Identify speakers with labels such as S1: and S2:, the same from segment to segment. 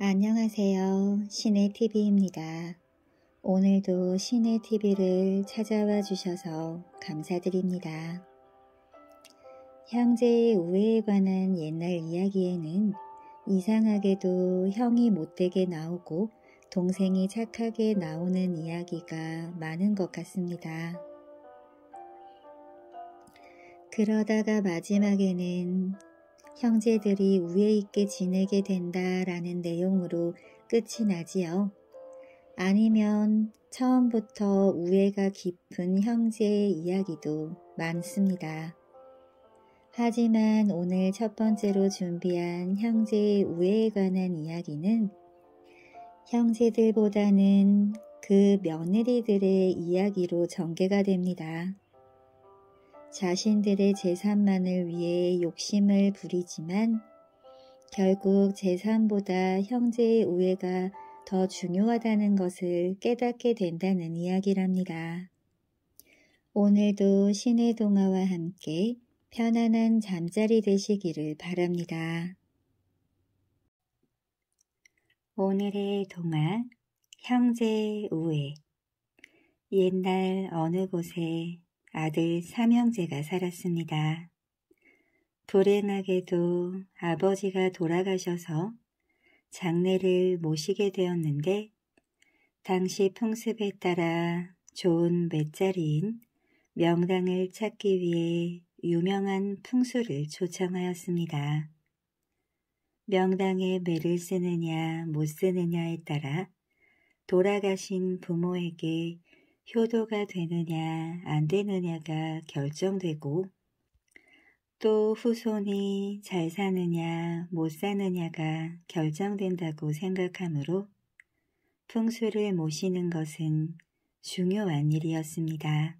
S1: 안녕하세요. 시네TV입니다. 오늘도 시네TV를 찾아와 주셔서 감사드립니다. 형제의 우애에 관한 옛날 이야기에는 이상하게도 형이 못되게 나오고 동생이 착하게 나오는 이야기가 많은 것 같습니다. 그러다가 마지막에는 형제들이 우애 있게 지내게 된다라는 내용으로 끝이 나지요. 아니면 처음부터 우애가 깊은 형제의 이야기도 많습니다. 하지만 오늘 첫 번째로 준비한 형제의 우애에 관한 이야기는 형제들보다는 그 며느리들의 이야기로 전개가 됩니다. 자신들의 재산만을 위해 욕심을 부리지만 결국 재산보다 형제의 우애가 더 중요하다는 것을 깨닫게 된다는 이야기랍니다. 오늘도 신의 동화와 함께 편안한 잠자리 되시기를 바랍니다. 오늘의 동화 형제 의 우애 옛날 어느 곳에 아들 삼형제가 살았습니다. 불행하게도 아버지가 돌아가셔서 장례를 모시게 되었는데 당시 풍습에 따라 좋은 몇자리인 명당을 찾기 위해 유명한 풍수를 초청하였습니다. 명당에 매를 쓰느냐 못 쓰느냐에 따라 돌아가신 부모에게 효도가 되느냐 안 되느냐가 결정되고 또 후손이 잘 사느냐 못 사느냐가 결정된다고 생각하므로 풍수를 모시는 것은 중요한 일이었습니다.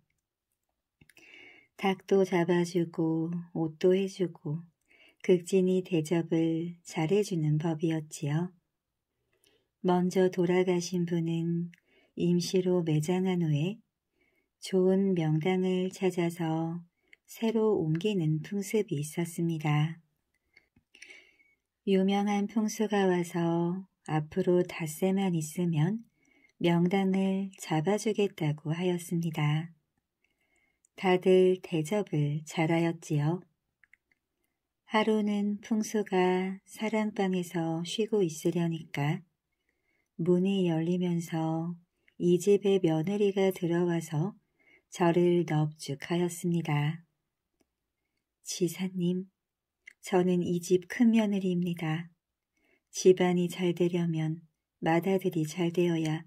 S1: 닭도 잡아주고 옷도 해주고 극진히 대접을 잘해주는 법이었지요. 먼저 돌아가신 분은 임시로 매장한 후에 좋은 명당을 찾아서 새로 옮기는 풍습이 있었습니다. 유명한 풍수가 와서 앞으로 닷새만 있으면 명당을 잡아주겠다고 하였습니다. 다들 대접을 잘하였지요. 하루는 풍수가 사랑방에서 쉬고 있으려니까 문이 열리면서 이 집에 며느리가 들어와서 저를 넙죽하였습니다. 지사님, 저는 이 집 큰며느리입니다. 집안이 잘 되려면 마다들이 잘 되어야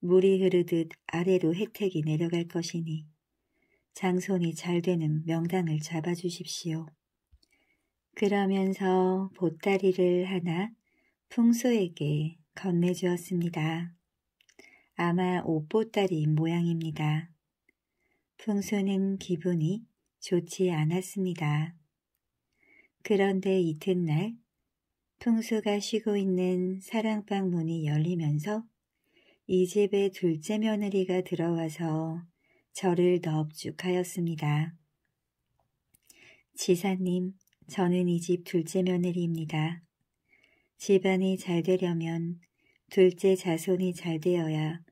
S1: 물이 흐르듯 아래로 혜택이 내려갈 것이니 장손이 잘 되는 명당을 잡아주십시오. 그러면서 보따리를 하나 풍수에게 건네주었습니다. 아마 옷보따리인 모양입니다. 풍수는 기분이 좋지 않았습니다. 그런데 이튿날 풍수가 쉬고 있는 사랑방 문이 열리면서 이 집의 둘째 며느리가 들어와서 저를 넙죽하였습니다. 지사님, 저는 이 집 둘째 며느리입니다. 집안이 잘 되려면 둘째 자손이 잘 되어야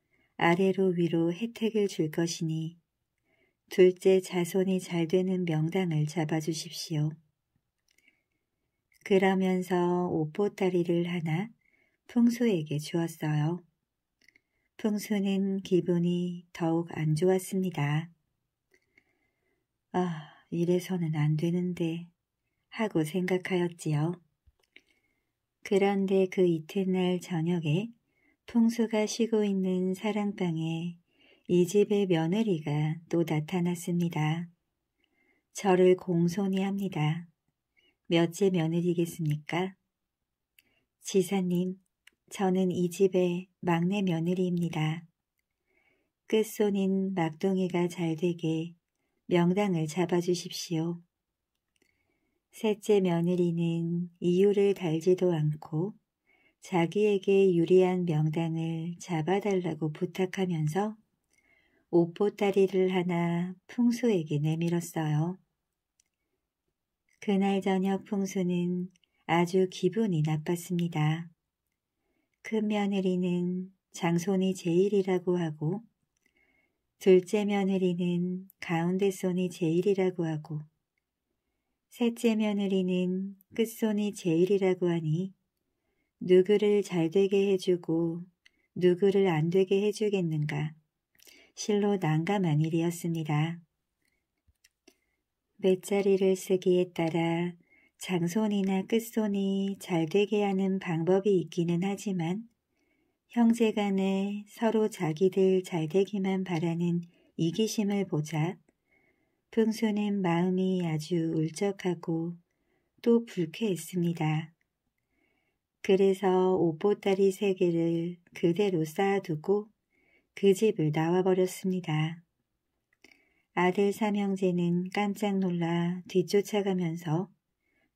S1: 아래로 위로 혜택을 줄 것이니 둘째 자손이 잘 되는 명당을 잡아주십시오. 그러면서 오보다리를 하나 풍수에게 주었어요. 풍수는 기분이 더욱 안 좋았습니다. 아, 이래서는 안 되는데 하고 생각하였지요. 그런데 그 이튿날 저녁에 풍수가 쉬고 있는 사랑방에 이 집의 며느리가 또 나타났습니다. 저를 공손히 합니다. 몇째 며느리겠습니까? 지사님, 저는 이 집의 막내 며느리입니다. 끝손인 막둥이가 잘 되게 명당을 잡아주십시오. 셋째 며느리는 이유를 달지도 않고 자기에게 유리한 명당을 잡아달라고 부탁하면서 오보따리를 하나 풍수에게 내밀었어요. 그날 저녁 풍수는 아주 기분이 나빴습니다. 큰 며느리는 장손이 제일이라고 하고 둘째 며느리는 가운데 손이 제일이라고 하고 셋째 며느리는 끝손이 제일이라고 하니 누구를 잘 되게 해주고 누구를 안 되게 해주겠는가. 실로 난감한 일이었습니다. 맷자리를 쓰기에 따라 장손이나 끝손이 잘 되게 하는 방법이 있기는 하지만 형제 간에 서로 자기들 잘 되기만 바라는 이기심을 보자 풍수는 마음이 아주 울적하고 또 불쾌했습니다. 그래서 옷보따리 세 개를 그대로 쌓아두고 그 집을 나와버렸습니다. 아들 삼형제는 깜짝 놀라 뒤쫓아가면서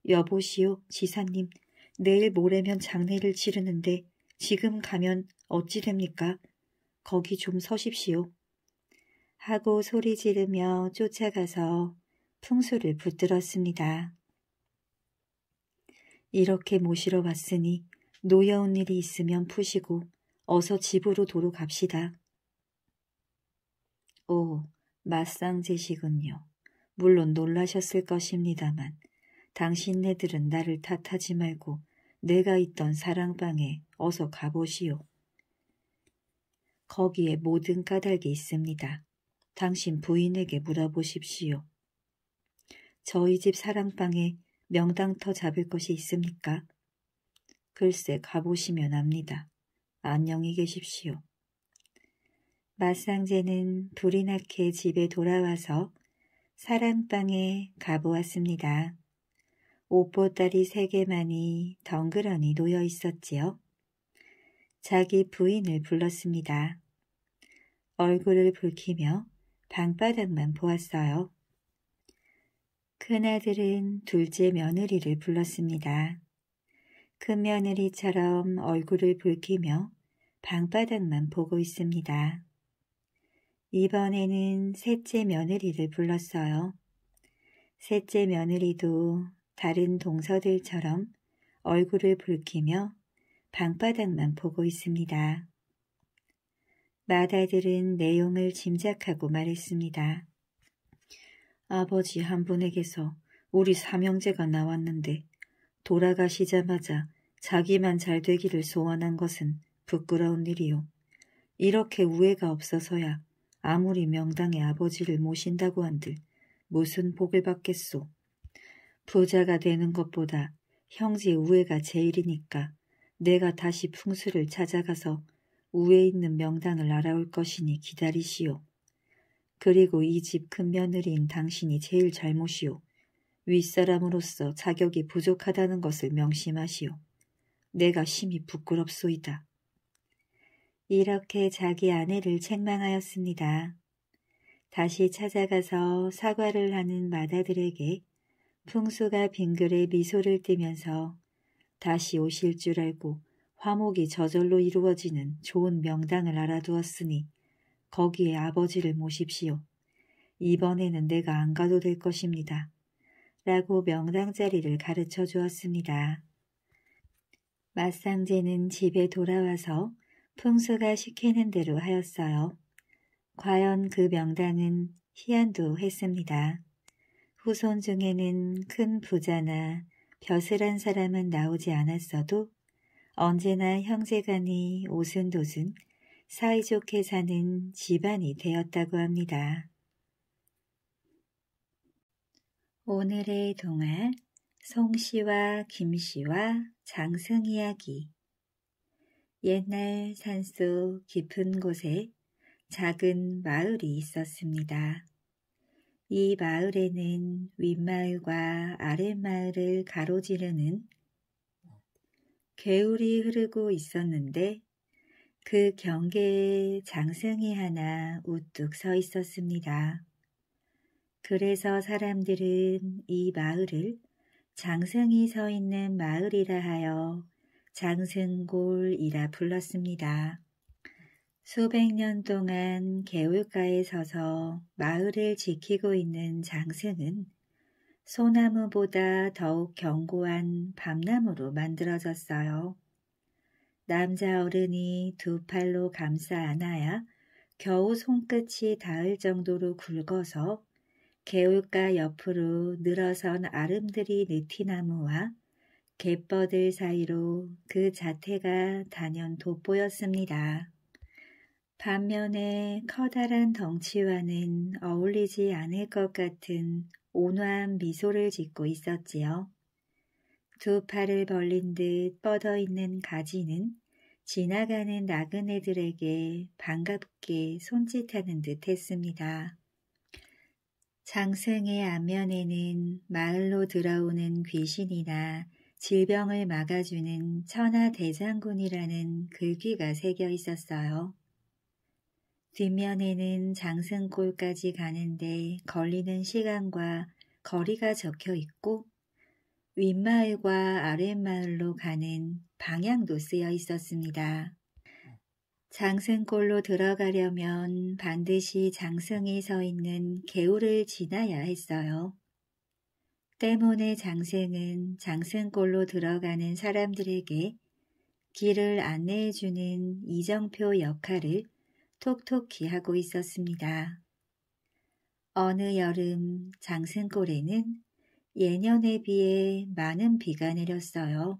S1: 여보시오 지사님 내일 모레면 장례를 치르는데 지금 가면 어찌 됩니까? 거기 좀 서십시오. 하고 소리 지르며 쫓아가서 풍수를 붙들었습니다. 이렇게 모시러 왔으니 노여온 일이 있으면 푸시고 어서 집으로 도로 갑시다. 오, 맞상제식은요 물론 놀라셨을 것입니다만 당신네들은 나를 탓하지 말고 내가 있던 사랑방에 어서 가보시오. 거기에 모든 까닭이 있습니다. 당신 부인에게 물어보십시오. 저희 집 사랑방에 명당터 잡을 것이 있습니까? 글쎄 가보시면 압니다. 안녕히 계십시오. 마상제는 불이 나게 집에 돌아와서 사랑방에 가보았습니다. 옷보따리 세 개만이 덩그러니 놓여 있었지요. 자기 부인을 불렀습니다. 얼굴을 붉히며 방바닥만 보았어요. 큰아들은 둘째 며느리를 불렀습니다. 큰 그 며느리처럼 얼굴을 붉히며 방바닥만 보고 있습니다. 이번에는 셋째 며느리를 불렀어요. 셋째 며느리도 다른 동서들처럼 얼굴을 붉히며 방바닥만 보고 있습니다. 마다들은 내용을 짐작하고 말했습니다. 아버지 한 분에게서 우리 삼형제가 나왔는데 돌아가시자마자 자기만 잘 되기를 소원한 것은 부끄러운 일이요. 이렇게 우애가 없어서야 아무리 명당의 아버지를 모신다고 한들 무슨 복을 받겠소. 부자가 되는 것보다 형제 우애가 제일이니까 내가 다시 풍수를 찾아가서 우에 있는 명당을 알아올 것이니 기다리시오. 그리고 이 집 큰며느리인 당신이 제일 잘못이오. 윗사람으로서 자격이 부족하다는 것을 명심하시오. 내가 심히 부끄럽소이다. 이렇게 자기 아내를 책망하였습니다. 다시 찾아가서 사과를 하는 마다들에게 풍수가 빙글에 미소를 띠면서 다시 오실 줄 알고 화목이 저절로 이루어지는 좋은 명당을 알아두었으니 거기에 아버지를 모십시오. 이번에는 내가 안 가도 될 것입니다. 라고 명당자리를 가르쳐 주었습니다. 마상제는 집에 돌아와서 풍수가 시키는 대로 하였어요. 과연 그 명당은 희한도 했습니다. 후손 중에는 큰 부자나 벼슬한 사람은 나오지 않았어도 언제나 형제간이 오순도순 사이좋게 사는 집안이 되었다고 합니다. 오늘의 동화 송씨와 김씨와 장승 이야기 옛날 산속 깊은 곳에 작은 마을이 있었습니다. 이 마을에는 윗마을과 아랫마을을 가로지르는 개울이 흐르고 있었는데 그 경계에 장승이 하나 우뚝 서 있었습니다. 그래서 사람들은 이 마을을 장승이 서 있는 마을이라 하여 장승골이라 불렀습니다. 수백 년 동안 개울가에 서서 마을을 지키고 있는 장승은 소나무보다 더욱 견고한 밤나무로 만들어졌어요. 남자 어른이 두 팔로 감싸 안아야 겨우 손끝이 닿을 정도로 굵어서 개울가 옆으로 늘어선 아름드리 느티나무와 갯벌들 사이로 그 자태가 단연 돋보였습니다. 반면에 커다란 덩치와는 어울리지 않을 것 같은 온화한 미소를 짓고 있었지요. 두 팔을 벌린 듯 뻗어있는 가지는 지나가는 나그네들에게 반갑게 손짓하는 듯 했습니다. 장생의 안면에는 마을로 들어오는 귀신이나 질병을 막아주는 천하대장군이라는 글귀가 새겨 있었어요. 뒷면에는 장승골까지 가는데 걸리는 시간과 거리가 적혀 있고 윗마을과 아랫마을로 가는 방향도 쓰여 있었습니다. 음. 장승골로 들어가려면 반드시 장승이 서 있는 개울을 지나야 했어요. 때문에 장승은 장승골로 들어가는 사람들에게 길을 안내해주는 이정표 역할을 톡톡히 하고 있었습니다. 어느 여름 장승골에는 예년에 비해 많은 비가 내렸어요.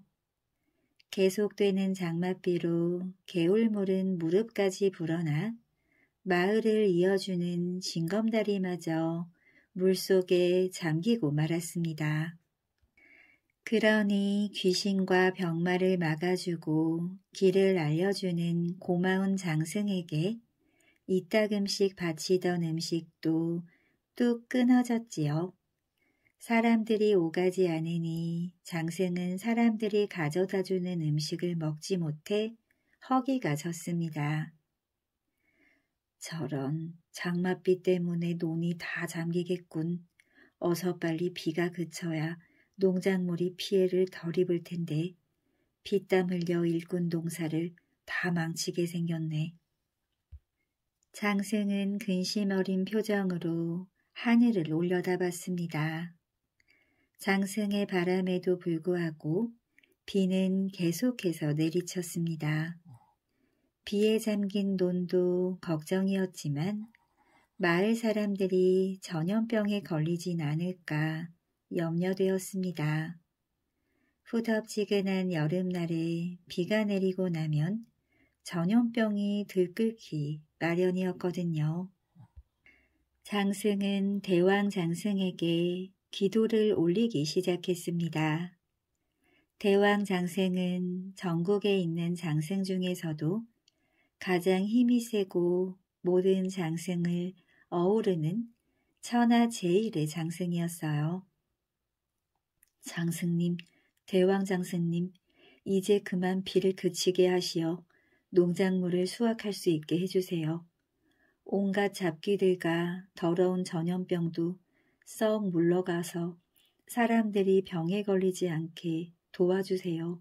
S1: 계속되는 장맛비로 개울물은 무릎까지 불어나 마을을 이어주는 징검다리마저 물속에 잠기고 말았습니다. 그러니 귀신과 병마를 막아주고 길을 알려주는 고마운 장승에게 이따금씩 바치던 음식도 뚝 끊어졌지요. 사람들이 오가지 않으니 장생은 사람들이 가져다 주는 음식을 먹지 못해 허기가 졌습니다. 저런 장맛비 때문에 논이 다 잠기겠군. 어서 빨리 비가 그쳐야 농작물이 피해를 덜 입을 텐데 피땀 흘려 일꾼 농사를 다 망치게 생겼네. 장생은 근심 어린 표정으로 하늘을 올려다봤습니다. 장승의 바람에도 불구하고 비는 계속해서 내리쳤습니다. 비에 잠긴 논도 걱정이었지만 마을 사람들이 전염병에 걸리진 않을까 염려되었습니다. 후덥지근한 여름날에 비가 내리고 나면 전염병이 들끓기 마련이었거든요. 장승은 대왕 장승에게 기도를 올리기 시작했습니다. 대왕 장생은 전국에 있는 장생 중에서도 가장 힘이 세고 모든 장생을 어우르는 천하 제일의 장생이었어요. 장승님, 대왕 장승님, 이제 그만 비를 그치게 하시어 농작물을 수확할 수 있게 해주세요. 온갖 잡귀들과 더러운 전염병도 썩 물러가서 사람들이 병에 걸리지 않게 도와주세요.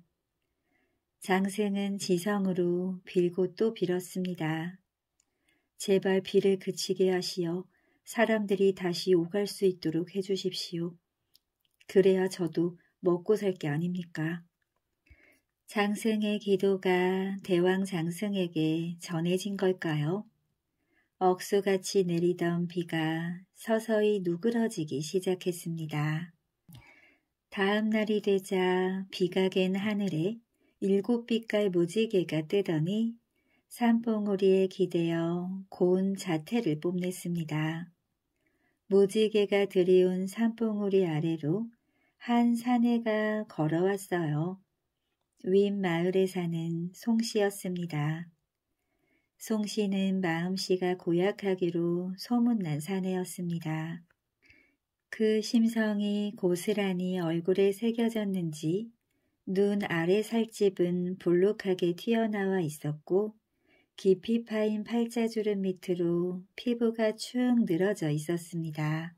S1: 장생은 지성으로 빌고 또 빌었습니다. 제발 비를 그치게 하시어 사람들이 다시 오갈 수 있도록 해주십시오. 그래야 저도 먹고 살 게 아닙니까? 장승의 기도가 대왕 장승에게 전해진 걸까요? 억수같이 내리던 비가 서서히 누그러지기 시작했습니다. 다음 날이 되자 비가 갠 하늘에 일곱 빛깔 무지개가 뜨더니 산봉우리에 기대어 고운 자태를 뽐냈습니다. 무지개가 들이운 산봉우리 아래로 한 사내가 걸어왔어요. 윗 마을에 사는 송씨였습니다. 송 씨는 마음씨가 고약하기로 소문난 사내였습니다. 그 심성이 고스란히 얼굴에 새겨졌는지 눈 아래 살집은 볼록하게 튀어나와 있었고 깊이 파인 팔자주름 밑으로 피부가 축 늘어져 있었습니다.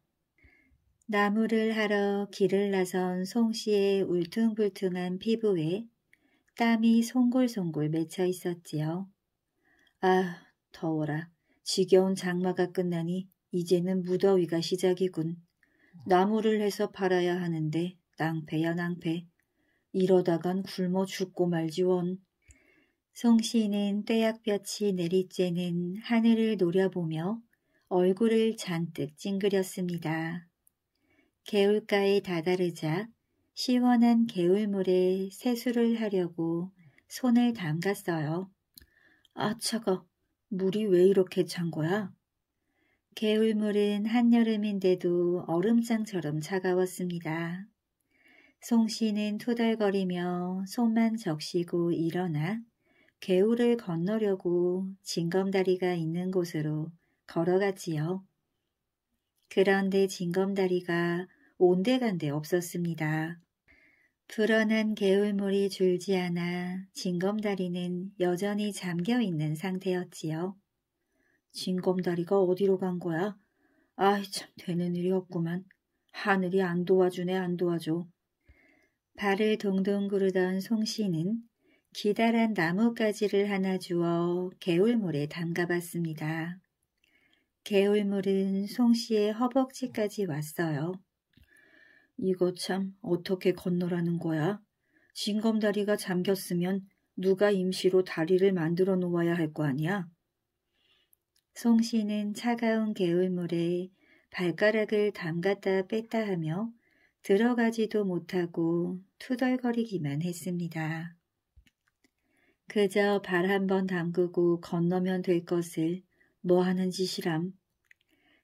S1: 나무를 하러 길을 나선 송씨의 울퉁불퉁한 피부에 땀이 송골송골 맺혀 있었지요. 아, 더워라. 지겨운 장마가 끝나니 이제는 무더위가 시작이군. 나무를 해서 팔아야 하는데 낭패야 낭패. 이러다간 굶어 죽고 말지원. 송씨는 떼약볕이 내리쬐는 하늘을 노려보며 얼굴을 잔뜩 찡그렸습니다. 개울가에 다다르자 시원한 개울물에 세수를 하려고 손을 담갔어요. 아 차가 물이 왜 이렇게 찬 거야? 개울물은 한여름인데도 얼음장처럼 차가웠습니다. 송 씨는 투덜거리며 손만 적시고 일어나 개울을 건너려고 징검다리가 있는 곳으로 걸어갔지요. 그런데 징검다리가 온데간데 없었습니다. 불어난 개울물이 줄지 않아 징검다리는 여전히 잠겨 있는 상태였지요. 징검다리가 어디로 간 거야? 아이 참 되는 일이 없구만. 하늘이 안 도와주네 안 도와줘. 발을 동동 구르던 송씨는 기다란 나뭇가지를 하나 주워 개울물에 담가봤습니다. 개울물은 송씨의 허벅지까지 왔어요. 이거 참 어떻게 건너라는 거야? 징검다리가 잠겼으면 누가 임시로 다리를 만들어 놓아야 할 거 아니야? 송 씨는 차가운 개울물에 발가락을 담갔다 뺐다 하며 들어가지도 못하고 투덜거리기만 했습니다. 그저 발 한번 담그고 건너면 될 것을 뭐 하는 짓이람.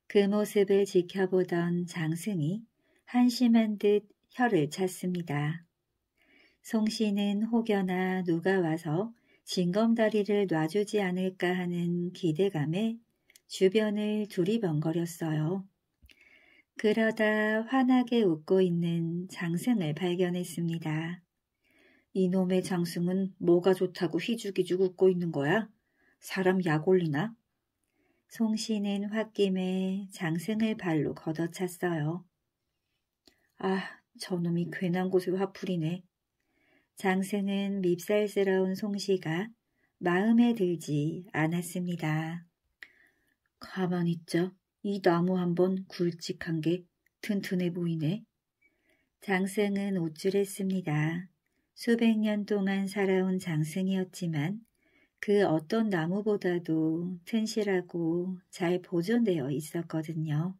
S1: 그 모습을 지켜보던 장승이 한심한 듯 혀를 찼습니다. 송 씨는 혹여나 누가 와서 징검다리를 놔주지 않을까 하는 기대감에 주변을 두리번거렸어요. 그러다 환하게 웃고 있는 장승을 발견했습니다. 이놈의 장승은 뭐가 좋다고 휘죽이죽 웃고 있는 거야? 사람 약 올리나? 송 씨는 홧김에 장승을 발로 걷어찼어요. 아, 저놈이 괜한 곳에 화풀이네. 장생은 밉살스러운 송씨가 마음에 들지 않았습니다. 가만히 있자. 이 나무 한번 굵직한 게 튼튼해 보이네. 장승은 옷줄했습니다. 수백 년 동안 살아온 장승이었지만 그 어떤 나무보다도 튼실하고 잘 보존되어 있었거든요.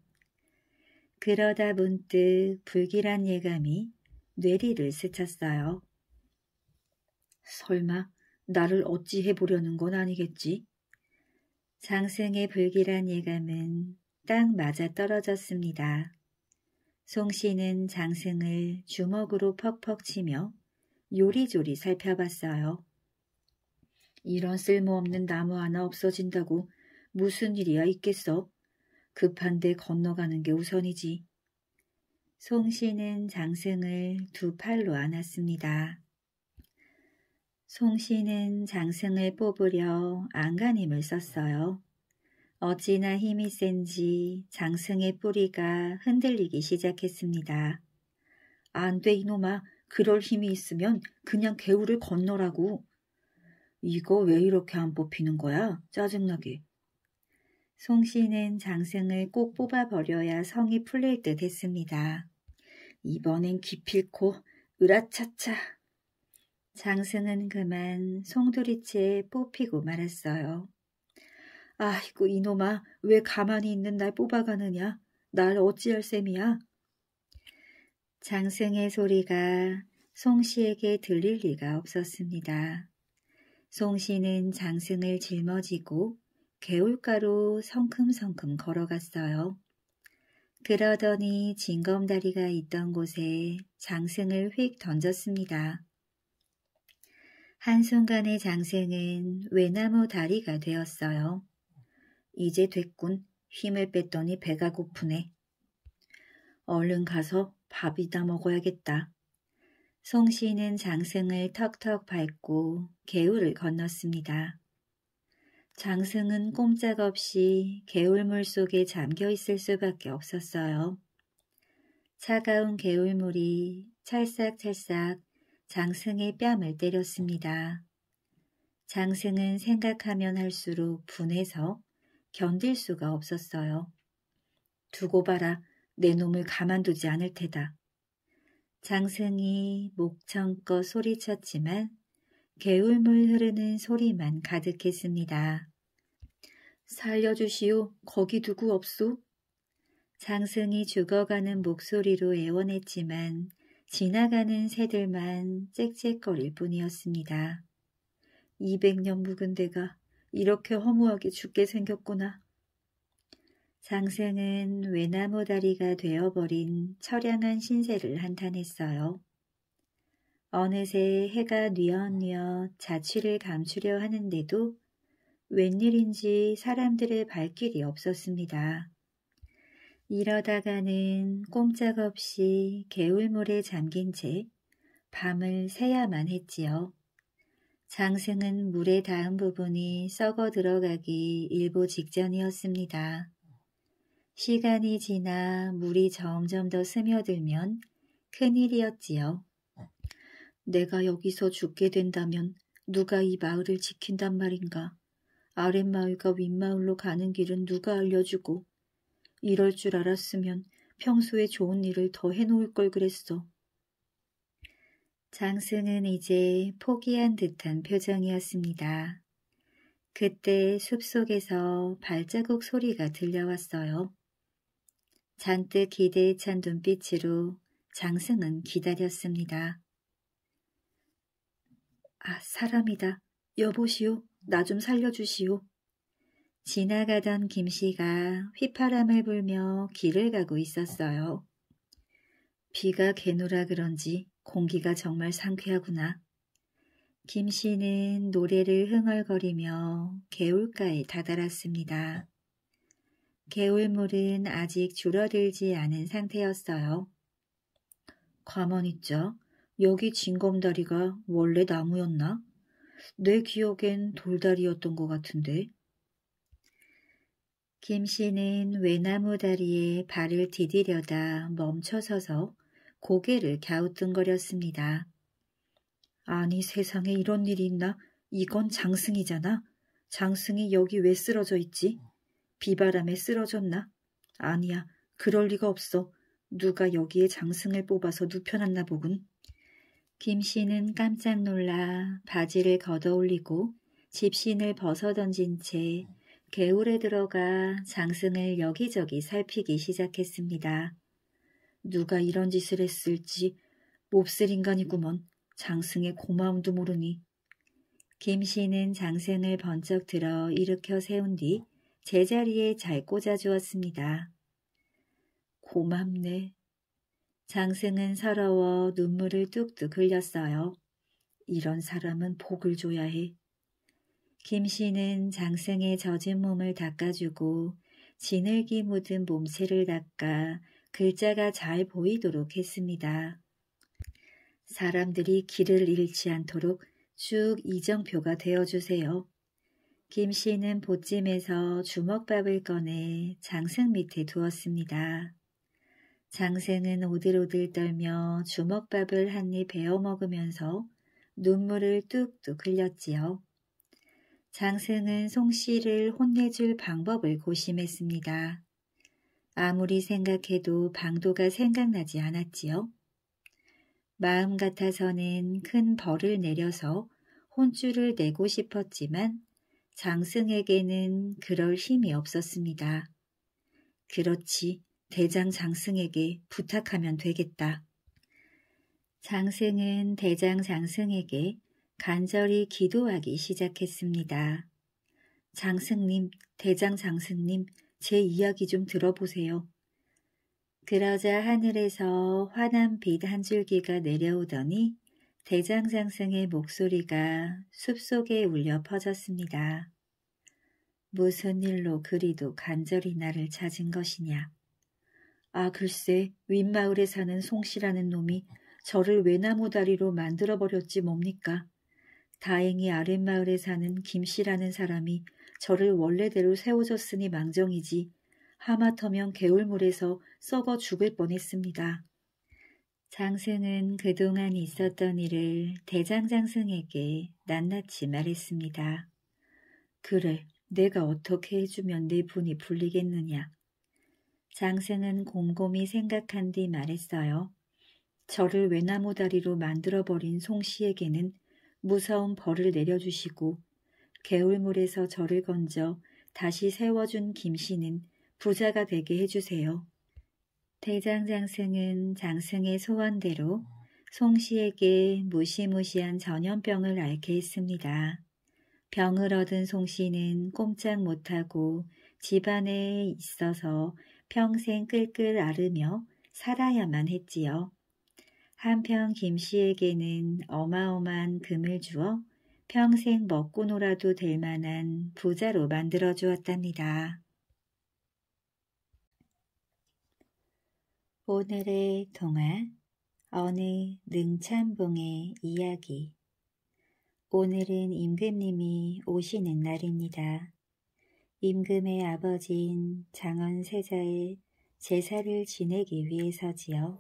S1: 그러다 문득 불길한 예감이 뇌리를 스쳤어요. 설마 나를 어찌 해보려는 건 아니겠지? 장승의 불길한 예감은 딱 맞아 떨어졌습니다. 송 씨는 장승을 주먹으로 퍽퍽 치며 요리조리 살펴봤어요. 이런 쓸모없는 나무 하나 없어진다고 무슨 일이야 있겠어? 급한데 건너가는 게 우선이지. 송 씨는 장승을 두 팔로 안았습니다. 송 씨는 장승을 뽑으려 안간힘을 썼어요. 어찌나 힘이 센지 장승의 뿌리가 흔들리기 시작했습니다. 안돼 이놈아 그럴 힘이 있으면 그냥 개울을 건너라고. 이거 왜 이렇게 안 뽑히는 거야? 짜증나게. 송 씨는 장승을 꼭 뽑아버려야 성이 풀릴 듯 했습니다. 이번엔 기필코 으라차차. 장승은 그만 송두리째 뽑히고 말았어요. 아이고 이놈아 왜 가만히 있는 날 뽑아가느냐. 날 어찌할 셈이야. 장승의 소리가 송 씨에게 들릴 리가 없었습니다. 송 씨는 장승을 짊어지고 개울가로 성큼성큼 걸어갔어요. 그러더니 징검다리가 있던 곳에 장승을 휙 던졌습니다. 한순간에 장승은 외나무 다리가 되었어요. 이제 됐군. 힘을 뺐더니 배가 고프네. 얼른 가서 밥이다 먹어야겠다. 송씨는 장승을 턱턱 밟고 개울을 건넜습니다. 장승은 꼼짝없이 개울물 속에 잠겨 있을 수밖에 없었어요. 차가운 개울물이 찰싹찰싹 장승의 뺨을 때렸습니다. 장승은 생각하면 할수록 분해서 견딜 수가 없었어요. 두고 봐라, 내 놈을 가만두지 않을 테다. 장승이 목청껏 소리쳤지만 개울물 흐르는 소리만 가득했습니다. 살려주시오. 거기 누구 없소? 장승이 죽어가는 목소리로 애원했지만 지나가는 새들만 짹짹거릴 뿐이었습니다. 200년 묵은 데가 이렇게 허무하게 죽게 생겼구나. 장승은 외나무 다리가 되어버린 처량한 신세를 한탄했어요. 어느새 해가 뉘엿뉘엿 자취를 감추려 하는데도 웬일인지 사람들의 발길이 없었습니다. 이러다가는 꼼짝없이 개울물에 잠긴 채 밤을 새야만 했지요. 장승은 물의 닿은 부분이 썩어 들어가기 일보 직전이었습니다. 시간이 지나 물이 점점 더 스며들면 큰일이었지요. 내가 여기서 죽게 된다면 누가 이 마을을 지킨단 말인가? 아랫마을과 윗마을로 가는 길은 누가 알려주고 이럴 줄 알았으면 평소에 좋은 일을 더 해놓을 걸 그랬어. 장승은 이제 포기한 듯한 표정이었습니다. 그때 숲속에서 발자국 소리가 들려왔어요. 잔뜩 기대에 찬 눈빛으로 장승은 기다렸습니다. 아, 사람이다. 여보시오. 나좀 살려주시오. 지나가던 김씨가 휘파람을 불며 길을 가고 있었어요. 비가 개누라 그런지 공기가 정말 상쾌하구나. 김씨는 노래를 흥얼거리며 개울가에 다다랐습니다. 개울물은 아직 줄어들지 않은 상태였어요. 가만 있죠 여기 진검다리가 원래 나무였나? 내 기억엔 돌다리였던 것 같은데. 김 씨는 외나무 다리에 발을 디디려다 멈춰서서 고개를 갸우뚱거렸습니다. 아니 세상에 이런 일이 있나? 이건 장승이잖아. 장승이 여기 왜 쓰러져 있지? 비바람에 쓰러졌나? 아니야, 그럴 리가 없어. 누가 여기에 장승을 뽑아서 눕혀놨나 보군. 김씨는 깜짝 놀라 바지를 걷어올리고 집신을 벗어던진 채 개울에 들어가 장승을 여기저기 살피기 시작했습니다. 누가 이런 짓을 했을지 몹쓸 인간이구먼 장승의 고마움도 모르니. 김씨는 장승을 번쩍 들어 일으켜 세운 뒤 제자리에 잘 꽂아주었습니다. 고맙네. 장승은 서러워 눈물을 뚝뚝 흘렸어요. 이런 사람은 복을 줘야 해. 김 씨는 장승의 젖은 몸을 닦아주고 진흙이 묻은 몸체를 닦아 글자가 잘 보이도록 했습니다. 사람들이 길을 잃지 않도록 쭉 이정표가 되어주세요. 김 씨는 보찜에서 주먹밥을 꺼내 장승 밑에 두었습니다. 장생은 오들오들 떨며 주먹밥을 한 입 베어 먹으면서 눈물을 뚝뚝 흘렸지요. 장생은 송씨를 혼내줄 방법을 고심했습니다. 아무리 생각해도 방도가 생각나지 않았지요. 마음 같아서는 큰 벌을 내려서 혼쭐을 내고 싶었지만 장승에게는 그럴 힘이 없었습니다. 그렇지, 대장 장승에게 부탁하면 되겠다. 장승은 대장 장승에게 간절히 기도하기 시작했습니다. 장승님, 대장 장승님, 제 이야기 좀 들어보세요. 그러자 하늘에서 환한 빛 한 줄기가 내려오더니 대장 장승의 목소리가 숲속에 울려 퍼졌습니다. 무슨 일로 그리도 간절히 나를 찾은 것이냐. 아 글쎄 윗마을에 사는 송씨라는 놈이 저를 외나무다리로 만들어버렸지 뭡니까. 다행히 아랫마을에 사는 김씨라는 사람이 저를 원래대로 세워줬으니 망정이지 하마터면 개울물에서 썩어 죽을 뻔했습니다. 장승은 그동안 있었던 일을 대장장승에게 낱낱이 말했습니다. 그래, 내가 어떻게 해주면 내 분이 풀리겠느냐. 장생은 곰곰이 생각한 뒤 말했어요. 저를 외나무 다리로 만들어버린 송씨에게는 무서운 벌을 내려주시고 개울물에서 저를 건져 다시 세워준 김씨는 부자가 되게 해주세요. 대장장승은 장승의 소원대로 송씨에게 무시무시한 전염병을 앓게 했습니다. 병을 얻은 송씨는 꼼짝 못하고 집안에 있어서 평생 끌끌 앓으며 살아야만 했지요. 한편 김 씨에게는 어마어마한 금을 주어 평생 먹고 놀아도 될 만한 부자로 만들어 주었답니다. 오늘의 동화 어느 능찬봉의 이야기 오늘은 임금님이 오시는 날입니다. 임금의 아버지인 장원세자의 제사를 지내기 위해서지요.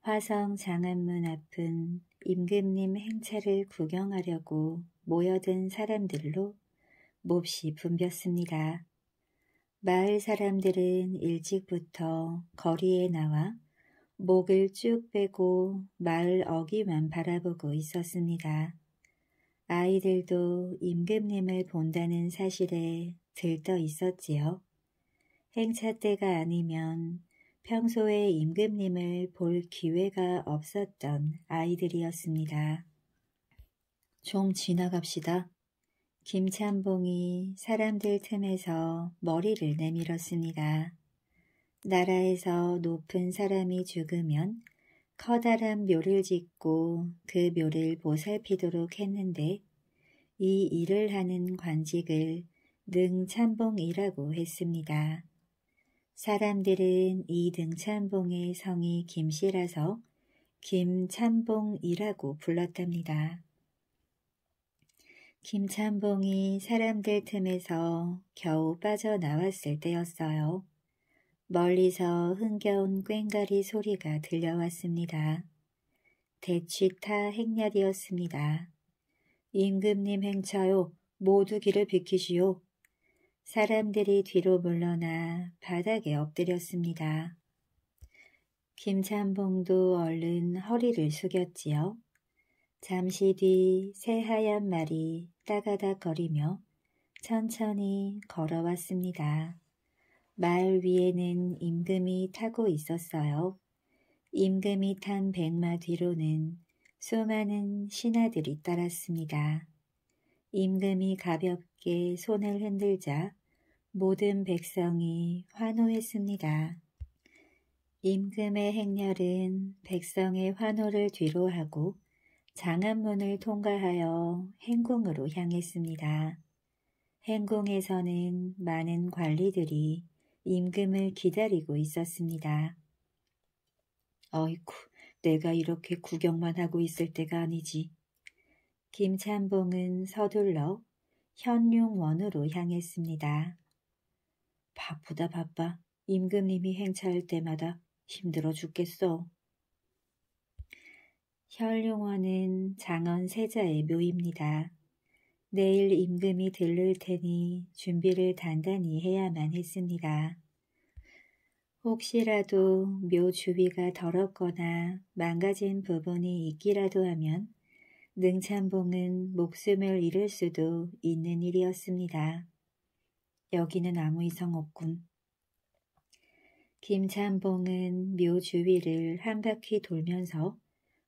S1: 화성 장안문 앞은 임금님 행차를 구경하려고 모여든 사람들로 몹시 붐볐습니다. 마을 사람들은 일찍부터 거리에 나와 목을 쭉 빼고 마을 어귀만 바라보고 있었습니다. 아이들도 임금님을 본다는 사실에 들떠 있었지요. 행차 때가 아니면 평소에 임금님을 볼 기회가 없었던 아이들이었습니다. 좀 지나갑시다. 김찬봉이 사람들 틈에서 머리를 내밀었습니다. 나라에서 높은 사람이 죽으면 커다란 묘를 짓고 그 묘를 보살피도록 했는데 이 일을 하는 관직을 능참봉이라고 했습니다. 사람들은 이 능참봉의 성이 김씨라서 김참봉이라고 불렀답니다. 김참봉이 사람들 틈에서 겨우 빠져나왔을 때였어요. 멀리서 흥겨운 꽹가리 소리가 들려왔습니다. 대취타 행렬이었습니다. 임금님 행차요 모두 길을 비키시오. 사람들이 뒤로 물러나 바닥에 엎드렸습니다. 김찬봉도 얼른 허리를 숙였지요. 잠시 뒤 새하얀 말이 따가닥거리며 천천히 걸어왔습니다. 말 위에는 임금이 타고 있었어요. 임금이 탄 백마 뒤로는 수많은 신하들이 따랐습니다. 임금이 가볍게 손을 흔들자 모든 백성이 환호했습니다. 임금의 행렬은 백성의 환호를 뒤로하고 장안문을 통과하여 행궁으로 향했습니다. 행궁에서는 많은 관리들이 임금을 기다리고 있었습니다. 어이쿠, 내가 이렇게 구경만 하고 있을 때가 아니지. 김찬봉은 서둘러 현룡원으로 향했습니다. 바쁘다 바빠. 임금님이 행차할 때마다 힘들어 죽겠어. 현룡원은장원 세자의 묘입니다. 내일 임금이 들를 테니 준비를 단단히 해야만 했습니다. 혹시라도 묘 주위가 더럽거나 망가진 부분이 있기라도 하면 능찬봉은 목숨을 잃을 수도 있는 일이었습니다. 여기는 아무 이상 없군. 김찬봉은 묘 주위를 한 바퀴 돌면서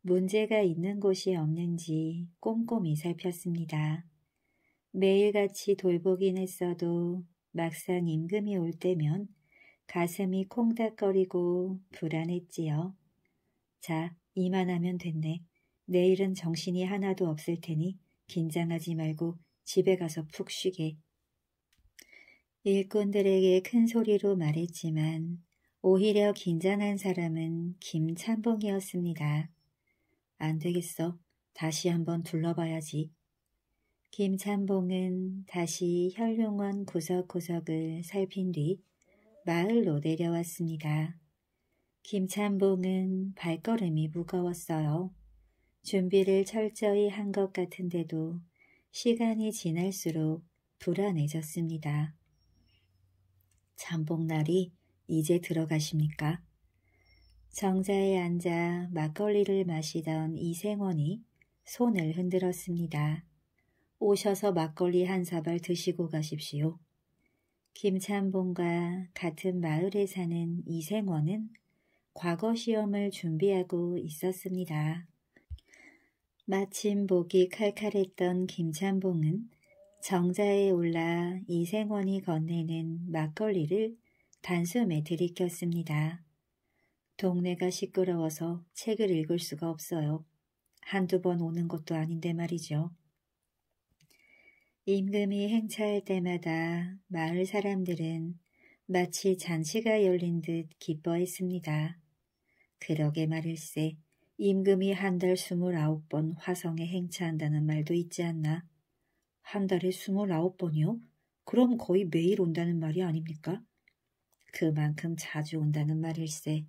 S1: 문제가 있는 곳이 없는지 꼼꼼히 살폈습니다. 매일같이 돌보긴 했어도 막상 임금이 올 때면 가슴이 콩닥거리고 불안했지요. 자, 이만하면 됐네. 내일은 정신이 하나도 없을 테니 긴장하지 말고 집에 가서 푹 쉬게 일꾼들에게 큰 소리로 말했지만 오히려 긴장한 사람은 김찬봉이었습니다. 안 되겠어. 다시 한번 둘러봐야지. 김찬봉은 다시 현룡원 구석구석을 살핀 뒤 마을로 내려왔습니다. 김찬봉은 발걸음이 무거웠어요. 준비를 철저히 한 것 같은데도 시간이 지날수록 불안해졌습니다. 잠복날이 이제 들어가십니까? 정자에 앉아 막걸리를 마시던 이생원이 손을 흔들었습니다. 오셔서 막걸리 한 사발 드시고 가십시오. 김찬봉과 같은 마을에 사는 이생원은 과거 시험을 준비하고 있었습니다. 마침 목이 칼칼했던 김찬봉은 정자에 올라 이생원이 건네는 막걸리를 단숨에 들이켰습니다. 동네가 시끄러워서 책을 읽을 수가 없어요. 한두 번 오는 것도 아닌데 말이죠. 임금이 행차할 때마다 마을 사람들은 마치 잔치가 열린 듯 기뻐했습니다. 그러게 말일세 임금이 한 달 스물아홉 번 화성에 행차한다는 말도 있지 않나? 한 달에 스물아홉 번이요? 그럼 거의 매일 온다는 말이 아닙니까? 그만큼 자주 온다는 말일세.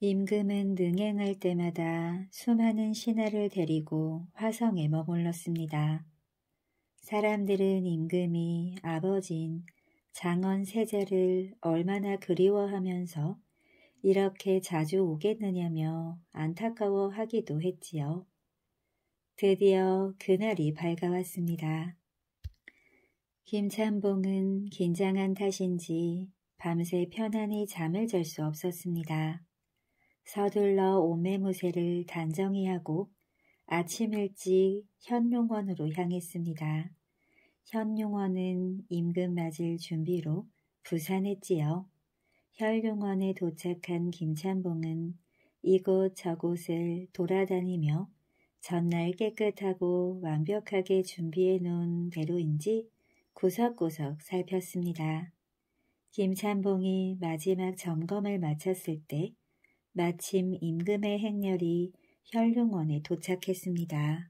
S1: 임금은 능행할 때마다 수많은 신하를 데리고 화성에 머물렀습니다. 사람들은 임금이 아버지인 장원 세제를 얼마나 그리워하면서 이렇게 자주 오겠느냐며 안타까워하기도 했지요. 드디어 그날이 밝아왔습니다. 김찬봉은 긴장한 탓인지 밤새 편안히 잠을 잘 수 없었습니다. 서둘러 오매무새를 단정히 하고 아침 일찍 현룡원으로 향했습니다. 현룡원은 임금 맞을 준비로 부산했지요. 현룡원에 도착한 김찬봉은 이곳 저곳을 돌아다니며 전날 깨끗하고 완벽하게 준비해 놓은 대로인지 구석구석 살폈습니다. 김찬봉이 마지막 점검을 마쳤을 때 마침 임금의 행렬이 현룡원에 도착했습니다.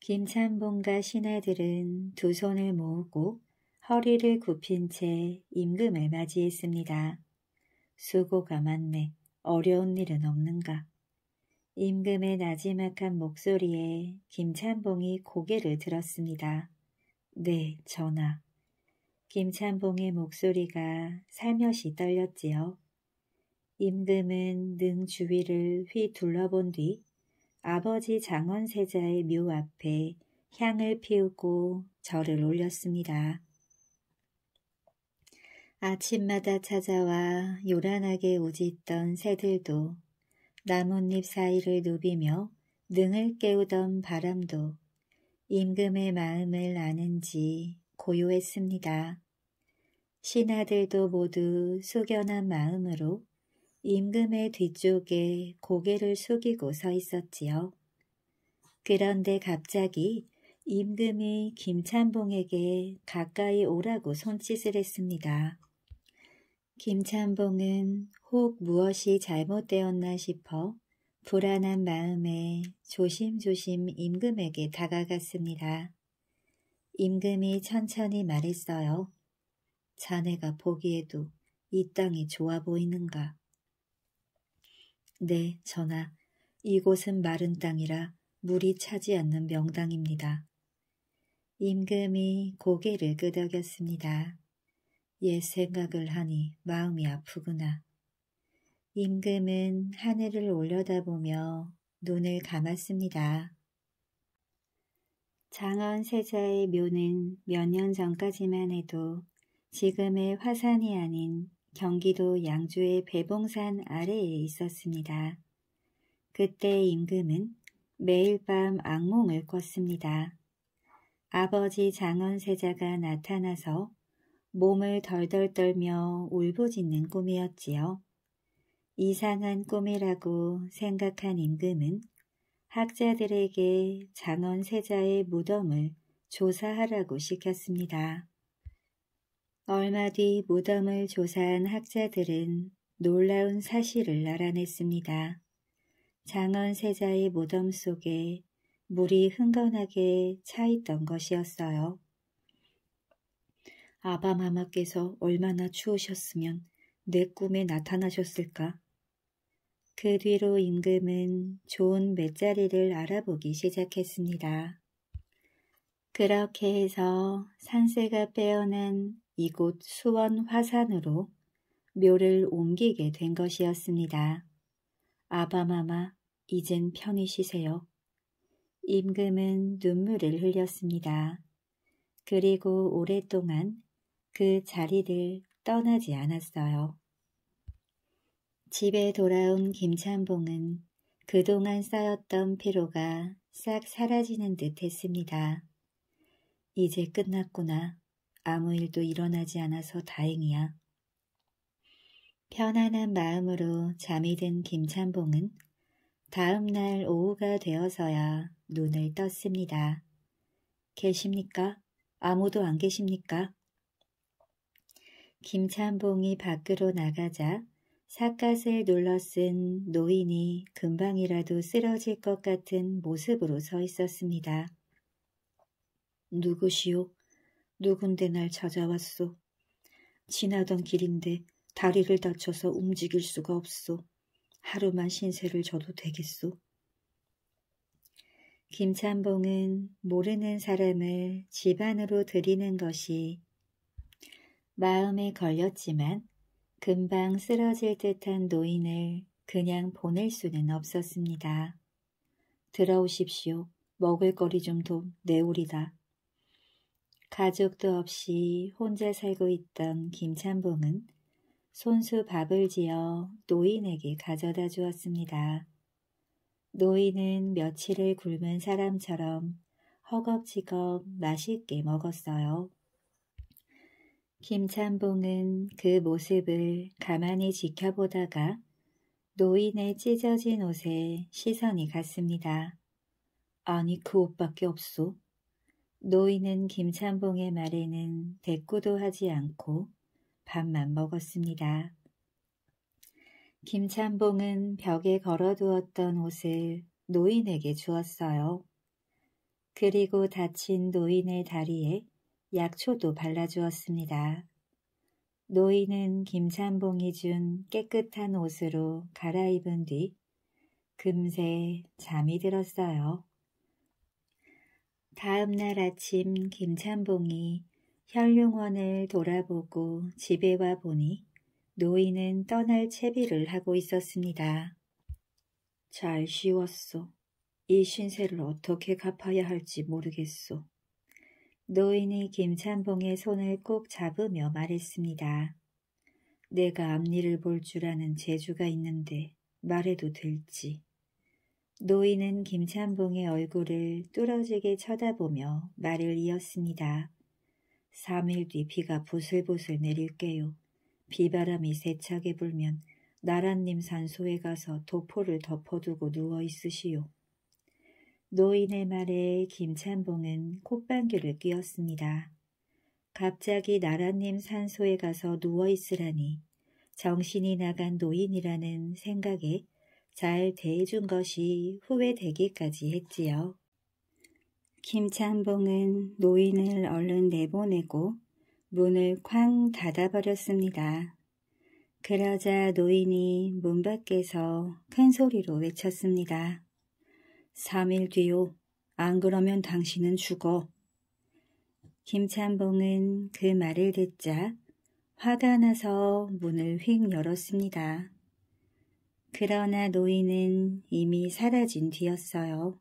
S1: 김찬봉과 신하들은 두 손을 모으고 허리를 굽힌 채 임금을 맞이했습니다. 수고가 많네. 어려운 일은 없는가. 임금의 나지막한 목소리에 김찬봉이 고개를 들었습니다. 네, 전하. 김찬봉의 목소리가 살며시 떨렸지요. 임금은 능 주위를 휘 둘러본 뒤 아버지 장원세자의 묘 앞에 향을 피우고 절을 올렸습니다. 아침마다 찾아와 요란하게 우짖던 새들도 나뭇잎 사이를 누비며 능을 깨우던 바람도 임금의 마음을 아는지 고요했습니다. 신하들도 모두 숙연한 마음으로 임금의 뒤쪽에 고개를 숙이고 서 있었지요. 그런데 갑자기 임금이 김찬봉에게 가까이 오라고 손짓을 했습니다. 김찬봉은 혹 무엇이 잘못되었나 싶어 불안한 마음에 조심조심 임금에게 다가갔습니다. 임금이 천천히 말했어요. 자네가 보기에도 이 땅이 좋아 보이는가? 네, 전하. 이곳은 마른 땅이라 물이 차지 않는 명당입니다. 임금이 고개를 끄덕였습니다. 옛 예, 생각을 하니 마음이 아프구나. 임금은 하늘을 올려다보며 눈을 감았습니다. 장원세자의 묘는 몇 년 전까지만 해도 지금의 화산이 아닌 경기도 양주의 배봉산 아래에 있었습니다. 그때 임금은 매일 밤 악몽을 꿨습니다. 아버지 장원세자가 나타나서 몸을 덜덜 떨며 울부짖는 꿈이었지요. 이상한 꿈이라고 생각한 임금은 학자들에게 장원세자의 무덤을 조사하라고 시켰습니다. 얼마 뒤 무덤을 조사한 학자들은 놀라운 사실을 알아냈습니다. 장원세자의 무덤 속에 물이 흥건하게 차있던 것이었어요. 아바마마께서 얼마나 추우셨으면 내 꿈에 나타나셨을까? 그 뒤로 임금은 좋은 맷자리를 알아보기 시작했습니다. 그렇게 해서 산세가 빼어난 이곳 수원 화산으로 묘를 옮기게 된 것이었습니다. 아바마마, 이젠 편히 쉬세요. 임금은 눈물을 흘렸습니다. 그리고 오랫동안 그 자리를 떠나지 않았어요. 집에 돌아온 김찬봉은 그동안 쌓였던 피로가 싹 사라지는 듯 했습니다. 이제 끝났구나. 아무 일도 일어나지 않아서 다행이야. 편안한 마음으로 잠이 든 김찬봉은 다음 날 오후가 되어서야 눈을 떴습니다. 계십니까? 아무도 안 계십니까? 김찬봉이 밖으로 나가자 삿갓을 눌러쓴 노인이 금방이라도 쓰러질 것 같은 모습으로 서 있었습니다. 누구시오? 누군데 날 찾아왔소? 지나던 길인데 다리를 다쳐서 움직일 수가 없소. 하루만 신세를 져도 되겠소? 김찬봉은 모르는 사람을 집 안으로 들이는 것이 마음에 걸렸지만 금방 쓰러질 듯한 노인을 그냥 보낼 수는 없었습니다. 들어오십시오. 먹을거리 좀돕 내오리다. 가족도 없이 혼자 살고 있던 김찬봉은 손수 밥을 지어 노인에게 가져다 주었습니다. 노인은 며칠을 굶은 사람처럼 허겁지겁 맛있게 먹었어요. 김찬봉은 그 모습을 가만히 지켜보다가 노인의 찢어진 옷에 시선이 갔습니다. 아니 그 옷밖에 없소. 노인은 김찬봉의 말에는 대꾸도 하지 않고 밥만 먹었습니다. 김찬봉은 벽에 걸어두었던 옷을 노인에게 주었어요. 그리고 다친 노인의 다리에 약초도 발라주었습니다. 노인은 김찬봉이 준 깨끗한 옷으로 갈아입은 뒤 금세 잠이 들었어요. 다음날 아침 김찬봉이 현룡원을 돌아보고 집에 와 보니 노인은 떠날 채비를 하고 있었습니다. 잘 쉬웠소. 이 신세를 어떻게 갚아야 할지 모르겠소. 노인이 김찬봉의 손을 꼭 잡으며 말했습니다. 내가 앞니를 볼 줄 아는 재주가 있는데 말해도 될지. 노인은 김찬봉의 얼굴을 뚫어지게 쳐다보며 말을 이었습니다. 3일 뒤 비가 보슬보슬 내릴게요. 비바람이 세차게 불면 나란님 산소에 가서 도포를 덮어두고 누워있으시오. 노인의 말에 김찬봉은 콧방귀를 뀌었습니다. 갑자기 나라님 산소에 가서 누워있으라니 정신이 나간 노인이라는 생각에 잘 대해준 것이 후회되기까지 했지요. 김찬봉은 노인을 얼른 내보내고 문을 쾅 닫아버렸습니다. 그러자 노인이 문 밖에서 큰 소리로 외쳤습니다. 3일 뒤요. 안 그러면 당신은 죽어. 김찬봉은 그 말을 듣자 화가 나서 문을 휙 열었습니다. 그러나 노인은 이미 사라진 뒤였어요.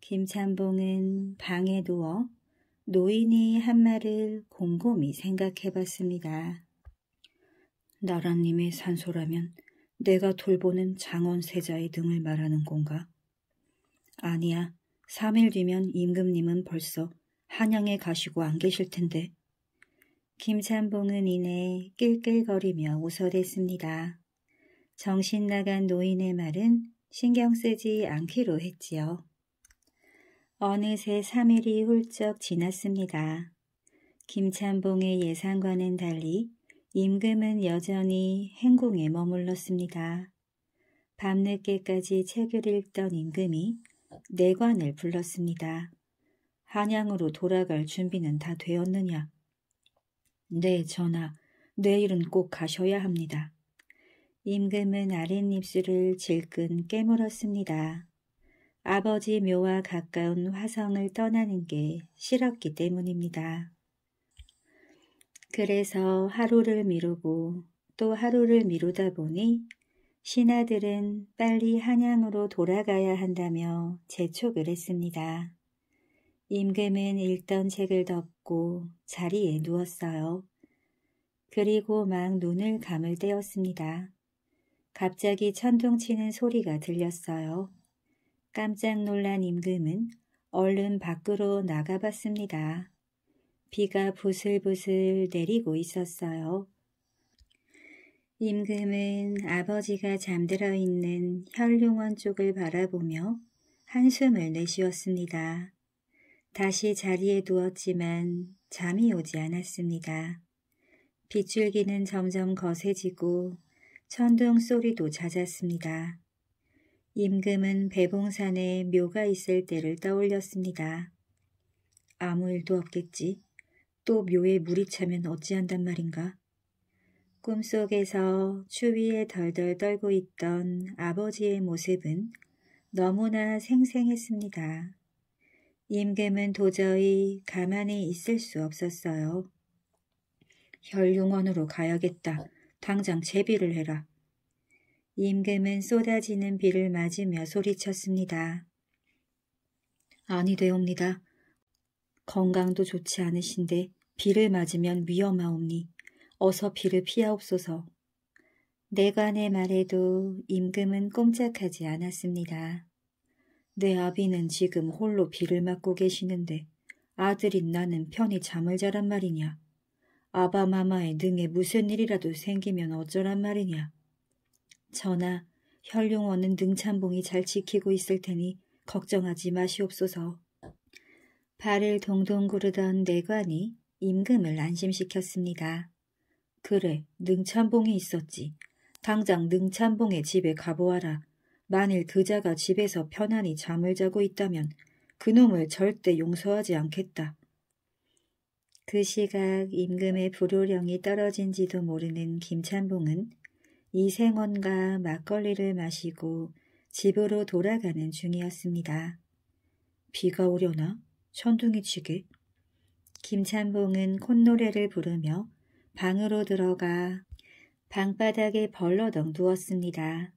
S1: 김찬봉은 방에 누워 노인이 한 말을 곰곰이 생각해 봤습니다. 나라님의 산소라면 내가 돌보는 장원세자의 등을 말하는 건가? 아니야. 3일 뒤면 임금님은 벌써 한양에 가시고 안 계실 텐데. 김찬봉은 이내 끌끌거리며 웃어댔습니다. 정신 나간 노인의 말은 신경 쓰지 않기로 했지요. 어느새 3일이 훌쩍 지났습니다. 김찬봉의 예상과는 달리 임금은 여전히 행궁에 머물렀습니다. 밤늦게까지 책을 읽던 임금이 내관을 불렀습니다. 한양으로 돌아갈 준비는 다 되었느냐? 네, 전하. 내일은 꼭 가셔야 합니다. 임금은 아랫입술을 질끈 깨물었습니다. 아버지 묘와 가까운 화성을 떠나는 게 싫었기 때문입니다. 그래서 하루를 미루고 또 하루를 미루다 보니 신하들은 빨리 한양으로 돌아가야 한다며 재촉을 했습니다. 임금은 읽던 책을 덮고 자리에 누웠어요. 그리고 막 눈을 감을 때였습니다. 갑자기 천둥치는 소리가 들렸어요. 깜짝 놀란 임금은 얼른 밖으로 나가봤습니다. 비가 부슬부슬 내리고 있었어요. 임금은 아버지가 잠들어 있는 혈룡원 쪽을 바라보며 한숨을 내쉬었습니다. 다시 자리에 누웠지만 잠이 오지 않았습니다. 빗줄기는 점점 거세지고 천둥 소리도 잦았습니다. 임금은 배봉산에 묘가 있을 때를 떠올렸습니다. 아무 일도 없겠지. 또 묘에 물이 차면 어찌한단 말인가. 꿈속에서 추위에 덜덜 떨고 있던 아버지의 모습은 너무나 생생했습니다. 임금은 도저히 가만히 있을 수 없었어요. 혈융원으로 가야겠다. 당장 제비를 해라. 임금은 쏟아지는 비를 맞으며 소리쳤습니다. 아니 되옵니다. 건강도 좋지 않으신데 비를 맞으면 위험하옵니 어서 비를 피하옵소서. 내관의 말에도 임금은 꼼짝하지 않았습니다. 내 아비는 지금 홀로 비를 맞고 계시는데 아들인 나는 편히 잠을 자란 말이냐. 아바마마의 능에 무슨 일이라도 생기면 어쩌란 말이냐. 전하, 현룡원은 능찬봉이 잘 지키고 있을 테니 걱정하지 마시옵소서. 발을 동동 구르던 내관이 임금을 안심시켰습니다. 그래, 능찬봉이 있었지. 당장 능찬봉의 집에 가보아라. 만일 그자가 집에서 편안히 잠을 자고 있다면 그놈을 절대 용서하지 않겠다. 그 시각 임금의 불효령이 떨어진지도 모르는 김찬봉은 이생원과 막걸리를 마시고 집으로 돌아가는 중이었습니다. 비가 오려나? 천둥이 치게? 김찬봉은 콧노래를 부르며 방으로 들어가 방바닥에 벌러덩 누웠습니다.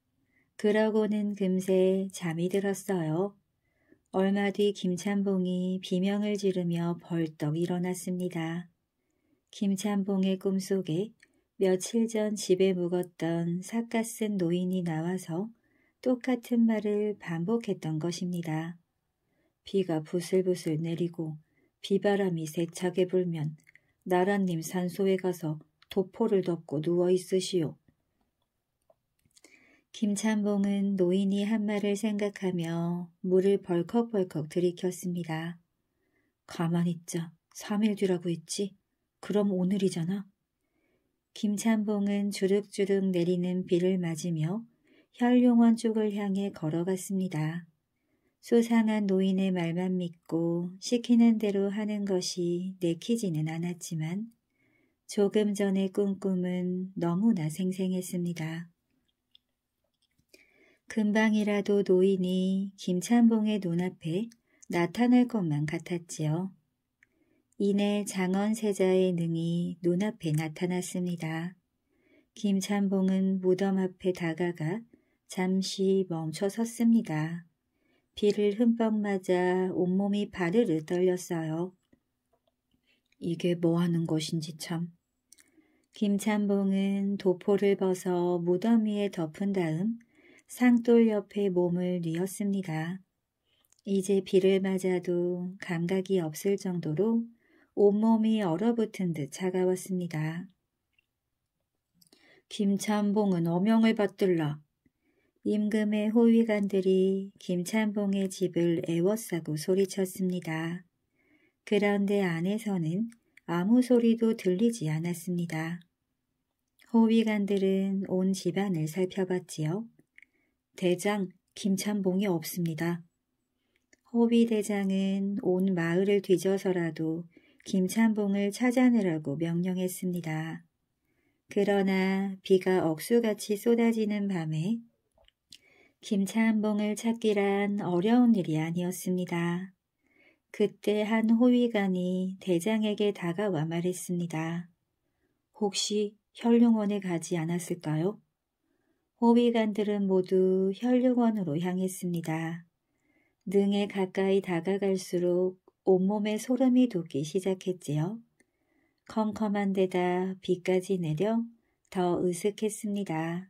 S1: 그러고는 금세 잠이 들었어요. 얼마 뒤 김찬봉이 비명을 지르며 벌떡 일어났습니다. 김찬봉의 꿈속에 며칠 전 집에 묵었던 사갓쓴 노인이 나와서 똑같은 말을 반복했던 것입니다. 비가 부슬부슬 내리고 비바람이 세차게 불면 나란님 산소에 가서 도포를 덮고 누워 있으시오. 김찬봉은 노인이 한 말을 생각하며 물을 벌컥벌컥 들이켰습니다. 가만히 있자. 3일 뒤라고 했지? 그럼 오늘이잖아. 김찬봉은 주룩주룩 내리는 비를 맞으며 혈룡원 쪽을 향해 걸어갔습니다. 수상한 노인의 말만 믿고 시키는 대로 하는 것이 내키지는 않았지만 조금 전의 꿈꿈은 너무나 생생했습니다. 금방이라도 노인이 김찬봉의 눈앞에 나타날 것만 같았지요. 이내 장원세자의 능이 눈앞에 나타났습니다. 김찬봉은 무덤 앞에 다가가 잠시 멈춰 섰습니다. 비를 흠뻑 맞아 온몸이 바르르 떨렸어요. 이게 뭐하는 것인지 참. 김찬봉은 도포를 벗어 무덤 위에 덮은 다음 상돌 옆에 몸을 뉘었습니다. 이제 비를 맞아도 감각이 없을 정도로 온몸이 얼어붙은 듯 차가웠습니다. 김찬봉은 어명을 받들라. 임금의 호위관들이 김찬봉의 집을 애워싸고 소리쳤습니다. 그런데 안에서는 아무 소리도 들리지 않았습니다. 호위관들은 온 집안을 살펴봤지요. 대장 김찬봉이 없습니다. 호위대장은 온 마을을 뒤져서라도 김찬봉을 찾아내라고 명령했습니다. 그러나 비가 억수같이 쏟아지는 밤에 김차한봉을 찾기란 어려운 일이 아니었습니다. 그때 한 호위관이 대장에게 다가와 말했습니다. 혹시 현룡원에 가지 않았을까요? 호위관들은 모두 현룡원으로 향했습니다. 능에 가까이 다가갈수록 온몸에 소름이 돋기 시작했지요. 컴컴한 데다 비까지 내려 더 으슥했습니다.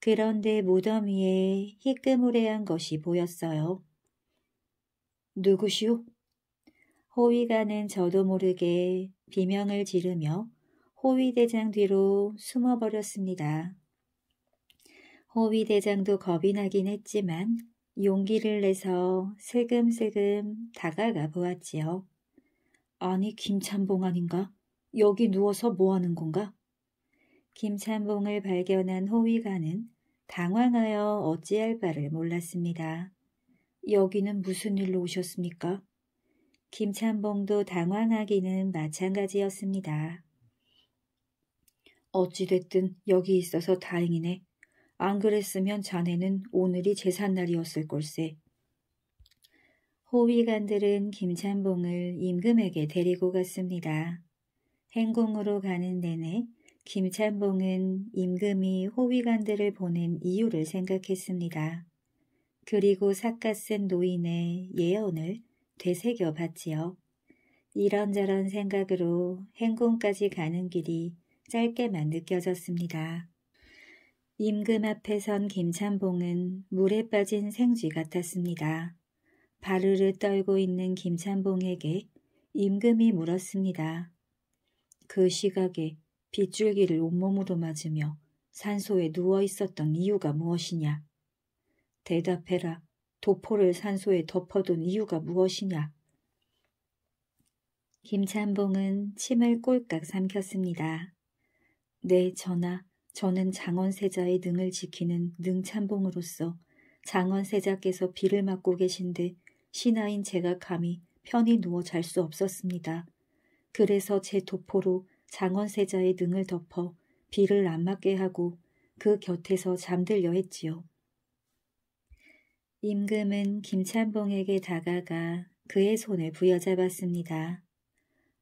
S1: 그런데 무덤위에 희끄무레한 것이 보였어요. 누구시오? 호위가는 저도 모르게 비명을 지르며 호위대장 뒤로 숨어버렸습니다. 호위대장도 겁이 나긴 했지만 용기를 내서 슬금슬금 다가가 보았지요. 아니 김찬봉 아닌가? 여기 누워서 뭐하는 건가? 김찬봉을 발견한 호위가는 당황하여 어찌할 바를 몰랐습니다. 여기는 무슨 일로 오셨습니까? 김찬봉도 당황하기는 마찬가지였습니다. 어찌됐든 여기 있어서 다행이네. 안 그랬으면 자네는 오늘이 제삿날이었을 걸세. 호위관들은 김찬봉을 임금에게 데리고 갔습니다. 행궁으로 가는 내내 김찬봉은 임금이 호위관들을 보낸 이유를 생각했습니다. 그리고 삿갓센 노인의 예언을 되새겨 봤지요. 이런저런 생각으로 행궁까지 가는 길이 짧게만 느껴졌습니다. 임금 앞에 선 김찬봉은 물에 빠진 생쥐 같았습니다. 바르르 떨고 있는 김찬봉에게 임금이 물었습니다. 그 시각에 빗줄기를 온몸으로 맞으며 산소에 누워 있었던 이유가 무엇이냐? 대답해라. 도포를 산소에 덮어둔 이유가 무엇이냐? 김찬봉은 침을 꼴깍 삼켰습니다. 네, 전하. 저는 장원세자의 능을 지키는 능찬봉으로서 장원세자께서 비를 맞고 계신데 신하인 제가 감히 편히 누워 잘 수 없었습니다. 그래서 제 도포로 장원세자의 등을 덮어 비를 안 맞게 하고 그 곁에서 잠들려 했지요. 임금은 김찬봉에게 다가가 그의 손을 부여잡았습니다.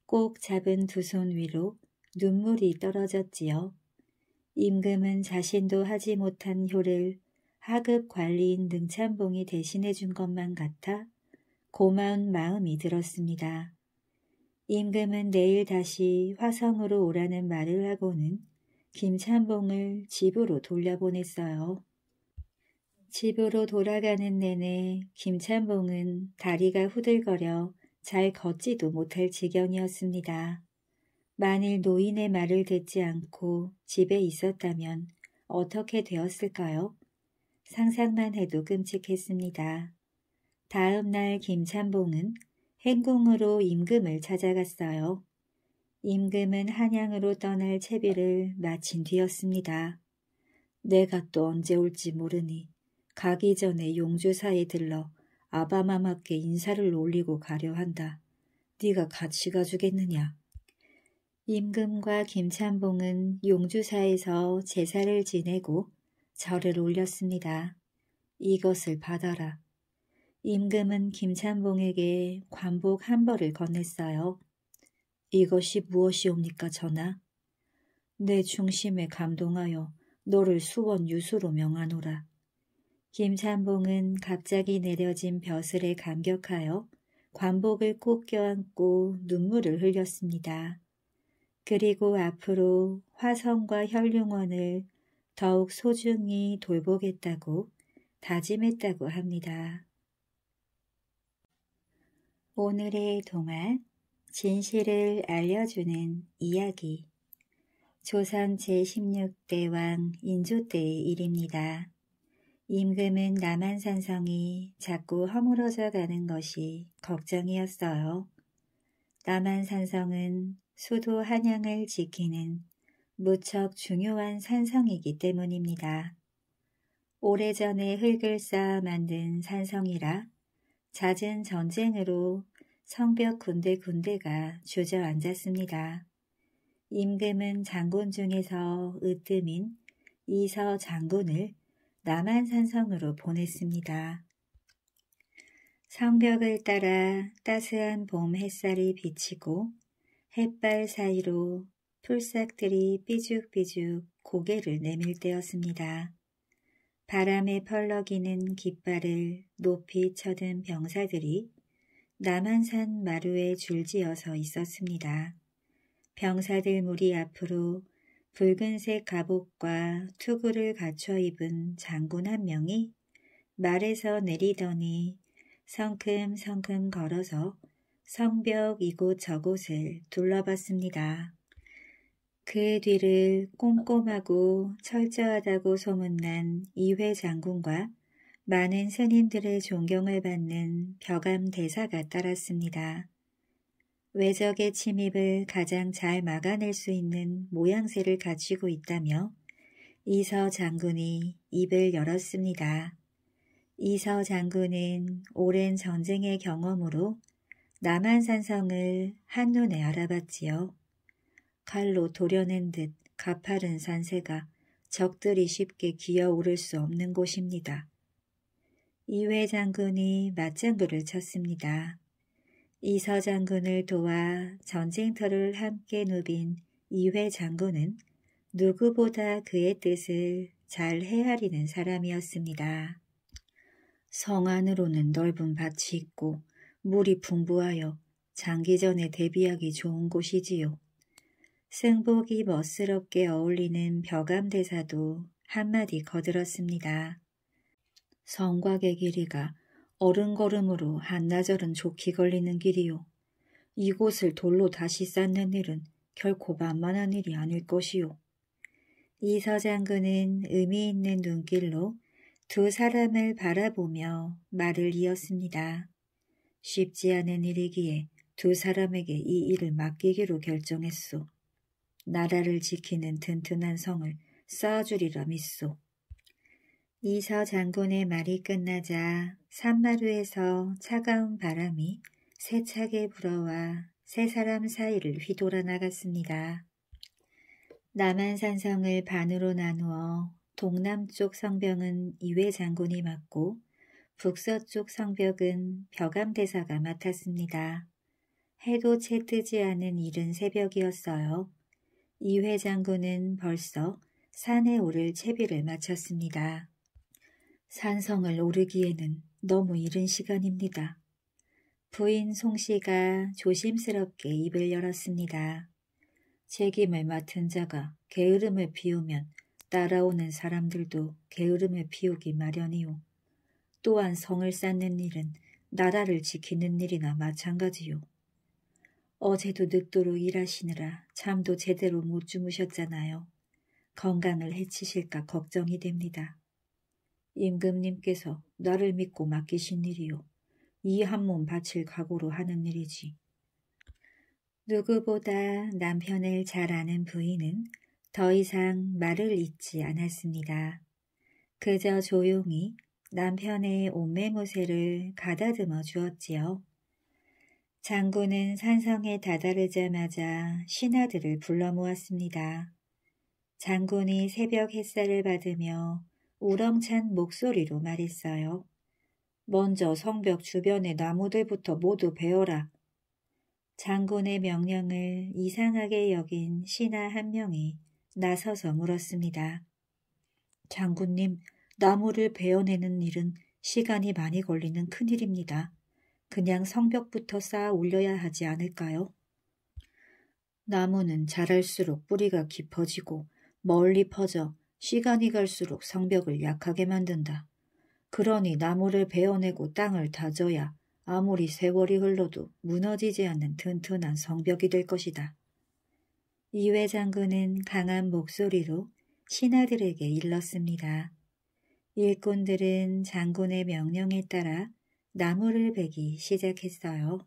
S1: 꼭 잡은 두 손 위로 눈물이 떨어졌지요. 임금은 자신도 하지 못한 효를 하급 관리인 능찬봉이 대신해 준 것만 같아 고마운 마음이 들었습니다. 임금은 내일 다시 화성으로 오라는 말을 하고는 김찬봉을 집으로 돌려보냈어요. 집으로 돌아가는 내내 김찬봉은 다리가 후들거려 잘 걷지도 못할 지경이었습니다. 만일 노인의 말을 듣지 않고 집에 있었다면 어떻게 되었을까요? 상상만 해도 끔찍했습니다. 다음 날 김찬봉은 행궁으로 임금을 찾아갔어요. 임금은 한양으로 떠날 채비를 마친 뒤였습니다. 내가 또 언제 올지 모르니 가기 전에 용주사에 들러 아바마마께 인사를 올리고 가려 한다. 네가 같이 가주겠느냐? 임금과 김찬봉은 용주사에서 제사를 지내고 절을 올렸습니다. 이것을 받아라. 임금은 김찬봉에게 관복 한 벌을 건넸어요. 이것이 무엇이옵니까 전하? 내 중심에 감동하여 너를 수원 유수로 명하노라. 김찬봉은 갑자기 내려진 벼슬에 감격하여 관복을 꼭 껴안고 눈물을 흘렸습니다. 그리고 앞으로 화성과 현륭원을 더욱 소중히 돌보겠다고 다짐했다고 합니다. 오늘의 동화 진실을 알려주는 이야기 조선 제16대 왕 인조 때의 일입니다. 임금은 남한산성이 자꾸 허물어져 가는 것이 걱정이었어요. 남한산성은 수도 한양을 지키는 무척 중요한 산성이기 때문입니다. 오래전에 흙을 쌓아 만든 산성이라 잦은 전쟁으로 성벽 군데군데가 주저앉았습니다. 임금은 장군 중에서 으뜸인 이서 장군을 남한산성으로 보냈습니다. 성벽을 따라 따스한 봄 햇살이 비치고 햇발 사이로 풀싹들이 삐죽삐죽 고개를 내밀 때였습니다. 바람에 펄럭이는 깃발을 높이 쳐든 병사들이 남한산 마루에 줄지어서 있었습니다. 병사들 무리 앞으로 붉은색 갑옷과 투구를 갖춰 입은 장군 한 명이 말에서 내리더니 성큼성큼 걸어서 성벽 이곳 저곳을 둘러봤습니다. 그 뒤를 꼼꼼하고 철저하다고 소문난 이회 장군과 많은 스님들의 존경을 받는 벼감 대사가 따랐습니다. 외적의 침입을 가장 잘 막아낼 수 있는 모양새를 갖추고 있다며 이서 장군이 입을 열었습니다. 이서 장군은 오랜 전쟁의 경험으로 남한산성을 한눈에 알아봤지요. 칼로 도려낸 듯 가파른 산세가 적들이 쉽게 기어오를 수 없는 곳입니다. 이회 장군이 맞장구를 쳤습니다. 이서 장군을 도와 전쟁터를 함께 누빈 이회 장군은 누구보다 그의 뜻을 잘 헤아리는 사람이었습니다. 성 안으로는 넓은 밭이 있고 물이 풍부하여 장기전에 대비하기 좋은 곳이지요. 승복이 멋스럽게 어울리는 벼감대사도 한마디 거들었습니다. 성곽의 길이가 어른걸음으로 한나절은 좋게 걸리는 길이요. 이곳을 돌로 다시 쌓는 일은 결코 만만한 일이 아닐 것이요. 이 서장군은 의미 있는 눈길로 두 사람을 바라보며 말을 이었습니다. 쉽지 않은 일이기에 두 사람에게 이 일을 맡기기로 결정했소. 나라를 지키는 튼튼한 성을 쌓아주리라 믿소. 이서 장군의 말이 끝나자 산마루에서 차가운 바람이 세차게 불어와 세 사람 사이를 휘돌아 나갔습니다. 남한산성을 반으로 나누어 동남쪽 성벽은 이외 장군이 맡고 북서쪽 성벽은 벼감대사가 맡았습니다. 해도 채 뜨지 않은 이른 새벽이었어요. 이회 장군은 벌써 산에 오를 채비를 마쳤습니다. 산성을 오르기에는 너무 이른 시간입니다. 부인 송씨가 조심스럽게 입을 열었습니다. 책임을 맡은 자가 게으름을 피우면 따라오는 사람들도 게으름을 피우기 마련이오 또한 성을 쌓는 일은 나라를 지키는 일이나 마찬가지요. 어제도 늦도록 일하시느라 잠도 제대로 못 주무셨잖아요. 건강을 해치실까 걱정이 됩니다. 임금님께서 나를 믿고 맡기신 일이요. 이 한 몸 바칠 각오로 하는 일이지. 누구보다 남편을 잘 아는 부인은 더 이상 말을 잇지 않았습니다. 그저 조용히 남편의 옷매무새를 가다듬어 주었지요. 장군은 산성에 다다르자마자 신하들을 불러 모았습니다. 장군이 새벽 햇살을 받으며 우렁찬 목소리로 말했어요. 먼저 성벽 주변의 나무들부터 모두 베어라. 장군의 명령을 이상하게 여긴 신하 한 명이 나서서 물었습니다. 장군님, 나무를 베어내는 일은 시간이 많이 걸리는 큰일입니다. 그냥 성벽부터 쌓아 올려야 하지 않을까요? 나무는 자랄수록 뿌리가 깊어지고 멀리 퍼져 시간이 갈수록 성벽을 약하게 만든다. 그러니 나무를 베어내고 땅을 다져야 아무리 세월이 흘러도 무너지지 않는 튼튼한 성벽이 될 것이다. 이회 장군은 강한 목소리로 신하들에게 일렀습니다. 일꾼들은 장군의 명령에 따라 나무를 베기 시작했어요.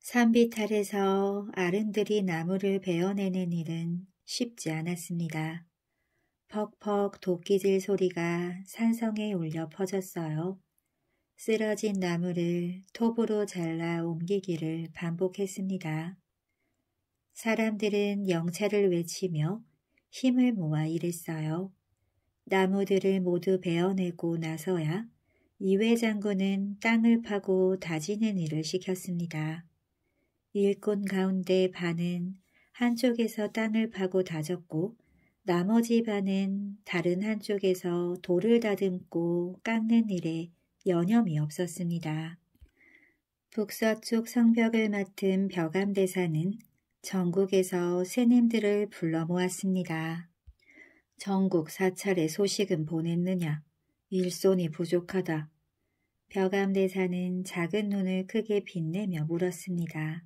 S1: 산비탈에서 아름들이 나무를 베어내는 일은 쉽지 않았습니다. 퍽퍽 도끼질 소리가 산성에 울려 퍼졌어요. 쓰러진 나무를 톱으로 잘라 옮기기를 반복했습니다. 사람들은 영차를 외치며 힘을 모아 일했어요. 나무들을 모두 베어내고 나서야 이회 장군은 땅을 파고 다지는 일을 시켰습니다. 일꾼 가운데 반은 한쪽에서 땅을 파고 다졌고 나머지 반은 다른 한쪽에서 돌을 다듬고 깎는 일에 여념이 없었습니다. 북서쪽 성벽을 맡은 벽암대사는 전국에서 새님들을 불러 모았습니다. 전국 사찰의 소식은 보냈느냐? 일손이 부족하다. 벼감대사는 작은 눈을 크게 빛내며 물었습니다.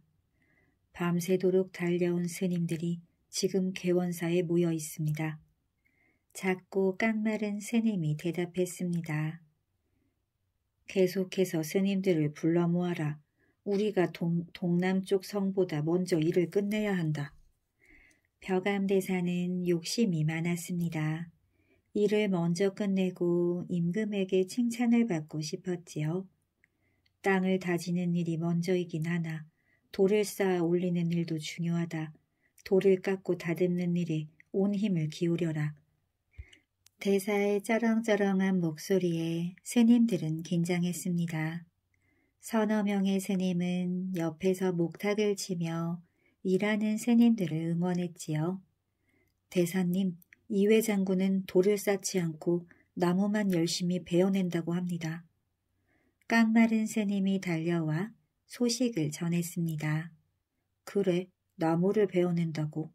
S1: 밤새도록 달려온 스님들이 지금 개원사에 모여 있습니다. 작고 깡마른 스님이 대답했습니다. 계속해서 스님들을 불러 모아라. 우리가 동, 동남쪽 성보다 먼저 일을 끝내야 한다. 벼감대사는 욕심이 많았습니다. 일을 먼저 끝내고 임금에게 칭찬을 받고 싶었지요. 땅을 다지는 일이 먼저이긴 하나 돌을 쌓아 올리는 일도 중요하다. 돌을 깎고 다듬는 일에 온 힘을 기울여라. 대사의 짜렁짜렁한 목소리에 스님들은 긴장했습니다. 서너 명의 스님은 옆에서 목탁을 치며 일하는 스님들을 응원했지요. 대사님, 이회 장군은 돌을 쌓지 않고 나무만 열심히 베어낸다고 합니다. 깡마른 새님이 달려와 소식을 전했습니다. 그래, 나무를 베어낸다고.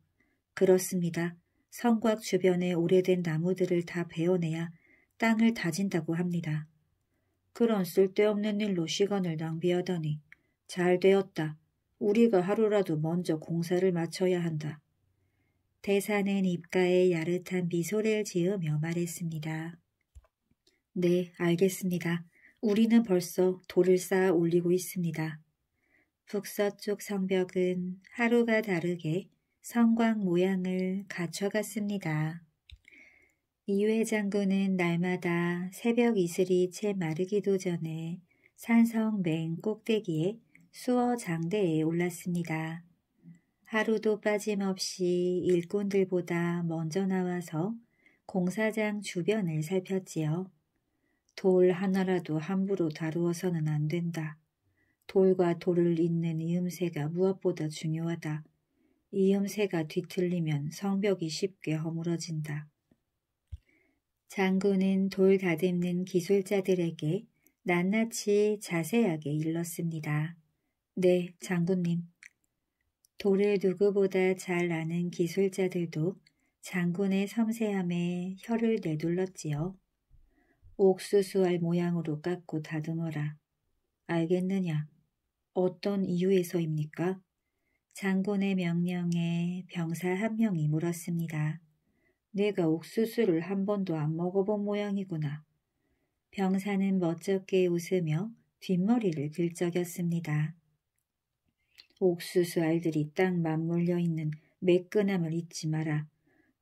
S1: 그렇습니다. 성곽 주변에 오래된 나무들을 다 베어내야 땅을 다진다고 합니다. 그런 쓸데없는 일로 시간을 낭비하다니. 잘 되었다. 우리가 하루라도 먼저 공사를 마쳐야 한다. 대사는 입가에 야릇한 미소를 지으며 말했습니다. 네, 알겠습니다. 우리는 벌써 돌을 쌓아 올리고 있습니다. 북서쪽 성벽은 하루가 다르게 성광 모양을 갖춰갔습니다. 이회 장군은 날마다 새벽 이슬이 채 마르기도 전에 산성 맨 꼭대기에 수어 장대에 올랐습니다. 하루도 빠짐없이 일꾼들보다 먼저 나와서 공사장 주변을 살폈지요. 돌 하나라도 함부로 다루어서는 안 된다. 돌과 돌을 잇는 이음새가 무엇보다 중요하다. 이음새가 뒤틀리면 성벽이 쉽게 허물어진다. 장군은 돌 다듬는 기술자들에게 낱낱이 자세하게 일렀습니다. 네, 장군님. 돌을 누구보다 잘 아는 기술자들도 장군의 섬세함에 혀를 내둘렀지요. 옥수수알 모양으로 깎고 다듬어라. 알겠느냐? 어떤 이유에서입니까? 장군의 명령에 병사 한 명이 물었습니다. 내가 옥수수를 한 번도 안 먹어본 모양이구나. 병사는 멋쩍게 웃으며 뒷머리를 긁적였습니다. 옥수수 알들이 딱 맞물려 있는 매끈함을 잊지 마라.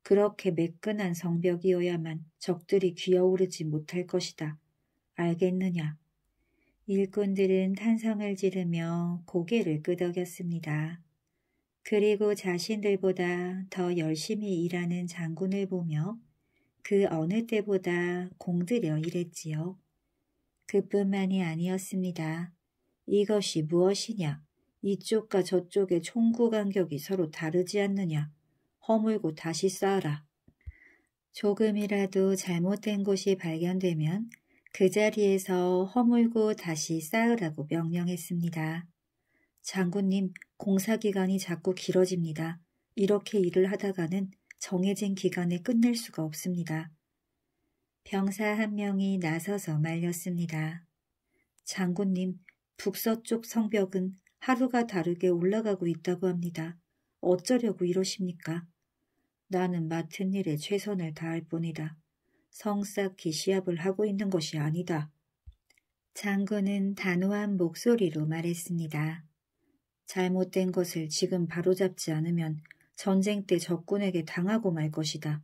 S1: 그렇게 매끈한 성벽이어야만 적들이 기어오르지 못할 것이다. 알겠느냐? 일꾼들은 탄성을 지르며 고개를 끄덕였습니다. 그리고 자신들보다 더 열심히 일하는 장군을 보며 그 어느 때보다 공들여 일했지요. 그뿐만이 아니었습니다. 이것이 무엇이냐? 이쪽과 저쪽의 총구 간격이 서로 다르지 않느냐. 허물고 다시 쌓아라. 조금이라도 잘못된 곳이 발견되면 그 자리에서 허물고 다시 쌓으라고 명령했습니다. 장군님, 공사기간이 자꾸 길어집니다. 이렇게 일을 하다가는 정해진 기간에 끝낼 수가 없습니다. 병사 한 명이 나서서 말렸습니다. 장군님, 북서쪽 성벽은 하루가 다르게 올라가고 있다고 합니다. 어쩌려고 이러십니까? 나는 맡은 일에 최선을 다할 뿐이다. 성쌓기 시합을 하고 있는 것이 아니다. 장군은 단호한 목소리로 말했습니다. 잘못된 것을 지금 바로잡지 않으면 전쟁 때 적군에게 당하고 말 것이다.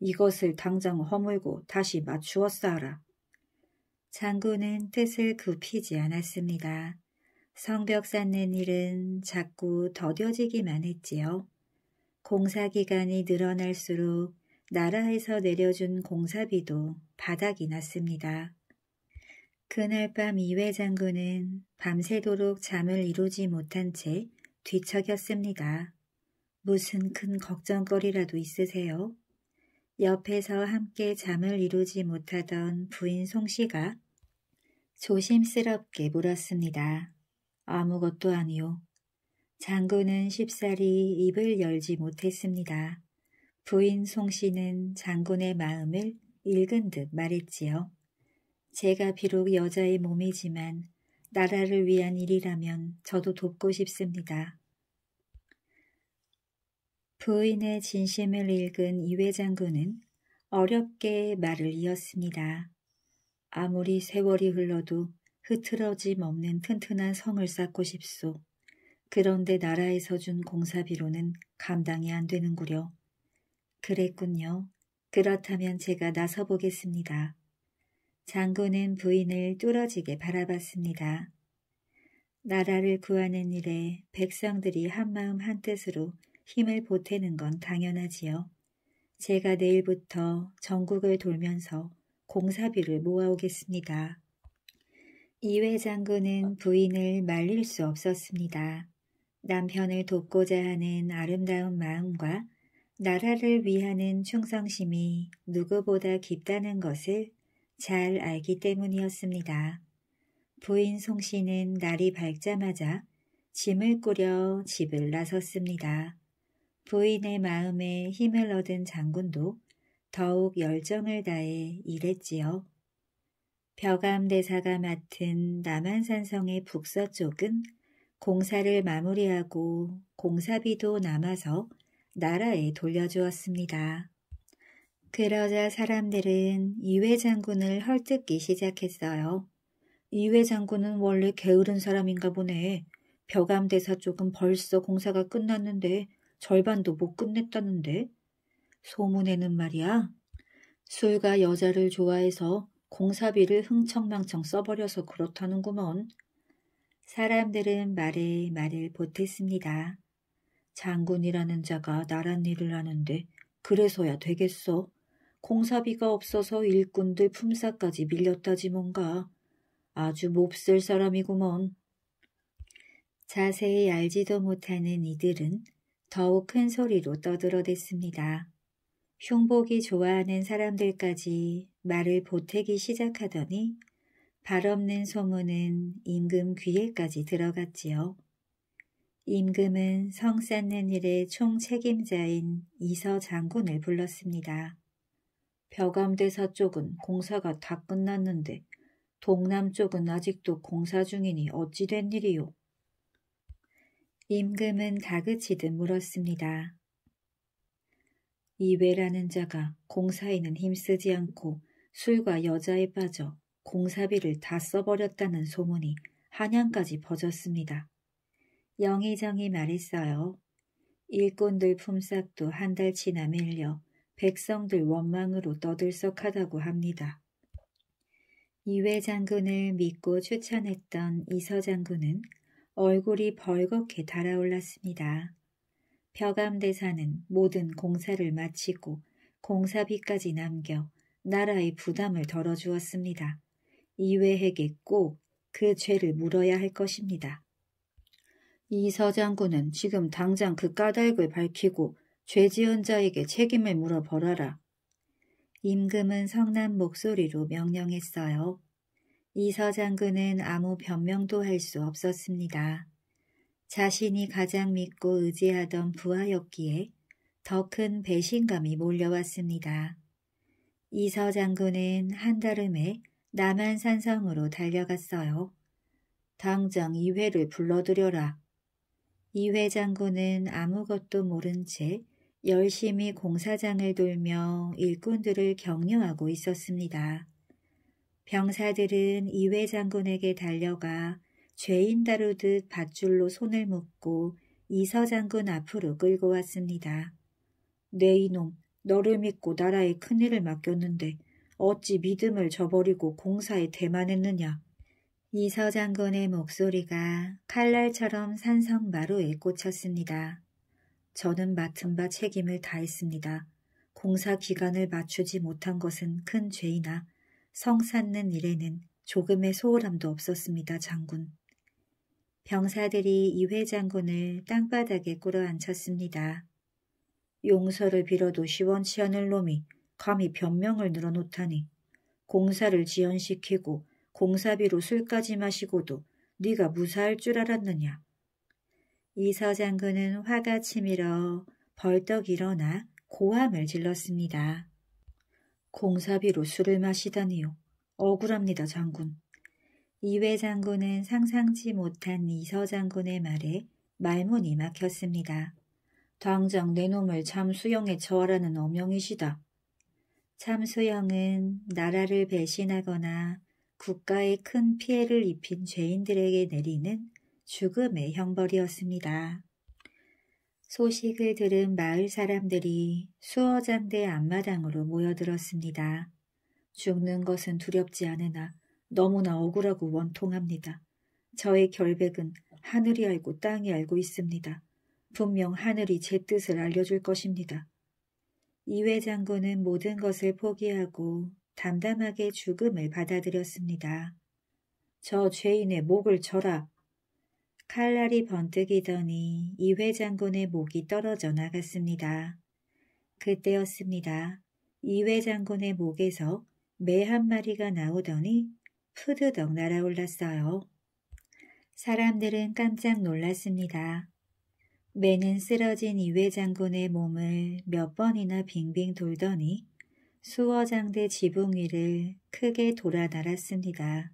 S1: 이것을 당장 허물고 다시 맞추어 싸라. 장군은 뜻을 굽히지 않았습니다. 성벽 쌓는 일은 자꾸 더뎌지기만 했지요. 공사기간이 늘어날수록 나라에서 내려준 공사비도 바닥이 났습니다. 그날 밤 이회 장군은 밤새도록 잠을 이루지 못한 채 뒤척였습니다. 무슨 큰 걱정거리라도 있으세요? 옆에서 함께 잠을 이루지 못하던 부인 송씨가 조심스럽게 물었습니다. 아무것도 아니요. 장군은 쉽사리 입을 열지 못했습니다. 부인 송씨는 장군의 마음을 읽은 듯 말했지요. 제가 비록 여자의 몸이지만 나라를 위한 일이라면 저도 돕고 싶습니다. 부인의 진심을 읽은 이회 장군은 어렵게 말을 이었습니다. 아무리 세월이 흘러도 흐트러짐 없는 튼튼한 성을 쌓고 싶소. 그런데 나라에서 준 공사비로는 감당이 안 되는구려. 그랬군요. 그렇다면 제가 나서보겠습니다. 장군은 부인을 뚫어지게 바라봤습니다. 나라를 구하는 일에 백성들이 한마음 한뜻으로 힘을 보태는 건 당연하지요. 제가 내일부터 전국을 돌면서 공사비를 모아오겠습니다. 이회 장군은 부인을 말릴 수 없었습니다. 남편을 돕고자 하는 아름다운 마음과 나라를 위하는 충성심이 누구보다 깊다는 것을 잘 알기 때문이었습니다. 부인 송씨는 날이 밝자마자 짐을 꾸려 집을 나섰습니다. 부인의 마음에 힘을 얻은 장군도 더욱 열정을 다해 일했지요. 벼감대사가 맡은 남한산성의 북서쪽은 공사를 마무리하고 공사비도 남아서 나라에 돌려주었습니다. 그러자 사람들은 이회 장군을 헐뜯기 시작했어요. 이회 장군은 원래 게으른 사람인가 보네. 벼감대사 쪽은 벌써 공사가 끝났는데 절반도 못 끝냈다는데. 소문에는 말이야. 술과 여자를 좋아해서 공사비를 흥청망청 써버려서 그렇다는구먼. 사람들은 말에 말을 보탰습니다. 장군이라는 자가 나란 일을 하는데 그래서야 되겠어. 공사비가 없어서 일꾼들 품사까지 밀렸다지 뭔가. 아주 몹쓸 사람이구먼. 자세히 알지도 못하는 이들은 더욱 큰 소리로 떠들어댔습니다. 흉복이 좋아하는 사람들까지 말을 보태기 시작하더니 발 없는 소문은 임금 귀에까지 들어갔지요. 임금은 성 쌓는 일의 총책임자인 이서 장군을 불렀습니다. 벽암대사 쪽은 공사가 다 끝났는데 동남쪽은 아직도 공사 중이니 어찌 된 일이요? 임금은 다그치듯 물었습니다. 이외라는 자가 공사에는 힘쓰지 않고 술과 여자에 빠져 공사비를 다 써버렸다는 소문이 한양까지 퍼졌습니다. 영의정이 말했어요. 일꾼들 품삯도 한 달치나 밀려 백성들 원망으로 떠들썩하다고 합니다. 이회 장군을 믿고 추천했던 이서 장군은 얼굴이 벌겋게 달아올랐습니다. 벼감대사는 모든 공사를 마치고 공사비까지 남겨 나라의 부담을 덜어주었습니다. 이외에겠고 그 죄를 물어야 할 것입니다. 이 서장군은 지금 당장 그 까닭을 밝히고 죄 지은 자에게 책임을 물어버려라. 임금은 성난 목소리로 명령했어요. 이 서장군은 아무 변명도 할 수 없었습니다. 자신이 가장 믿고 의지하던 부하였기에 더 큰 배신감이 몰려왔습니다. 이서 장군은 한달음에 남한산성으로 달려갔어요. 당장 이회를 불러들여라. 이회 장군은 아무것도 모른 채 열심히 공사장을 돌며 일꾼들을 격려하고 있었습니다. 병사들은 이회 장군에게 달려가 죄인 다루듯 밧줄로 손을 묶고 이서 장군 앞으로 끌고 왔습니다. 네 이놈, 너를 믿고 나라의 큰일을 맡겼는데 어찌 믿음을 저버리고 공사에 대만했느냐. 이서 장군의 목소리가 칼날처럼 산성마루에 꽂혔습니다. 저는 맡은 바 책임을 다했습니다. 공사 기간을 맞추지 못한 것은 큰 죄이나 성 쌓는 일에는 조금의 소홀함도 없었습니다, 장군. 병사들이 이회 장군을 땅바닥에 꿇어 앉혔습니다. 용서를 빌어도 시원치 않을 놈이 감히 변명을 늘어놓다니 공사를 지연시키고 공사비로 술까지 마시고도 네가 무사할 줄 알았느냐. 이 서장군은 화가 치밀어 벌떡 일어나 고함을 질렀습니다. 공사비로 술을 마시다니요. 억울합니다 장군. 이외 장군은 상상치 못한 이 서장군의 말에 말문이 막혔습니다. 당장 내놈을 잠수영에 저하라는 엄명이시다. 참수영은 나라를 배신하거나 국가에 큰 피해를 입힌 죄인들에게 내리는 죽음의 형벌이었습니다. 소식을 들은 마을 사람들이 수어장대 앞마당으로 모여들었습니다. 죽는 것은 두렵지 않으나 너무나 억울하고 원통합니다. 저의 결백은 하늘이 알고 땅이 알고 있습니다. 분명 하늘이 제 뜻을 알려줄 것입니다. 이회 장군은 모든 것을 포기하고 담담하게 죽음을 받아들였습니다. 저 죄인의 목을 쳐라. 칼날이 번뜩이더니 이회 장군의 목이 떨어져 나갔습니다. 그때였습니다. 이회 장군의 목에서 매 한 마리가 나오더니 푸드덕 날아올랐어요. 사람들은 깜짝 놀랐습니다. 매는 쓰러진 이회 장군의 몸을 몇 번이나 빙빙 돌더니 수어장대 지붕 위를 크게 돌아 다랐습니다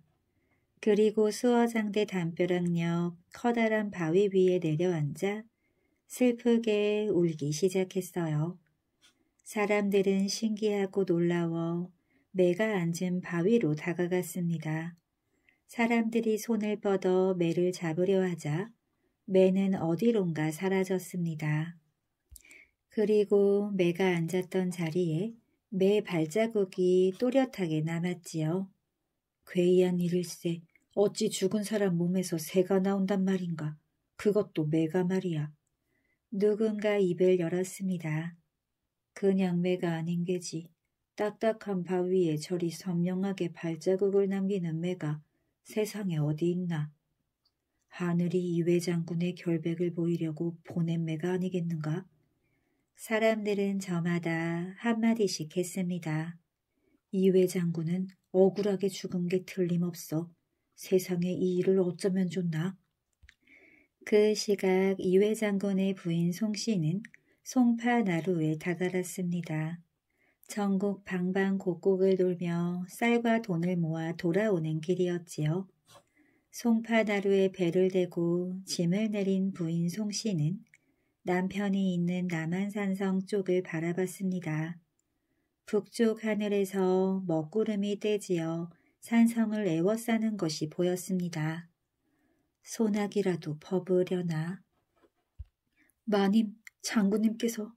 S1: 그리고 수어장대 담벼락옆 커다란 바위 위에 내려앉아 슬프게 울기 시작했어요. 사람들은 신기하고 놀라워 매가 앉은 바위로 다가갔습니다. 사람들이 손을 뻗어 매를 잡으려 하자 매는 어디론가 사라졌습니다. 그리고 매가 앉았던 자리에 매 발자국이 또렷하게 남았지요. 괴이한 일일세 어찌 죽은 사람 몸에서 새가 나온단 말인가. 그것도 매가 말이야. 누군가 입을 열었습니다. 그냥 매가 아닌 게지. 딱딱한 바위에 저리 선명하게 발자국을 남기는 매가 세상에 어디 있나. 하늘이 이회 장군의 결백을 보이려고 보낸 매가 아니겠는가? 사람들은 저마다 한마디씩 했습니다. 이회 장군은 억울하게 죽은 게 틀림없어. 세상에 이 일을 어쩌면 좋나? 그 시각 이회 장군의 부인 송씨는 송파나루에 다가랐습니다 전국 방방곡곡을 돌며 쌀과 돈을 모아 돌아오는 길이었지요. 송파나루에 배를 대고 짐을 내린 부인 송씨는 남편이 있는 남한산성 쪽을 바라봤습니다. 북쪽 하늘에서 먹구름이 떼지어 산성을 애워싸는 것이 보였습니다. 소나기라도 퍼부려나 마님, 장군님께서,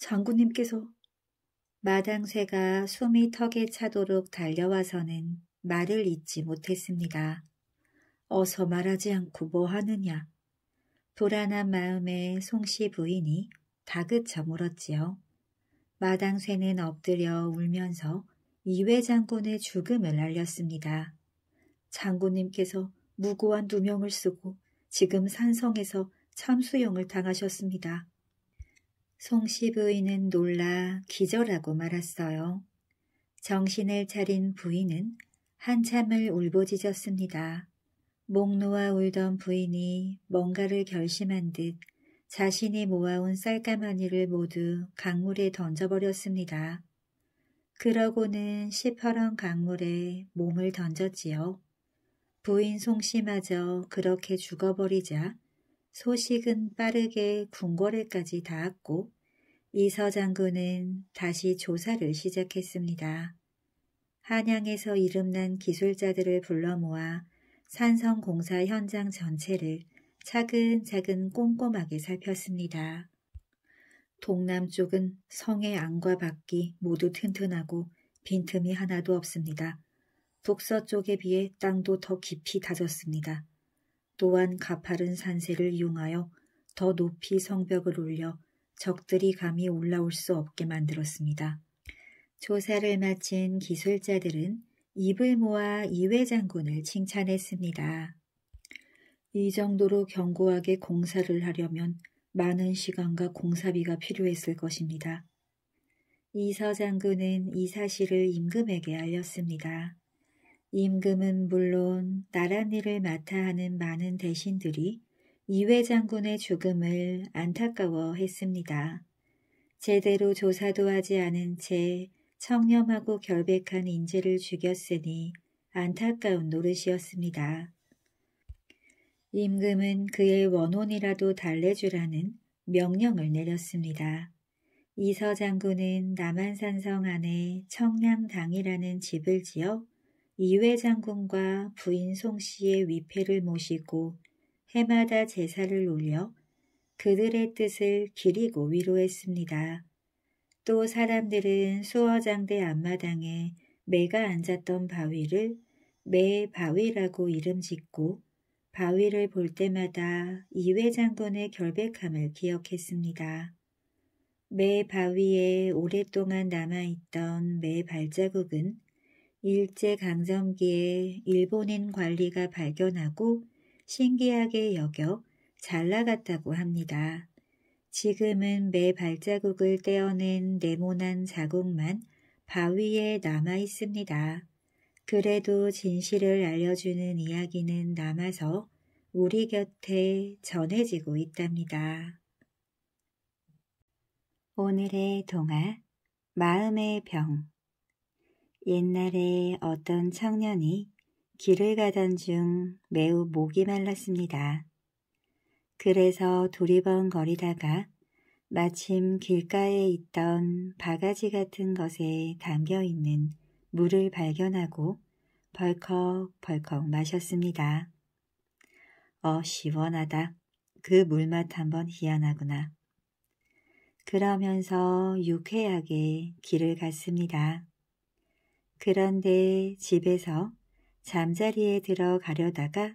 S1: 장군님께서 마당쇠가 숨이 턱에 차도록 달려와서는 말을 잇지 못했습니다. 어서 말하지 않고 뭐하느냐. 불안한 마음에 송씨 부인이 다그쳐 물었지요. 마당쇠는 엎드려 울면서 이회 장군의 죽음을 알렸습니다. 장군님께서 무고한 두명을 쓰고 지금 산성에서 참수용을 당하셨습니다. 송씨 부인은 놀라 기절하고 말았어요. 정신을 차린 부인은 한참을 울부짖었습니다. 목 놓아 울던 부인이 뭔가를 결심한 듯 자신이 모아온 쌀가마니를 모두 강물에 던져버렸습니다. 그러고는 시퍼런 강물에 몸을 던졌지요. 부인 송씨마저 그렇게 죽어버리자 소식은 빠르게 궁궐에까지 닿았고 이서 장군은 다시 조사를 시작했습니다. 한양에서 이름난 기술자들을 불러 모아 산성공사 현장 전체를 차근차근 꼼꼼하게 살폈습니다. 동남쪽은 성의 안과 밖이 모두 튼튼하고 빈틈이 하나도 없습니다. 북서쪽에 비해 땅도 더 깊이 다졌습니다. 또한 가파른 산세를 이용하여 더 높이 성벽을 올려 적들이 감히 올라올 수 없게 만들었습니다. 조사를 마친 기술자들은 입을 모아 이회 장군을 칭찬했습니다. 이 정도로 견고하게 공사를 하려면 많은 시간과 공사비가 필요했을 것입니다. 이서 장군은 이 사실을 임금에게 알렸습니다. 임금은 물론 나랏일을 맡아 하는 많은 대신들이 이회 장군의 죽음을 안타까워했습니다. 제대로 조사도 하지 않은 채 청렴하고 결백한 인재를 죽였으니 안타까운 노릇이었습니다. 임금은 그의 원혼이라도 달래주라는 명령을 내렸습니다. 이서 장군은 남한산성 안에 청량당이라는 집을 지어 이회 장군과 부인 송씨의 위패를 모시고 해마다 제사를 올려 그들의 뜻을 기리고 위로했습니다. 또 사람들은 수어장대 앞마당에 매가 앉았던 바위를 매 바위라고 이름 짓고 바위를 볼 때마다 이회장돈의 결백함을 기억했습니다. 매 바위에 오랫동안 남아있던 매 발자국은 일제강점기에 일본인 관리가 발견하고 신기하게 여겨 잘 나갔다고 합니다. 지금은 매 발자국을 떼어낸 네모난 자국만 바위에 남아 있습니다. 그래도 진실을 알려주는 이야기는 남아서 우리 곁에 전해지고 있답니다. 오늘의 동화 마음의 병 옛날에 어떤 청년이 길을 가던 중 매우 목이 말랐습니다. 그래서 두리번거리다가 마침 길가에 있던 바가지 같은 것에 담겨있는 물을 발견하고 벌컥벌컥 마셨습니다. 어 시원하다. 그 물맛 한번 희한하구나. 그러면서 유쾌하게 길을 갔습니다. 그런데 집에서 잠자리에 들어가려다가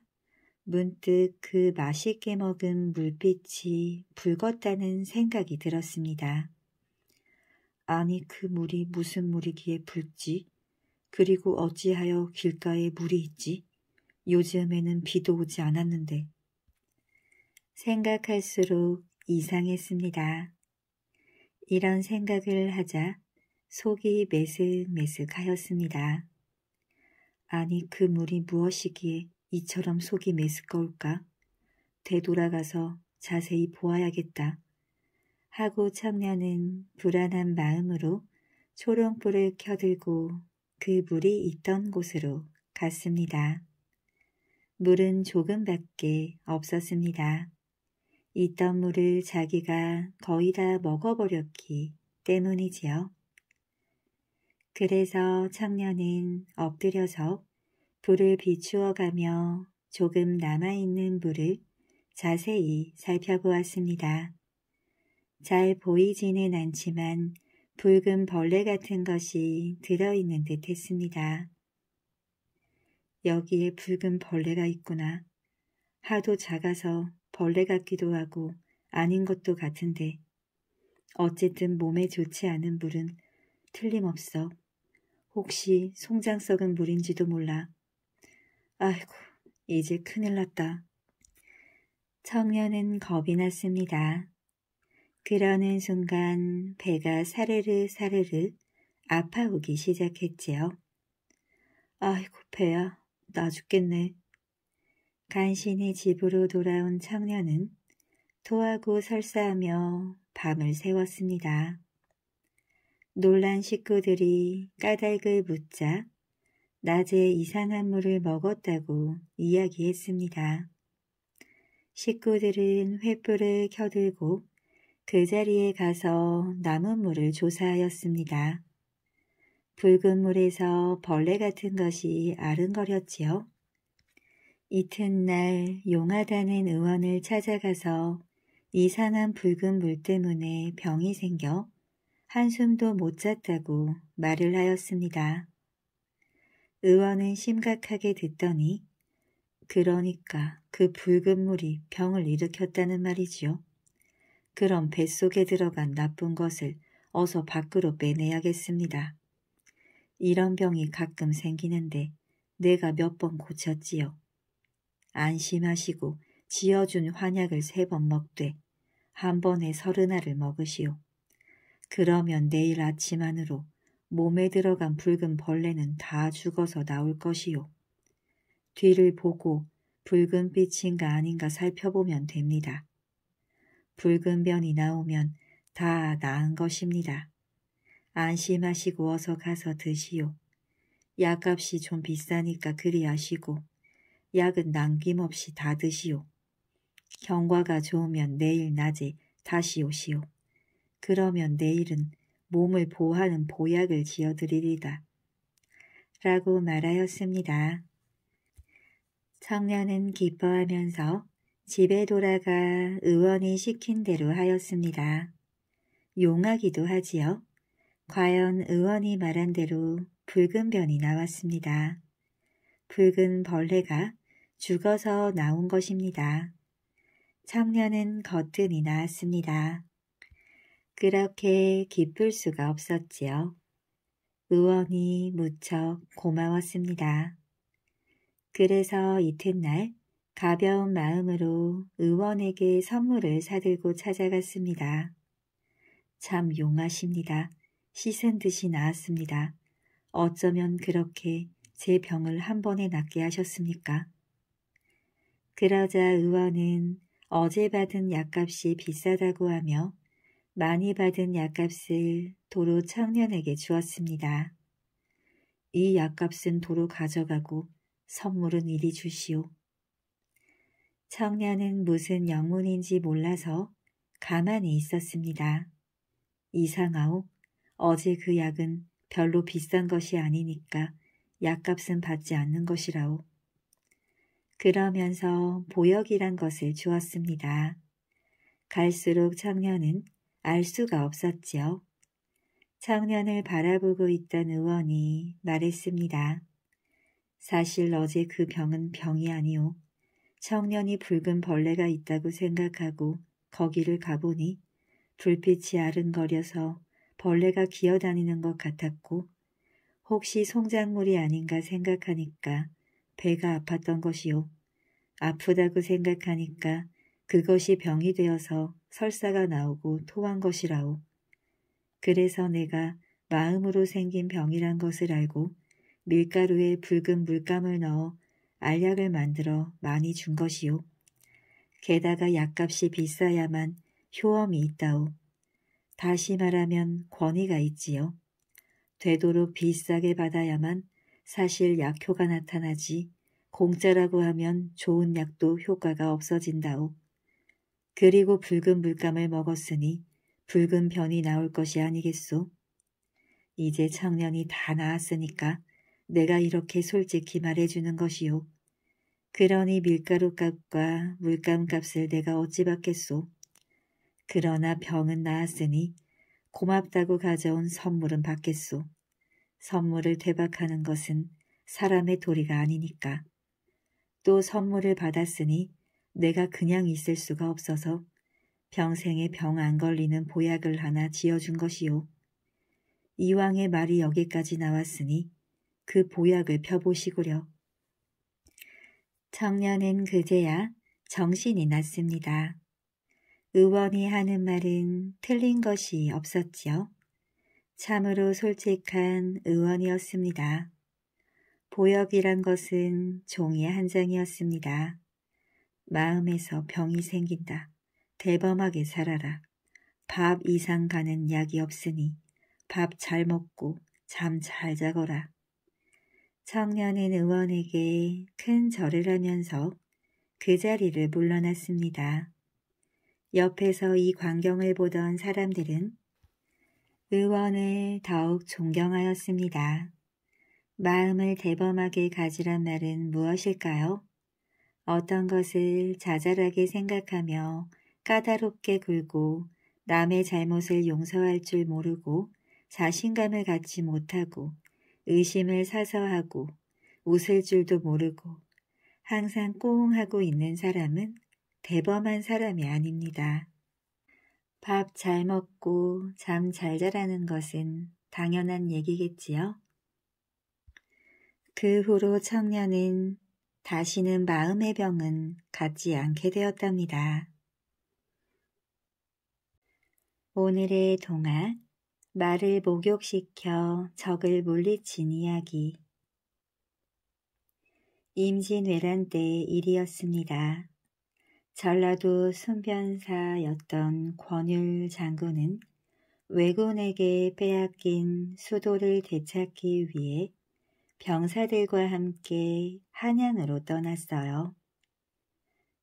S1: 문득 그 맛있게 먹은 물빛이 붉었다는 생각이 들었습니다. 아니 그 물이 무슨 물이기에 붉지? 그리고 어찌하여 길가에 물이 있지? 요즘에는 비도 오지 않았는데. 생각할수록 이상했습니다. 이런 생각을 하자 속이 메슥메슥하였습니다. 아니 그 물이 무엇이기에 이처럼 속이 메스꺼울까? 되돌아가서 자세히 보아야겠다. 하고 청년은 불안한 마음으로 초롱불을 켜들고 그 물이 있던 곳으로 갔습니다. 물은 조금밖에 없었습니다. 있던 물을 자기가 거의 다 먹어버렸기 때문이지요. 그래서 청년은 엎드려서 불을 비추어 가며 조금 남아있는 물을 자세히 살펴보았습니다. 잘 보이지는 않지만 붉은 벌레 같은 것이 들어있는 듯 했습니다. 여기에 붉은 벌레가 있구나. 하도 작아서 벌레 같기도 하고 아닌 것도 같은데 어쨌든 몸에 좋지 않은 물은 틀림없어. 혹시 송장 썩은 물인지도 몰라. 아이고, 이제 큰일 났다. 청년은 겁이 났습니다. 그러는 순간 배가 사르르 사르르 아파오기 시작했지요. 아이고 배야, 나 죽겠네. 간신히 집으로 돌아온 청년은 토하고 설사하며 밤을 새웠습니다. 놀란 식구들이 까닭을 묻자 낮에 이상한 물을 먹었다고 이야기했습니다. 식구들은 횃불을 켜들고 그 자리에 가서 남은 물을 조사하였습니다. 붉은 물에서 벌레 같은 것이 아른거렸지요. 이튿날 용하다는 의원을 찾아가서 이상한 붉은 물 때문에 병이 생겨 한숨도 못 잤다고 말을 하였습니다. 의원은 심각하게 듣더니 그러니까 그 붉은 물이 병을 일으켰다는 말이지요. 그럼 뱃속에 들어간 나쁜 것을 어서 밖으로 빼내야겠습니다. 이런 병이 가끔 생기는데 내가 몇 번 고쳤지요. 안심하시고 지어준 환약을 세 번 먹되 한 번에 서른 알을 먹으시오. 그러면 내일 아침 안으로 몸에 들어간 붉은 벌레는 다 죽어서 나올 것이요. 뒤를 보고 붉은 빛인가 아닌가 살펴보면 됩니다. 붉은 변이 나오면 다 나은 것입니다. 안심하시고 어서 가서 드시오. 약값이 좀 비싸니까 그리하시고 약은 남김없이 다 드시오. 경과가 좋으면 내일 낮에 다시 오시오. 그러면 내일은 몸을 보호하는 보약을 지어드리리다. 라고 말하였습니다. 청년은 기뻐하면서 집에 돌아가 의원이 시킨 대로 하였습니다. 용하기도 하지요. 과연 의원이 말한 대로 붉은 변이 나왔습니다. 붉은 벌레가 죽어서 나온 것입니다. 청년은 거뜬히 나았습니다. 그렇게 기쁠 수가 없었지요. 의원이 무척 고마웠습니다. 그래서 이튿날 가벼운 마음으로 의원에게 선물을 사들고 찾아갔습니다. 참 용하십니다. 씻은 듯이 나았습니다. 어쩌면 그렇게 제 병을 한 번에 낫게 하셨습니까? 그러자 의원은 어제 받은 약값이 비싸다고 하며 많이 받은 약값을 도로 청년에게 주었습니다. 이 약값은 도로 가져가고 선물은 이리 주시오. 청년은 무슨 영문인지 몰라서 가만히 있었습니다. 이상하오. 어제 그 약은 별로 비싼 것이 아니니까 약값은 받지 않는 것이라오. 그러면서 보역이란 것을 주었습니다. 갈수록 청년은 알 수가 없었지요. 청년을 바라보고 있던 의원이 말했습니다. 사실 어제 그 병은 병이 아니오. 청년이 붉은 벌레가 있다고 생각하고 거기를 가보니 불빛이 아른거려서 벌레가 기어다니는 것 같았고 혹시 송작물이 아닌가 생각하니까 배가 아팠던 것이요. 아프다고 생각하니까 그것이 병이 되어서 설사가 나오고 토한 것이라오. 그래서 내가 마음으로 생긴 병이란 것을 알고 밀가루에 붉은 물감을 넣어 알약을 만들어 많이 준것이오 게다가 약값이 비싸야만 효험이 있다오. 다시 말하면 권위가 있지요. 되도록 비싸게 받아야만 사실 약효가 나타나지 공짜라고 하면 좋은 약도 효과가 없어진다오. 그리고 붉은 물감을 먹었으니 붉은 변이 나올 것이 아니겠소. 이제 청년이 다 나았으니까 내가 이렇게 솔직히 말해주는 것이요. 그러니 밀가루값과 물감값을 내가 어찌 받겠소. 그러나 병은 나았으니 고맙다고 가져온 선물은 받겠소. 선물을 대박하는 것은 사람의 도리가 아니니까. 또 선물을 받았으니 내가 그냥 있을 수가 없어서 평생에 병 안 걸리는 보약을 하나 지어준 것이요. 이왕의 말이 여기까지 나왔으니 그 보약을 펴보시구려. 청년은 그제야 정신이 났습니다. 의원이 하는 말은 틀린 것이 없었지요. 참으로 솔직한 의원이었습니다. 보역이란 것은 종이 한 장이었습니다. 마음에서 병이 생긴다. 대범하게 살아라. 밥 이상 가는 약이 없으니 밥 잘 먹고 잠 잘 자거라. 청년은 의원에게 큰 절을 하면서 그 자리를 물러났습니다. 옆에서 이 광경을 보던 사람들은 의원을 더욱 존경하였습니다. 마음을 대범하게 가지란 말은 무엇일까요? 어떤 것을 자잘하게 생각하며 까다롭게 굴고 남의 잘못을 용서할 줄 모르고 자신감을 갖지 못하고 의심을 사서하고 웃을 줄도 모르고 항상 꽁하고 있는 사람은 대범한 사람이 아닙니다. 밥 잘 먹고 잠 잘 자라는 것은 당연한 얘기겠지요. 그 후로 청년은 다시는 마음의 병은 갖지 않게 되었답니다. 오늘의 동화 말을 목욕시켜 적을 물리친 이야기 임진왜란 때 일이었습니다. 전라도 순변사였던 권율 장군은 왜군에게 빼앗긴 수도를 되찾기 위해 병사들과 함께 한양으로 떠났어요.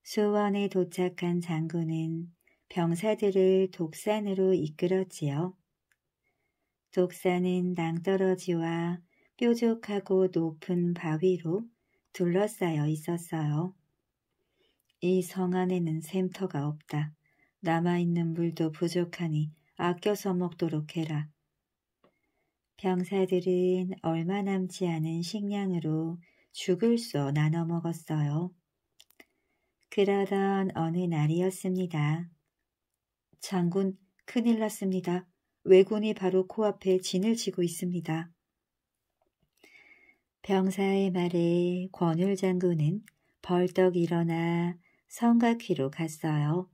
S1: 수원에 도착한 장군은 병사들을 독산으로 이끌었지요. 독산은 낭떠러지와 뾰족하고 높은 바위로 둘러싸여 있었어요. 이 성 안에는 샘터가 없다. 남아있는 물도 부족하니 아껴서 먹도록 해라. 병사들은 얼마 남지 않은 식량으로 죽을 쏘 나눠 먹었어요. 그러던 어느 날이었습니다. 장군, 큰일 났습니다. 왜군이 바로 코앞에 진을 치고 있습니다. 병사의 말에 권율 장군은 벌떡 일어나 성곽휘로 갔어요.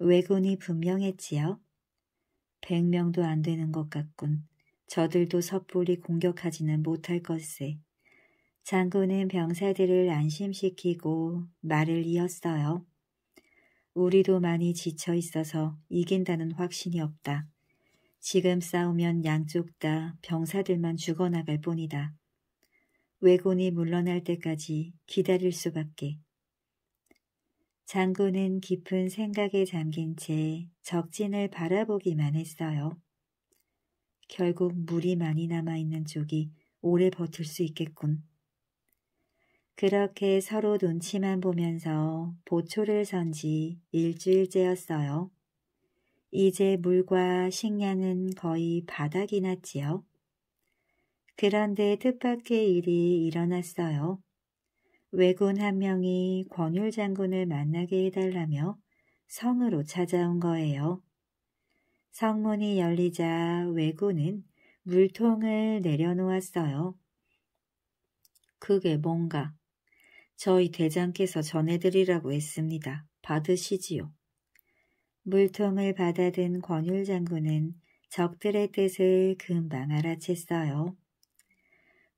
S1: 왜군이 분명했지요. 백명도 안 되는 것 같군. 저들도 섣불리 공격하지는 못할 것을. 장군은 병사들을 안심시키고 말을 이었어요. 우리도 많이 지쳐 있어서 이긴다는 확신이 없다. 지금 싸우면 양쪽 다 병사들만 죽어나갈 뿐이다. 왜군이 물러날 때까지 기다릴 수밖에. 장군은 깊은 생각에 잠긴 채 적진을 바라보기만 했어요. 결국 물이 많이 남아있는 쪽이 오래 버틸 수 있겠군. 그렇게 서로 눈치만 보면서 보초를 선 지 일주일째였어요. 이제 물과 식량은 거의 바닥이 났지요. 그런데 뜻밖의 일이 일어났어요. 왜군 한 명이 권율 장군을 만나게 해달라며 성으로 찾아온 거예요. 성문이 열리자 외구는 물통을 내려놓았어요. 그게 뭔가? 저희 대장께서 전해드리라고 했습니다. 받으시지요. 물통을 받아든 권율 장군은 적들의 뜻을 금방 알아챘어요.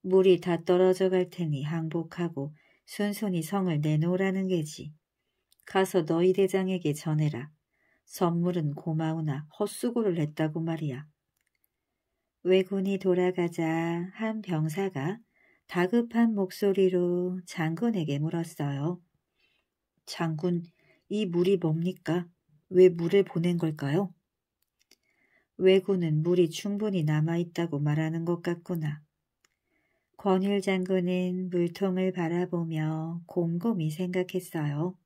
S1: 물이 다 떨어져 갈 테니 항복하고 순순히 성을 내놓으라는 게지. 가서 너희 대장에게 전해라. 선물은 고마우나 헛수고를 했다고 말이야. 왜군이 돌아가자 한 병사가 다급한 목소리로 장군에게 물었어요. 장군, 이 물이 뭡니까? 왜 물을 보낸 걸까요? 왜군은 물이 충분히 남아있다고 말하는 것 같구나. 권율 장군은 물통을 바라보며 곰곰이 생각했어요.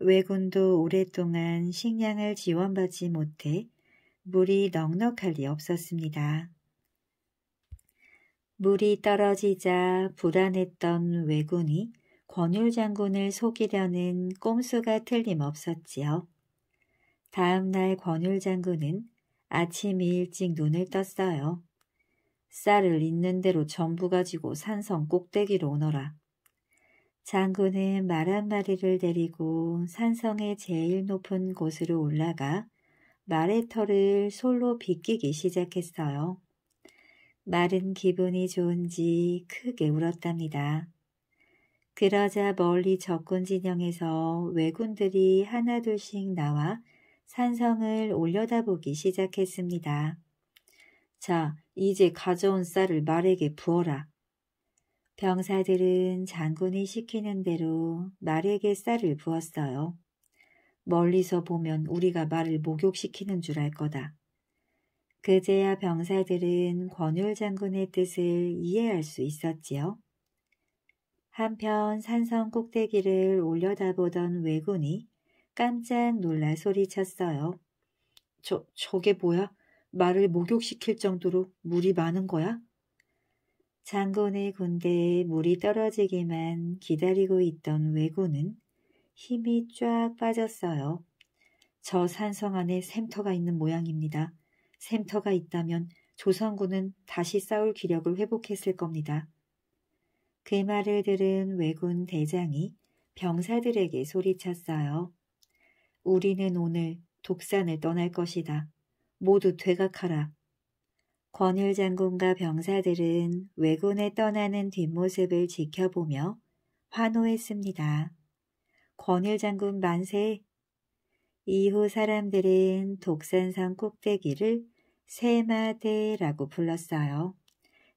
S1: 외군도 오랫동안 식량을 지원받지 못해 물이 넉넉할 리 없었습니다. 물이 떨어지자 불안했던 외군이 권율 장군을 속이려는 꼼수가 틀림없었지요. 다음 날 권율 장군은 아침 일찍 눈을 떴어요. 쌀을 있는 대로 전부 가지고 산성 꼭대기로 오너라. 장군은 말 한마리를 데리고 산성의 제일 높은 곳으로 올라가 말의 털을 솔로 빗기기 시작했어요. 말은 기분이 좋은지 크게 울었답니다. 그러자 멀리 적군 진영에서 왜군들이 하나둘씩 나와 산성을 올려다보기 시작했습니다. 자, 이제 가져온 쌀을 말에게 부어라. 병사들은 장군이 시키는 대로 말에게 쌀을 부었어요. 멀리서 보면 우리가 말을 목욕시키는 줄 알 거다. 그제야 병사들은 권율 장군의 뜻을 이해할 수 있었지요. 한편 산성 꼭대기를 올려다보던 왜군이 깜짝 놀라 소리쳤어요. 저, 저게 뭐야? 말을 목욕시킬 정도로 물이 많은 거야? 장군의 군대에 물이 떨어지기만 기다리고 있던 왜군은 힘이 쫙 빠졌어요. 저 산성 안에 샘터가 있는 모양입니다. 샘터가 있다면 조선군은 다시 싸울 기력을 회복했을 겁니다. 그 말을 들은 왜군 대장이 병사들에게 소리쳤어요. 우리는 오늘 독산을 떠날 것이다. 모두 퇴각하라. 권율 장군과 병사들은 왜군에 떠나는 뒷모습을 지켜보며 환호했습니다. 권율 장군 만세! 이후 사람들은 독산성 꼭대기를 세마대라고 불렀어요.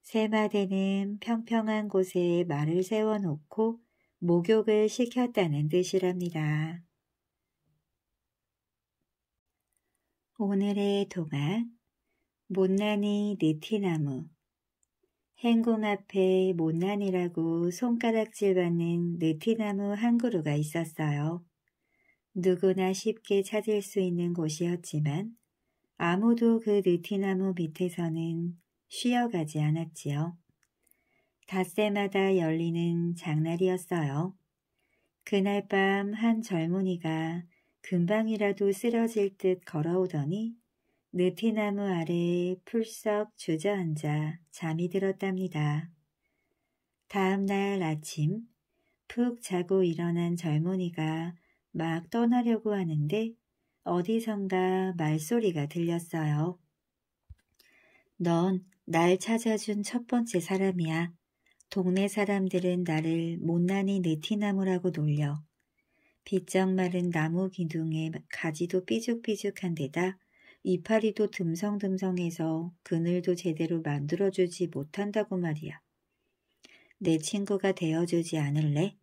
S1: 세마대는 평평한 곳에 말을 세워놓고 목욕을 시켰다는 뜻이랍니다. 오늘의 동화 못난이 느티나무 행궁 앞에 못난이라고 손가락질 받는 느티나무 한 그루가 있었어요. 누구나 쉽게 찾을 수 있는 곳이었지만 아무도 그 느티나무 밑에서는 쉬어가지 않았지요. 닷새마다 열리는 장날이었어요. 그날 밤 한 젊은이가 금방이라도 쓰러질 듯 걸어오더니 느티나무 아래에 풀썩 주저앉아 잠이 들었답니다. 다음 날 아침 푹 자고 일어난 젊은이가 막 떠나려고 하는데 어디선가 말소리가 들렸어요. 넌 날 찾아준 첫 번째 사람이야. 동네 사람들은 나를 못난이 느티나무라고 놀려. 빗장 마른 나무 기둥에 가지도 삐죽삐죽한 데다 이파리도 듬성듬성해서 그늘도 제대로 만들어주지 못한다고 말이야. 내 친구가 되어주지 않을래?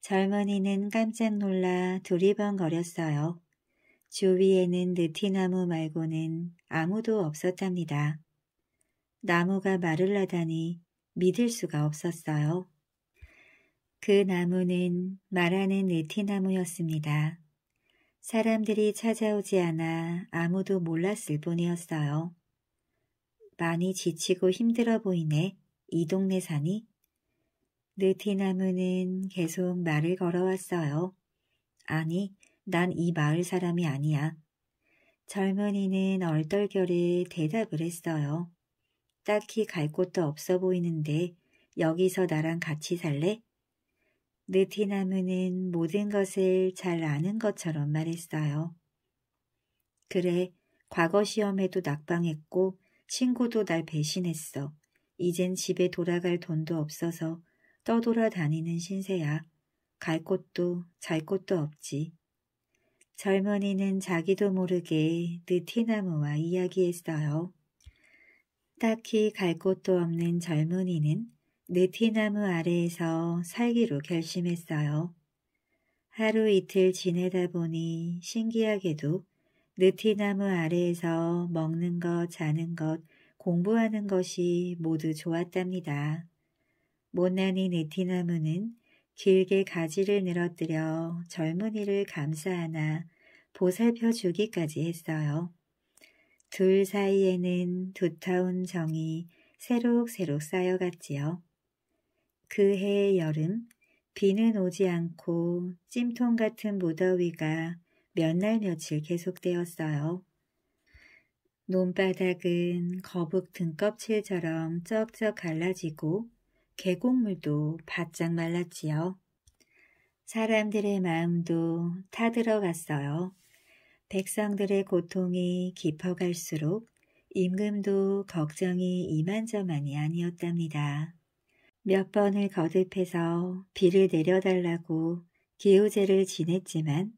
S1: 젊은이는 깜짝 놀라 두리번거렸어요. 주위에는 느티나무 말고는 아무도 없었답니다. 나무가 말을 하다니 믿을 수가 없었어요. 그 나무는 말하는 느티나무였습니다. 사람들이 찾아오지 않아 아무도 몰랐을 뿐이었어요. 많이 지치고 힘들어 보이네, 이 동네 사니? 느티나무는 계속 말을 걸어왔어요. 아니, 난 이 마을 사람이 아니야. 젊은이는 얼떨결에 대답을 했어요. 딱히 갈 곳도 없어 보이는데 여기서 나랑 같이 살래? 느티나무는 모든 것을 잘 아는 것처럼 말했어요. 그래, 과거 시험에도 낙방했고 친구도 날 배신했어. 이젠 집에 돌아갈 돈도 없어서 떠돌아 다니는 신세야. 갈 곳도 잘 곳도 없지. 젊은이는 자기도 모르게 느티나무와 이야기했어요. 딱히 갈 곳도 없는 젊은이는 느티나무 아래에서 살기로 결심했어요. 하루 이틀 지내다 보니 신기하게도 느티나무 아래에서 먹는 것, 자는 것, 공부하는 것이 모두 좋았답니다. 못난이 느티나무는 길게 가지를 늘어뜨려 젊은이를 감싸안아 보살펴 주기까지 했어요. 둘 사이에는 두터운 정이 새록새록 쌓여갔지요. 그 해의 여름 비는 오지 않고 찜통 같은 무더위가 몇 날 며칠 계속되었어요. 논바닥은 거북 등껍질처럼 쩍쩍 갈라지고 계곡물도 바짝 말랐지요. 사람들의 마음도 타들어갔어요. 백성들의 고통이 깊어갈수록 임금도 걱정이 이만저만이 아니었답니다. 몇 번을 거듭해서 비를 내려달라고 기우제를 지냈지만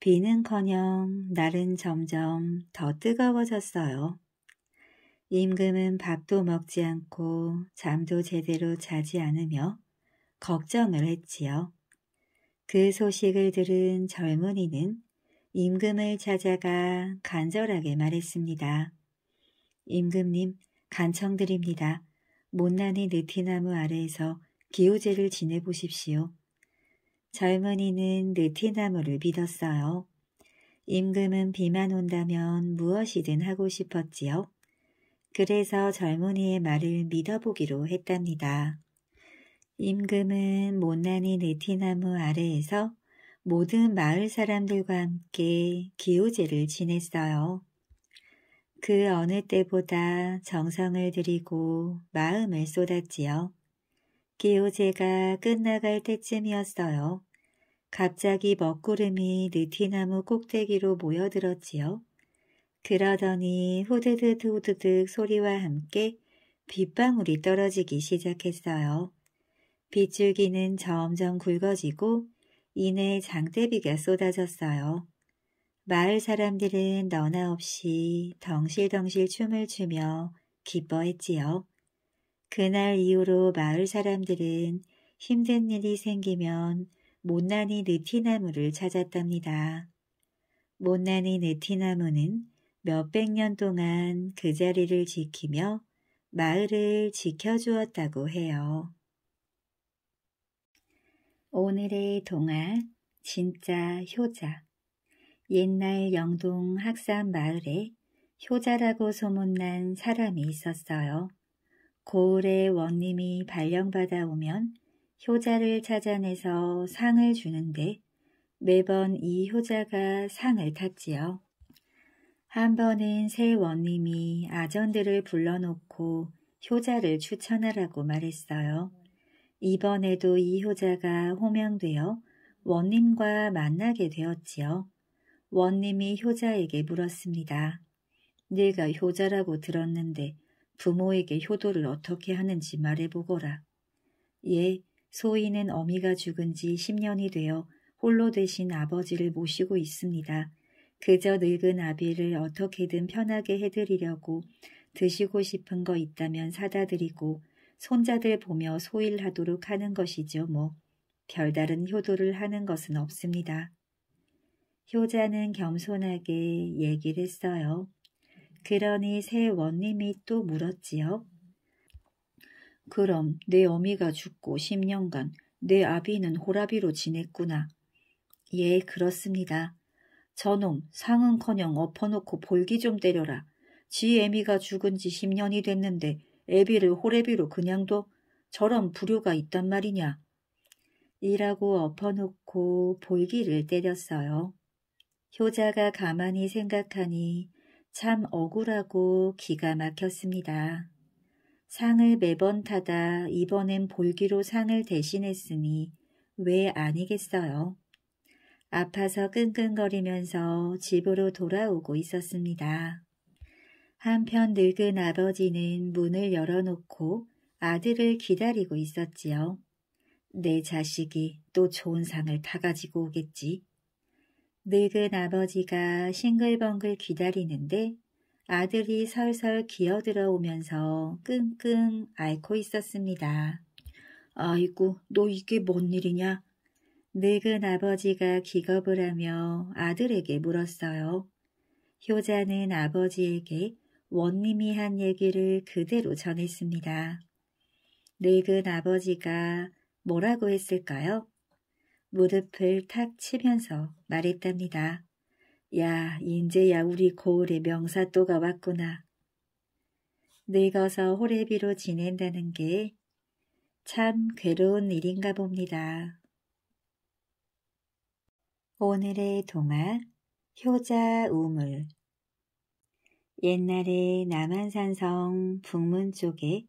S1: 비는커녕 날은 점점 더 뜨거워졌어요. 임금은 밥도 먹지 않고 잠도 제대로 자지 않으며 걱정을 했지요. 그 소식을 들은 젊은이는 임금을 찾아가 간절하게 말했습니다. 임금님, 간청드립니다. 못난이 느티나무 아래에서 기우제를 지내보십시오. 젊은이는 느티나무를 믿었어요. 임금은 비만 온다면 무엇이든 하고 싶었지요. 그래서 젊은이의 말을 믿어보기로 했답니다. 임금은 못난이 느티나무 아래에서 모든 마을 사람들과 함께 기우제를 지냈어요. 그 어느 때보다 정성을 들이고 마음을 쏟았지요. 기호제가 끝나갈 때쯤이었어요. 갑자기 먹구름이 느티나무 꼭대기로 모여들었지요. 그러더니 후드득 후드득 소리와 함께 빗방울이 떨어지기 시작했어요. 빗줄기는 점점 굵어지고 이내 장대비가 쏟아졌어요. 마을 사람들은 너나 없이 덩실덩실 춤을 추며 기뻐했지요. 그날 이후로 마을 사람들은 힘든 일이 생기면 못난이 느티나무를 찾았답니다. 못난이 느티나무는 몇백 년 동안 그 자리를 지키며 마을을 지켜주었다고 해요. 오늘의 동화 진짜 효자 옛날 영동 학산 마을에 효자라고 소문난 사람이 있었어요. 고을의 원님이 발령받아 오면 효자를 찾아내서 상을 주는데 매번 이 효자가 상을 탔지요. 한 번은 새 원님이 아전들을 불러놓고 효자를 추천하라고 말했어요. 이번에도 이 효자가 호명되어 원님과 만나게 되었지요. 원님이 효자에게 물었습니다. 네가 효자라고 들었는데 부모에게 효도를 어떻게 하는지 말해보거라. 예, 소인은 어미가 죽은 지 10년이 되어 홀로 되신 아버지를 모시고 있습니다. 그저 늙은 아비를 어떻게든 편하게 해드리려고 드시고 싶은 거 있다면 사다 드리고 손자들 보며 소일하도록 하는 것이죠 뭐. 별다른 효도를 하는 것은 없습니다. 효자는 겸손하게 얘기를 했어요. 그러니 새 원님이 또 물었지요. 그럼 내 어미가 죽고 10년간 내 아비는 호라비로 지냈구나. 예, 그렇습니다. 저놈 상은커녕 엎어놓고 볼기 좀 때려라. 지 애미가 죽은 지 10년이 됐는데 애비를 호래비로 그냥 둬? 저런 불효가 있단 말이냐? 이라고 엎어놓고 볼기를 때렸어요. 효자가 가만히 생각하니 참 억울하고 기가 막혔습니다. 상을 매번 타다 이번엔 볼기로 상을 대신했으니 왜 아니겠어요? 아파서 끙끙거리면서 집으로 돌아오고 있었습니다. 한편 늙은 아버지는 문을 열어놓고 아들을 기다리고 있었지요. 내 자식이 또 좋은 상을 타가지고 오겠지. 늙은 아버지가 싱글벙글 기다리는데 아들이 설설 기어들어오면서 끙끙 앓고 있었습니다. 아이고 너 이게 뭔 일이냐? 늙은 아버지가 기겁을 하며 아들에게 물었어요. 효자는 아버지에게 원님이 한 얘기를 그대로 전했습니다. 늙은 아버지가 뭐라고 했을까요? 무릎을 탁 치면서 말했답니다. 야, 인제야 우리 고을의 명사또가 왔구나. 늙어서 호래비로 지낸다는 게 참 괴로운 일인가 봅니다. 오늘의 동화 효자 우물 옛날에 남한산성 북문 쪽에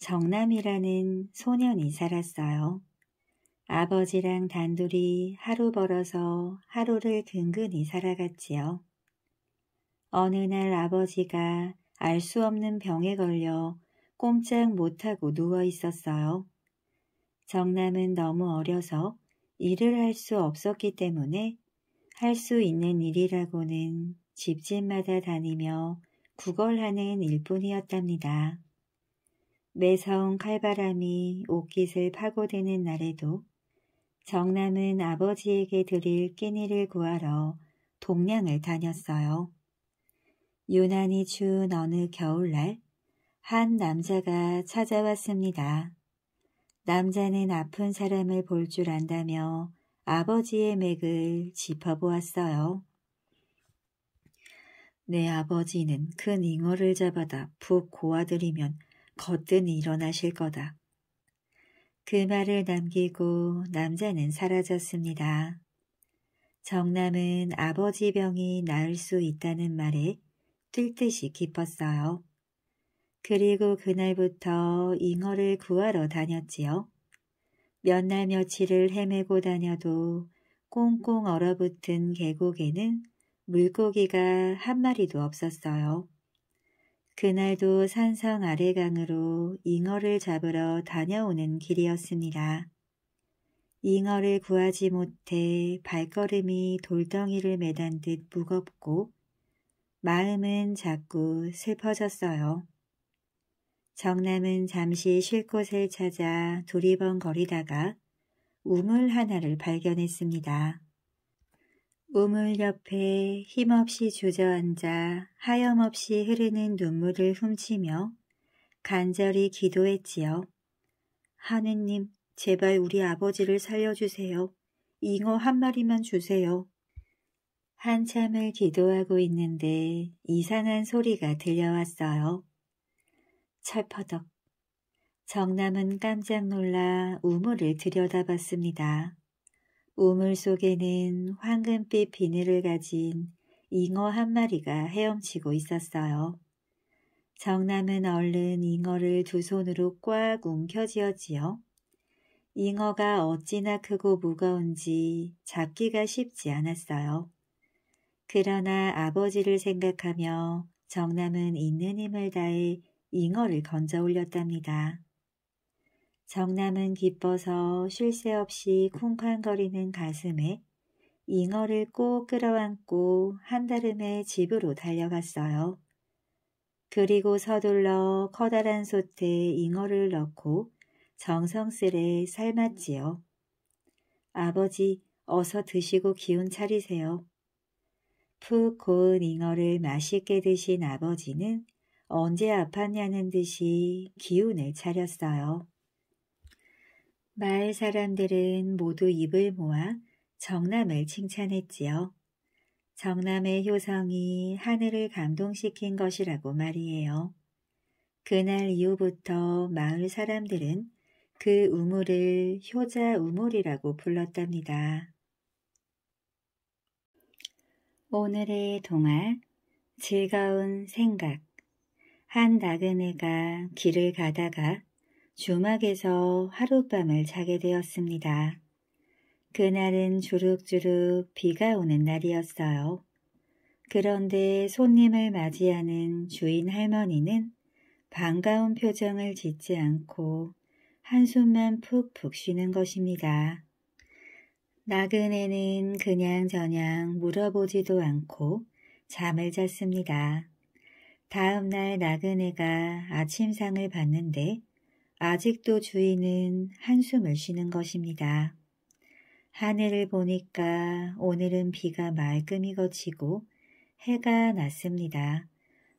S1: 정남이라는 소년이 살았어요. 아버지랑 단둘이 하루 벌어서 하루를 근근히 살아갔지요. 어느 날 아버지가 알 수 없는 병에 걸려 꼼짝 못하고 누워 있었어요. 정남은 너무 어려서 일을 할 수 없었기 때문에 할 수 있는 일이라고는 집집마다 다니며 구걸하는 일뿐이었답니다. 매서운 칼바람이 옷깃을 파고드는 날에도 정남은 아버지에게 드릴 끼니를 구하러 동양을 다녔어요. 유난히 추운 어느 겨울날 한 남자가 찾아왔습니다. 남자는 아픈 사람을 볼 줄 안다며 아버지의 맥을 짚어보았어요. 내 아버지는 큰 잉어를 잡아다 푹 고아들이면 거뜬히 일어나실 거다. 그 말을 남기고 남자는 사라졌습니다. 정남은 아버지 병이 나을 수 있다는 말에 뛸 듯이 기뻤어요. 그리고 그날부터 잉어를 구하러 다녔지요. 몇 날 며칠을 헤매고 다녀도 꽁꽁 얼어붙은 계곡에는 물고기가 한 마리도 없었어요. 그날도 산성 아래강으로 잉어를 잡으러 다녀오는 길이었습니다. 잉어를 구하지 못해 발걸음이 돌덩이를 매단 듯 무겁고 마음은 자꾸 슬퍼졌어요. 정남은 잠시 쉴 곳을 찾아 두리번거리다가 우물 하나를 발견했습니다. 우물 옆에 힘없이 주저앉아 하염없이 흐르는 눈물을 훔치며 간절히 기도했지요. 하느님, 제발 우리 아버지를 살려주세요. 잉어 한 마리만 주세요. 한참을 기도하고 있는데 이상한 소리가 들려왔어요. 철퍼덕. 정남은 깜짝 놀라 우물을 들여다봤습니다. 우물 속에는 황금빛 비늘을 가진 잉어 한 마리가 헤엄치고 있었어요. 정남은 얼른 잉어를 두 손으로 꽉 움켜쥐었지요. 잉어가 어찌나 크고 무거운지 잡기가 쉽지 않았어요. 그러나 아버지를 생각하며 정남은 있는 힘을 다해 잉어를 건져 올렸답니다. 정남은 기뻐서 쉴 새 없이 쿵쾅거리는 가슴에 잉어를 꼭 끌어안고 한달음에 집으로 달려갔어요. 그리고 서둘러 커다란 솥에 잉어를 넣고 정성스레 삶았지요. 아버지, 어서 드시고 기운 차리세요. 푹 고운 잉어를 맛있게 드신 아버지는 언제 아팠냐는 듯이 기운을 차렸어요. 마을 사람들은 모두 입을 모아 정남을 칭찬했지요. 정남의 효성이 하늘을 감동시킨 것이라고 말이에요. 그날 이후부터 마을 사람들은 그 우물을 효자 우물이라고 불렀답니다. 오늘의 동화 즐거운 생각 한 나그네가 길을 가다가 주막에서 하룻밤을 자게 되었습니다. 그날은 주룩주룩 비가 오는 날이었어요. 그런데 손님을 맞이하는 주인 할머니는 반가운 표정을 짓지 않고 한숨만 푹푹 쉬는 것입니다. 나그네는 그냥저냥 물어보지도 않고 잠을 잤습니다. 다음날 나그네가 아침상을 봤는데 아직도 주인은 한숨을 쉬는 것입니다. 하늘을 보니까 오늘은 비가 말끔히 거치고 해가 났습니다.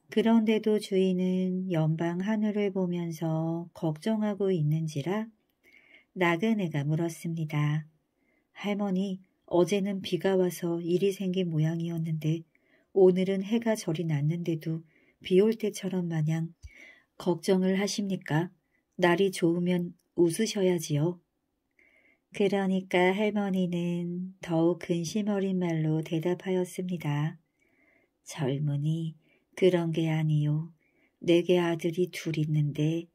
S1: 그런데도 주인은 연방 하늘을 보면서 걱정하고 있는지라 나그네가 물었습니다. 할머니, 어제는 비가 와서 일이 생긴 모양이었는데 오늘은 해가 절이 났는데도 비 올 때처럼 마냥 걱정을 하십니까? 날이 좋으면 웃으셔야지요. 그러니까 할머니는 더욱 근심 어린 말로 대답하였습니다. 젊은이 그런 게 아니요. 내게 아들이 둘 있는데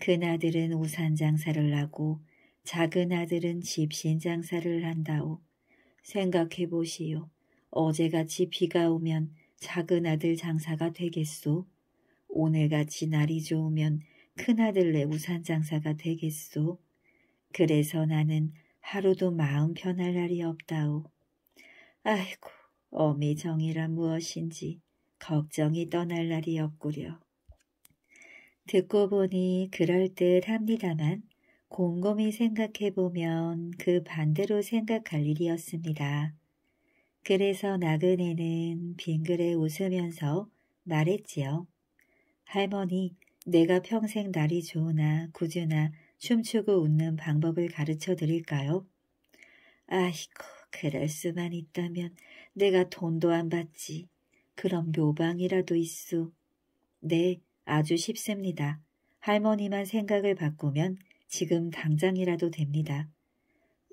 S1: 큰아들은 우산 장사를 하고 작은 아들은 집신 장사를 한다오. 생각해 보시오. 어제같이 비가 오면 작은 아들 장사가 되겠소. 오늘같이 날이 좋으면 큰아들네 우산 장사가 되겠소. 그래서 나는 하루도 마음 편할 날이 없다오. 아이고, 어미 정이란 무엇인지 걱정이 떠날 날이 없구려. 듣고 보니 그럴듯 합니다만 곰곰이 생각해보면 그 반대로 생각할 일이었습니다. 그래서 나그네는 빙그레 웃으면서 말했지요. 할머니, 내가 평생 날이 좋으나 구주나 춤추고 웃는 방법을 가르쳐 드릴까요? 아이고 그럴 수만 있다면 내가 돈도 안 받지. 그럼 묘방이라도 있소. 네, 아주 쉽습니다. 할머니만 생각을 바꾸면 지금 당장이라도 됩니다.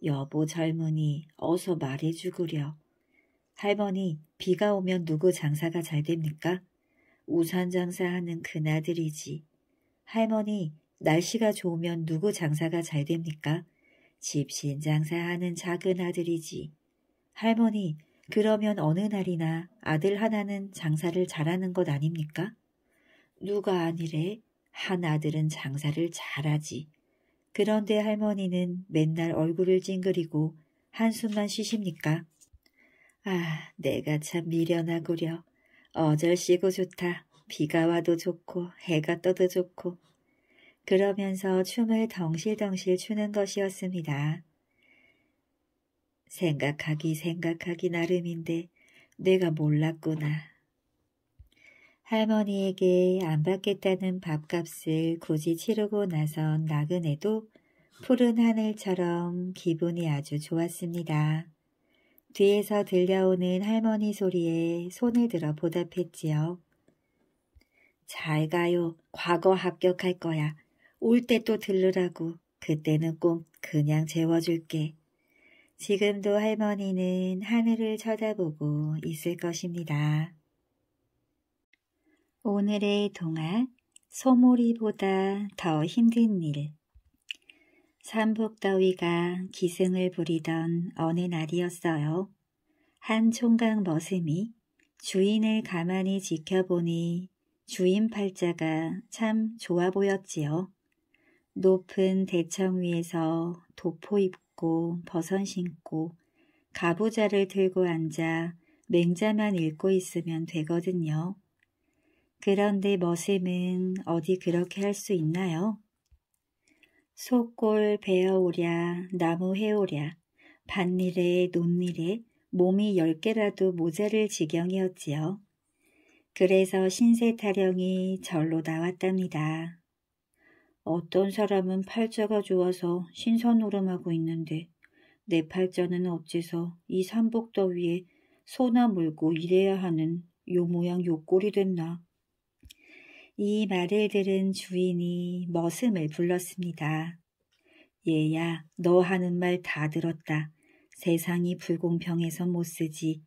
S1: 여보 젊은이 어서 말해주구려. 할머니 비가 오면 누구 장사가 잘 됩니까? 우산 장사하는 그나들이지. 할머니, 날씨가 좋으면 누구 장사가 잘 됩니까? 집신 장사하는 작은 아들이지. 할머니, 그러면 어느 날이나 아들 하나는 장사를 잘하는 것 아닙니까? 누가 아니래? 한 아들은 장사를 잘하지. 그런데 할머니는 맨날 얼굴을 찡그리고 한숨만 쉬십니까? 아, 내가 참 미련하구려. 어절쉬고 좋다. 비가 와도 좋고 해가 떠도 좋고 그러면서 춤을 덩실덩실 추는 것이었습니다. 생각하기 생각하기 나름인데 내가 몰랐구나. 할머니에게 안 받겠다는 밥값을 굳이 치르고 나선 나그네도 푸른 하늘처럼 기분이 아주 좋았습니다. 뒤에서 들려오는 할머니 소리에 손을 들어 보답했지요. 잘 가요. 과거 합격할 거야. 올 때 또 들르라고. 그때는 꼭 그냥 재워줄게. 지금도 할머니는 하늘을 쳐다보고 있을 것입니다. 오늘의 동화 소몰이보다 더 힘든 일 삼복더위가 기승을 부리던 어느 날이었어요. 한 총각 머슴이 주인을 가만히 지켜보니 주인 팔자가 참 좋아 보였지요. 높은 대청 위에서 도포 입고 버선 신고 가부좌를 들고 앉아 맹자만 읽고 있으면 되거든요. 그런데 머슴은 어디 그렇게 할 수 있나요? 소골 베어오랴 나무 해오랴 밭일에 논일에 몸이 열 개라도 모자를 지경이었지요. 그래서 신세 타령이 절로 나왔답니다. 어떤 사람은 팔자가 좋아서 신선오름하고 있는데 내 팔자는 어째서 이 삼복더위에 소나 물고 일해야 하는 요 모양 요 꼴이 됐나. 이 말을 들은 주인이 머슴을 불렀습니다. 얘야, 너 하는 말 다 들었다. 세상이 불공평해서 못 쓰지.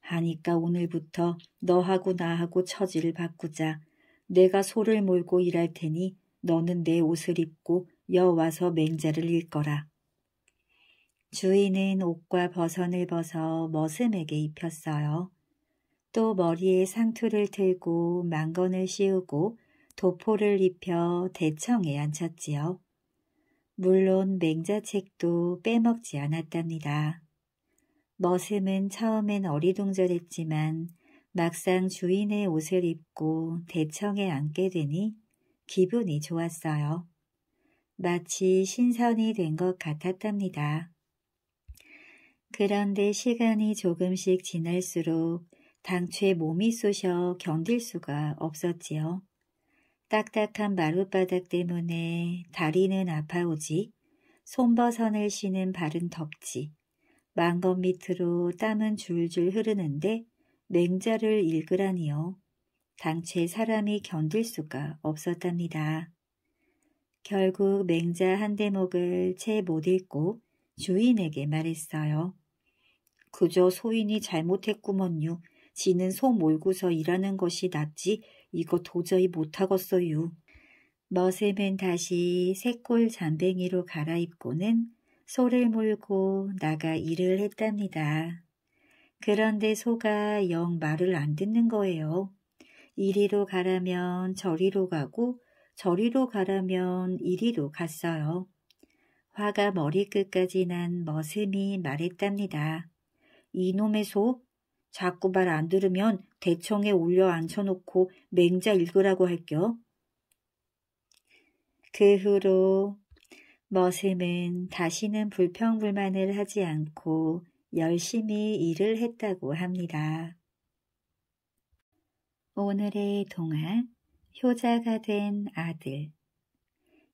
S1: 하니까 오늘부터 너하고 나하고 처지를 바꾸자. 내가 소를 몰고 일할 테니 너는 내 옷을 입고 여 와서 맹자를 읽거라 주인은 옷과 버선을 벗어 머슴에게 입혔어요. 또 머리에 상투를 틀고 망건을 씌우고 도포를 입혀 대청에 앉혔지요. 물론 맹자책도 빼먹지 않았답니다. 머슴은 처음엔 어리둥절했지만 막상 주인의 옷을 입고 대청에 앉게 되니 기분이 좋았어요. 마치 신선이 된 것 같았답니다. 그런데 시간이 조금씩 지날수록 당최 몸이 쑤셔 견딜 수가 없었지요. 딱딱한 마룻바닥 때문에 다리는 아파오지 손버선을 신은 발은 덥지 망건 밑으로 땀은 줄줄 흐르는데 맹자를 읽으라니요. 당최 사람이 견딜 수가 없었답니다. 결국 맹자 한 대목을 채 못 읽고 주인에게 말했어요. 그저 소인이 잘못했구먼요. 지는 소 몰고서 일하는 것이 낫지 이거 도저히 못하겠어요. 머슴은 다시 새꼴 잔뱅이로 갈아입고는 소를 몰고 나가 일을 했답니다. 그런데 소가 영 말을 안 듣는 거예요. 이리로 가라면 저리로 가고 저리로 가라면 이리로 갔어요. 화가 머리끝까지 난 머슴이 말했답니다. 이놈의 소, 자꾸 말 안 들으면 대청에 올려 앉혀놓고 맹자 읽으라고 할겨. 그 후로 머슴은 다시는 불평불만을 하지 않고 열심히 일을 했다고 합니다. 오늘의 동화 효자가 된 아들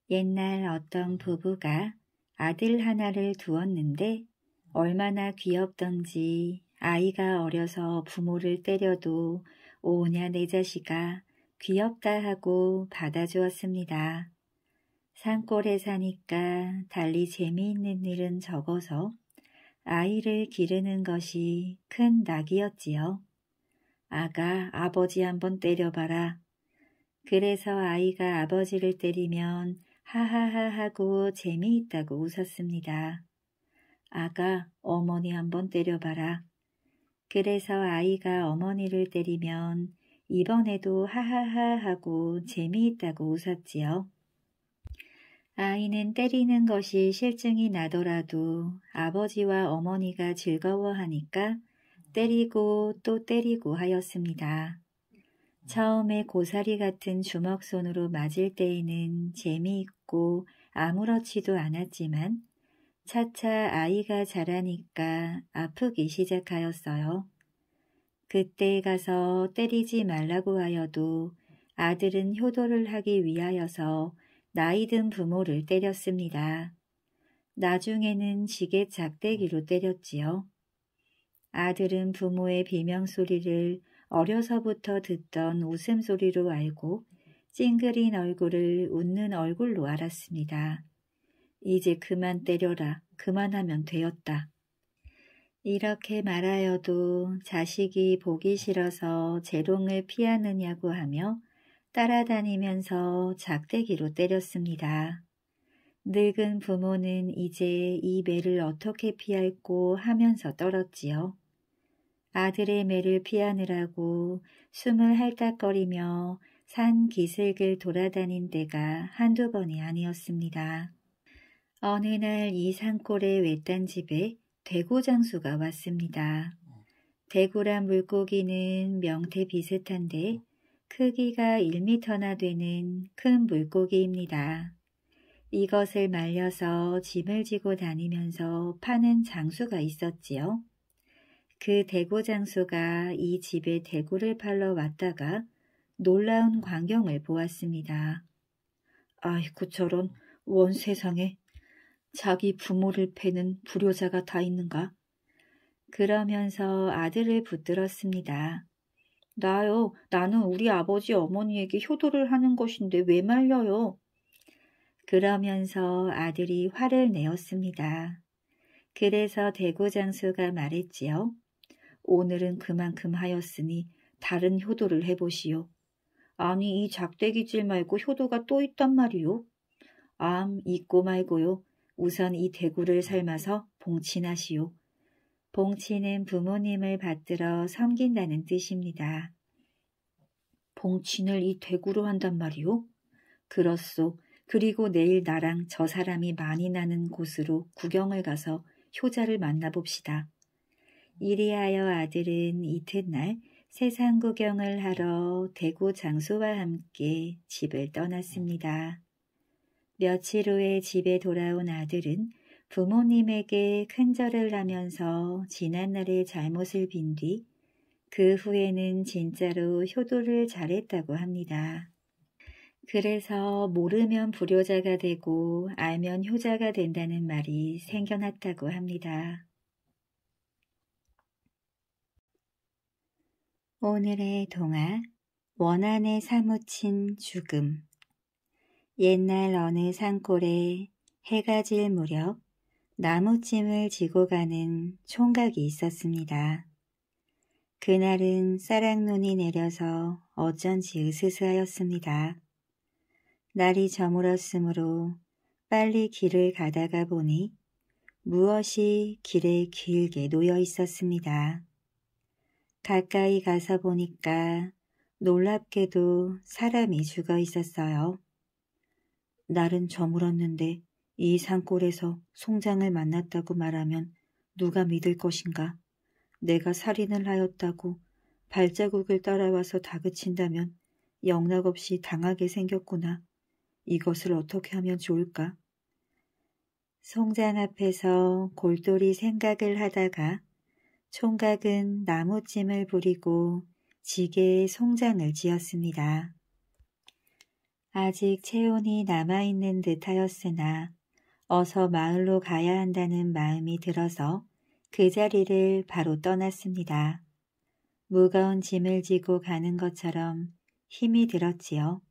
S1: 옛날 어떤 부부가 아들 하나를 두었는데 얼마나 귀엽던지 아이가 어려서 부모를 때려도 오냐 내 네 자식아 귀엽다 하고 받아주었습니다. 산골에 사니까 달리 재미있는 일은 적어서 아이를 기르는 것이 큰 낙이었지요. 아가 아버지 한번 때려봐라. 그래서 아이가 아버지를 때리면 하하하 하고 재미있다고 웃었습니다. 아가 어머니 한번 때려봐라. 그래서 아이가 어머니를 때리면 이번에도 하하하 하고 재미있다고 웃었지요. 아이는 때리는 것이 실증이 나더라도 아버지와 어머니가 즐거워하니까 때리고 또 때리고 하였습니다. 처음에 고사리 같은 주먹손으로 맞을 때에는 재미있고 아무렇지도 않았지만 차차 아이가 자라니까 아프기 시작하였어요. 그때 가서 때리지 말라고 하여도 아들은 효도를 하기 위하여서 나이든 부모를 때렸습니다. 나중에는 지게 작대기로 때렸지요. 아들은 부모의 비명소리를 어려서부터 듣던 웃음소리로 알고 찡그린 얼굴을 웃는 얼굴로 알았습니다. 이제 그만 때려라. 그만하면 되었다. 이렇게 말하여도 자식이 보기 싫어서 재롱을 피하느냐고 하며 따라다니면서 작대기로 때렸습니다. 늙은 부모는 이제 이 매를 어떻게 피할꼬 하면서 떨었지요. 아들의 매를 피하느라고 숨을 핥딱거리며산 기슭을 돌아다닌 때가 한두 번이 아니었습니다. 어느 날 이 산골의 외딴 집에 대고 장수가 왔습니다. 대고란 물고기는 명태 비슷한데 크기가 1미터나 되는 큰 물고기입니다. 이것을 말려서 짐을 지고 다니면서 파는 장수가 있었지요. 그 대고 장수가 이 집에 대구를 팔러 왔다가 놀라운 광경을 보았습니다. 아이고 저런 원 세상에 자기 부모를 패는 불효자가 다 있는가? 그러면서 아들을 붙들었습니다. 나요, 나는 우리 아버지 어머니에게 효도를 하는 것인데 왜 말려요? 그러면서 아들이 화를 내었습니다. 그래서 대구장수가 말했지요. 오늘은 그만큼 하였으니 다른 효도를 해보시오. 아니 이 작대기질 말고 효도가 또 있단 말이오. 암 잊고 말고요. 우선 이 대구를 삶아서 봉친하시오. 봉치는 부모님을 받들어 섬긴다는 뜻입니다. 봉친을 이 대구로 한단 말이오? 그렇소. 그리고 내일 나랑 저 사람이 많이 나는 곳으로 구경을 가서 효자를 만나봅시다. 이리하여 아들은 이튿날 세상 구경을 하러 대구 장소와 함께 집을 떠났습니다. 며칠 후에 집에 돌아온 아들은 부모님에게 큰절을 하면서 지난날의 잘못을 빈 뒤 그 후에는 진짜로 효도를 잘했다고 합니다. 그래서 모르면 불효자가 되고 알면 효자가 된다는 말이 생겨났다고 합니다. 오늘의 동화 원한에 사무친 죽음 옛날 어느 산골에 해가 질 무렵 나무찜을 지고 가는 총각이 있었습니다. 그날은 쌀랑눈이 내려서 어쩐지 으스스하였습니다. 날이 저물었으므로 빨리 길을 가다가 보니 무엇이 길에 길게 놓여 있었습니다. 가까이 가서 보니까 놀랍게도 사람이 죽어 있었어요. 날은 저물었는데 이 산골에서 송장을 만났다고 말하면 누가 믿을 것인가? 내가 살인을 하였다고 발자국을 따라와서 다그친다면 영락없이 당하게 생겼구나. 이것을 어떻게 하면 좋을까? 송장 앞에서 골똘히 생각을 하다가 총각은 나무찜을 부리고 지게에 송장을 지었습니다. 아직 체온이 남아있는 듯하였으나 어서 마을로 가야 한다는 마음이 들어서 그 자리를 바로 떠났습니다. 무거운 짐을 지고 가는 것처럼 힘이 들었지요.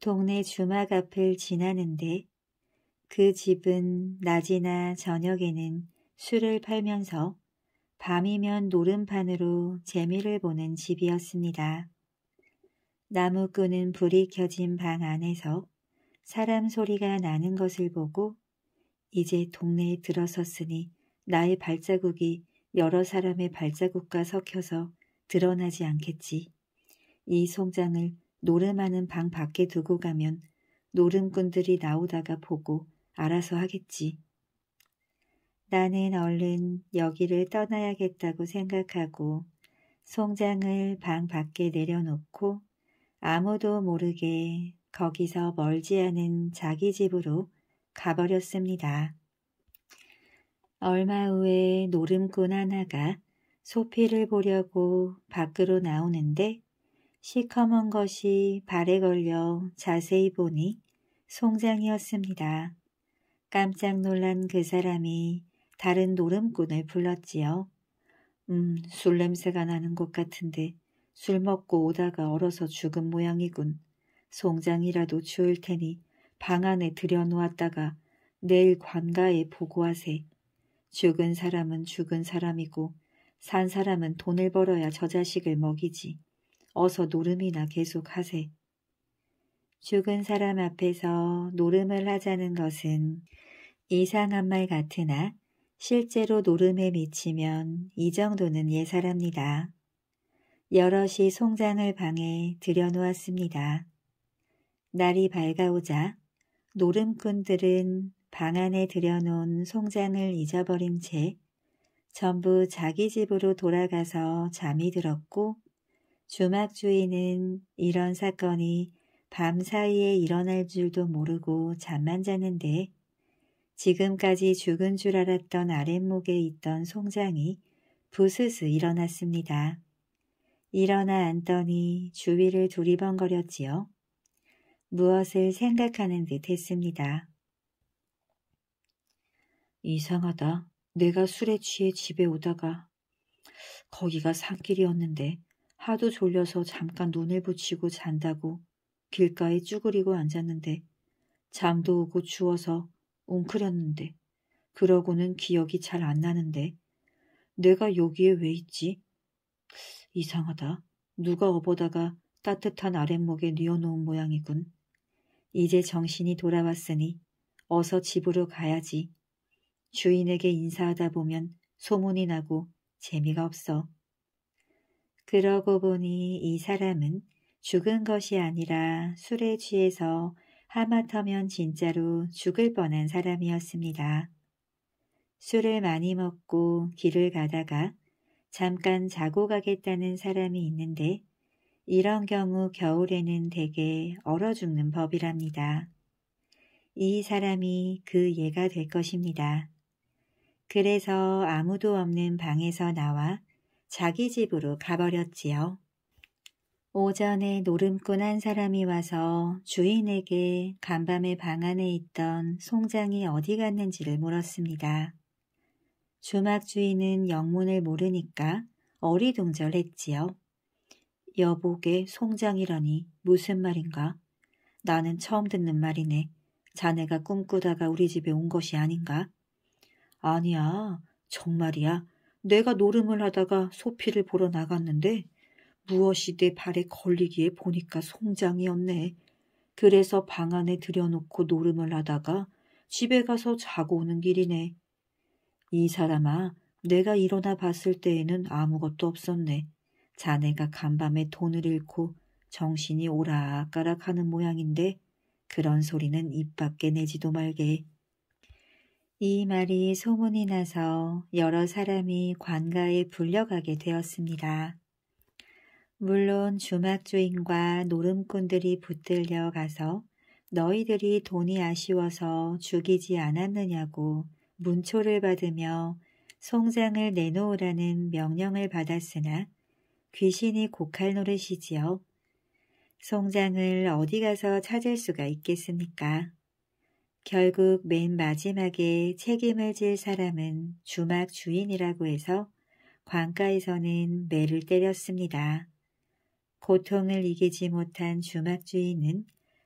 S1: 동네 주막 앞을 지나는데 그 집은 낮이나 저녁에는 술을 팔면서 밤이면 노름판으로 재미를 보는 집이었습니다. 나무 끄는 불이 켜진 방 안에서 사람 소리가 나는 것을 보고 이제 동네에 들어섰으니 나의 발자국이 여러 사람의 발자국과 섞여서 드러나지 않겠지. 이 송장을 노름하는 방 밖에 두고 가면 노름꾼들이 나오다가 보고 알아서 하겠지. 나는 얼른 여기를 떠나야겠다고 생각하고 송장을 방 밖에 내려놓고 아무도 모르게 거기서 멀지 않은 자기 집으로 가버렸습니다. 얼마 후에 노름꾼 하나가 소피를 보려고 밖으로 나오는데 시커먼 것이 발에 걸려 자세히 보니 송장이었습니다. 깜짝 놀란 그 사람이 다른 노름꾼을 불렀지요. 음, 술 냄새가 나는 것 같은데 술 먹고 오다가 얼어서 죽은 모양이군. 송장이라도 주울 테니 방 안에 들여놓았다가 내일 관가에 보고하세. 죽은 사람은 죽은 사람이고 산 사람은 돈을 벌어야 저 자식을 먹이지. 어서 노름이나 계속 하세. 죽은 사람 앞에서 노름을 하자는 것은 이상한 말 같으나 실제로 노름에 미치면 이 정도는 예사랍니다. 여럿이 송장을 방에 들여놓았습니다. 날이 밝아오자 노름꾼들은 방 안에 들여놓은 송장을 잊어버린 채 전부 자기 집으로 돌아가서 잠이 들었고 주막 주인은 이런 사건이 밤사이에 일어날 줄도 모르고 잠만 자는데 지금까지 죽은 줄 알았던 아랫목에 있던 송장이 부스스 일어났습니다. 일어나 앉더니 주위를 두리번거렸지요. 무엇을 생각하는 듯 했습니다. 이상하다. 내가 술에 취해 집에 오다가 거기가 산길이었는데 하도 졸려서 잠깐 눈을 붙이고 잔다고 길가에 쭈그리고 앉았는데 잠도 오고 추워서 웅크렸는데 그러고는 기억이 잘 안 나는데 내가 여기에 왜 있지? 이상하다. 누가 어보다가 따뜻한 아랫목에 뉘어놓은 모양이군. 이제 정신이 돌아왔으니 어서 집으로 가야지. 주인에게 인사하다 보면 소문이 나고 재미가 없어. 그러고 보니 이 사람은 죽은 것이 아니라 술에 취해서 하마터면 진짜로 죽을 뻔한 사람이었습니다. 술을 많이 먹고 길을 가다가 잠깐 자고 가겠다는 사람이 있는데 이런 경우 겨울에는 대개 얼어 죽는 법이랍니다. 이 사람이 그 예가 될 것입니다. 그래서 아무도 없는 방에서 나와 자기 집으로 가버렸지요. 오전에 노름꾼 한 사람이 와서 주인에게 간밤에 방 안에 있던 송장이 어디 갔는지를 물었습니다. 주막 주인은 영문을 모르니까 어리둥절했지요. 여보게 송장이라니 무슨 말인가? 나는 처음 듣는 말이네. 자네가 꿈꾸다가 우리 집에 온 것이 아닌가? 아니야, 정말이야. 내가 노름을 하다가 소피를 보러 나갔는데 무엇이 내 발에 걸리기에 보니까 송장이었네. 그래서 방 안에 들여놓고 노름을 하다가 집에 가서 자고 오는 길이네. 이 사람아, 내가 일어나 봤을 때에는 아무것도 없었네. 자네가 간밤에 돈을 잃고 정신이 오락가락하는 모양인데 그런 소리는 입 밖에 내지도 말게. 이 말이 소문이 나서 여러 사람이 관가에 불려가게 되었습니다. 물론 주막주인과 노름꾼들이 붙들려 가서 너희들이 돈이 아쉬워서 죽이지 않았느냐고 문초를 받으며 송장을 내놓으라는 명령을 받았으나 귀신이 곡할 노릇이지요. 송장을 어디 가서 찾을 수가 있겠습니까? 결국 맨 마지막에 책임을 질 사람은 주막 주인이라고 해서 관가에서는 매를 때렸습니다. 고통을 이기지 못한 주막 주인은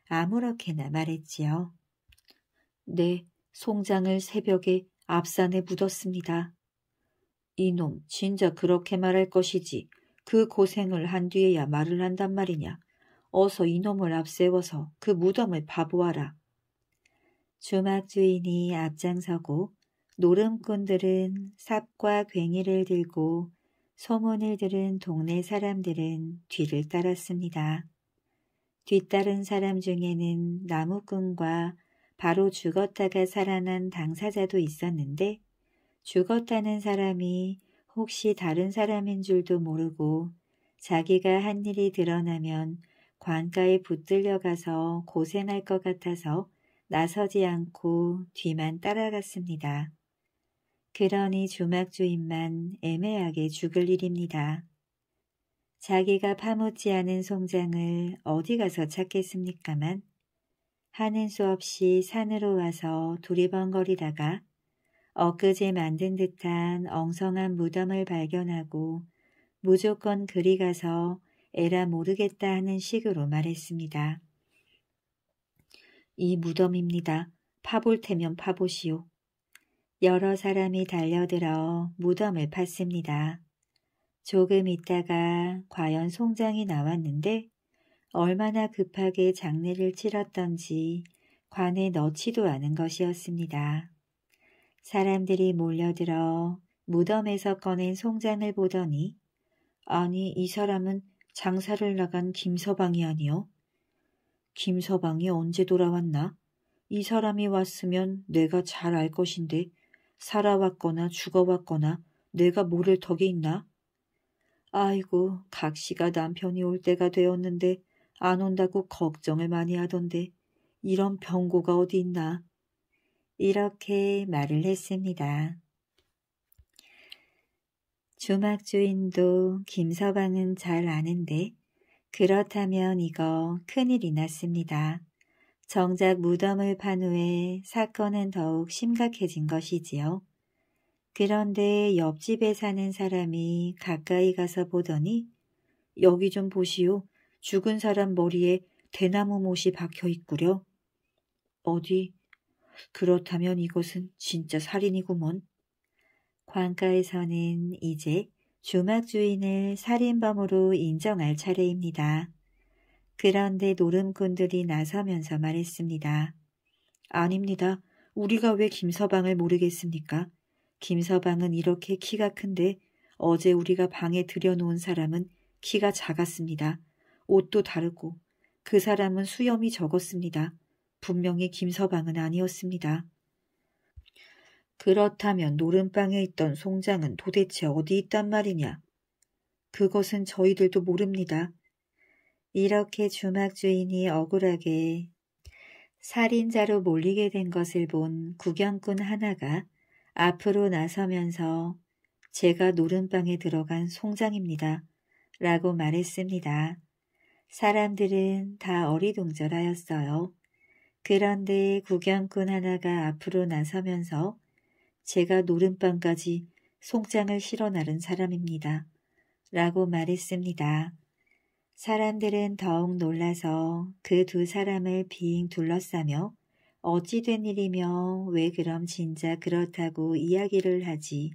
S1: 아무렇게나 말했지요. 네, 송장을 새벽에 앞산에 묻었습니다. 이놈 진짜 그렇게 말할 것이지 그 고생을 한 뒤에야 말을 한단 말이냐. 어서 이놈을 앞세워서 그 무덤을 파보아라. 주막 주인이 앞장서고 노름꾼들은 삽과 괭이를 들고 소문을 들은 동네 사람들은 뒤를 따랐습니다. 뒤따른 사람 중에는 나무꾼과 바로 죽었다가 살아난 당사자도 있었는데 죽었다는 사람이 혹시 다른 사람인 줄도 모르고 자기가 한 일이 드러나면 관가에 붙들려가서 고생할 것 같아서 나서지 않고 뒤만 따라갔습니다. 그러니 주막주인만 애매하게 죽을 일입니다. 자기가 파묻지 않은 송장을 어디 가서 찾겠습니까만 하는 수 없이 산으로 와서 두리번거리다가 엊그제 만든 듯한 엉성한 무덤을 발견하고 무조건 그리 가서 에라 모르겠다 하는 식으로 말했습니다. 이 무덤입니다. 파볼 테면 파보시오. 여러 사람이 달려들어 무덤을 팠습니다. 조금 있다가 과연 송장이 나왔는데 얼마나 급하게 장례를 치렀던지 관에 넣지도 않은 것이었습니다. 사람들이 몰려들어 무덤에서 꺼낸 송장을 보더니 아니 이 사람은 장사를 나간 김서방이 아니요. 김서방이 언제 돌아왔나? 이 사람이 왔으면 내가 잘 알 것인데 살아왔거나 죽어왔거나 내가 모를 덕이 있나? 아이고 각시가 남편이 올 때가 되었는데 안 온다고 걱정을 많이 하던데 이런 병고가 어디 있나. 이렇게 말을 했습니다. 주막 주인도 김서방은 잘 아는데 그렇다면 이거 큰일이 났습니다. 정작 무덤을 판 후에 사건은 더욱 심각해진 것이지요. 그런데 옆집에 사는 사람이 가까이 가서 보더니 여기 좀 보시오. 죽은 사람 머리에 대나무 못이 박혀 있구려. 어디? 그렇다면 이것은 진짜 살인이구먼. 관가에서는 이제 주막 주인을 살인범으로 인정할 차례입니다. 그런데 노름꾼들이 나서면서 말했습니다. 아닙니다. 우리가 왜 김서방을 모르겠습니까? 김서방은 이렇게 키가 큰데 어제 우리가 방에 들여놓은 사람은 키가 작았습니다. 옷도 다르고 그 사람은 수염이 적었습니다. 분명히 김서방은 아니었습니다. 그렇다면 노름방에 있던 송장은 도대체 어디 있단 말이냐? 그것은 저희들도 모릅니다. 이렇게 주막 주인이 억울하게 살인자로 몰리게 된 것을 본 구경꾼 하나가 앞으로 나서면서 제가 노름방에 들어간 송장입니다. 라고 말했습니다. 사람들은 다 어리둥절하였어요. 그런데 구경꾼 하나가 앞으로 나서면서 제가 노름방까지 송장을 실어 나른 사람입니다. 라고 말했습니다. 사람들은 더욱 놀라서 그 두 사람을 빙 둘러싸며 어찌 된 일이며 왜 그럼 진짜 그렇다고 이야기를 하지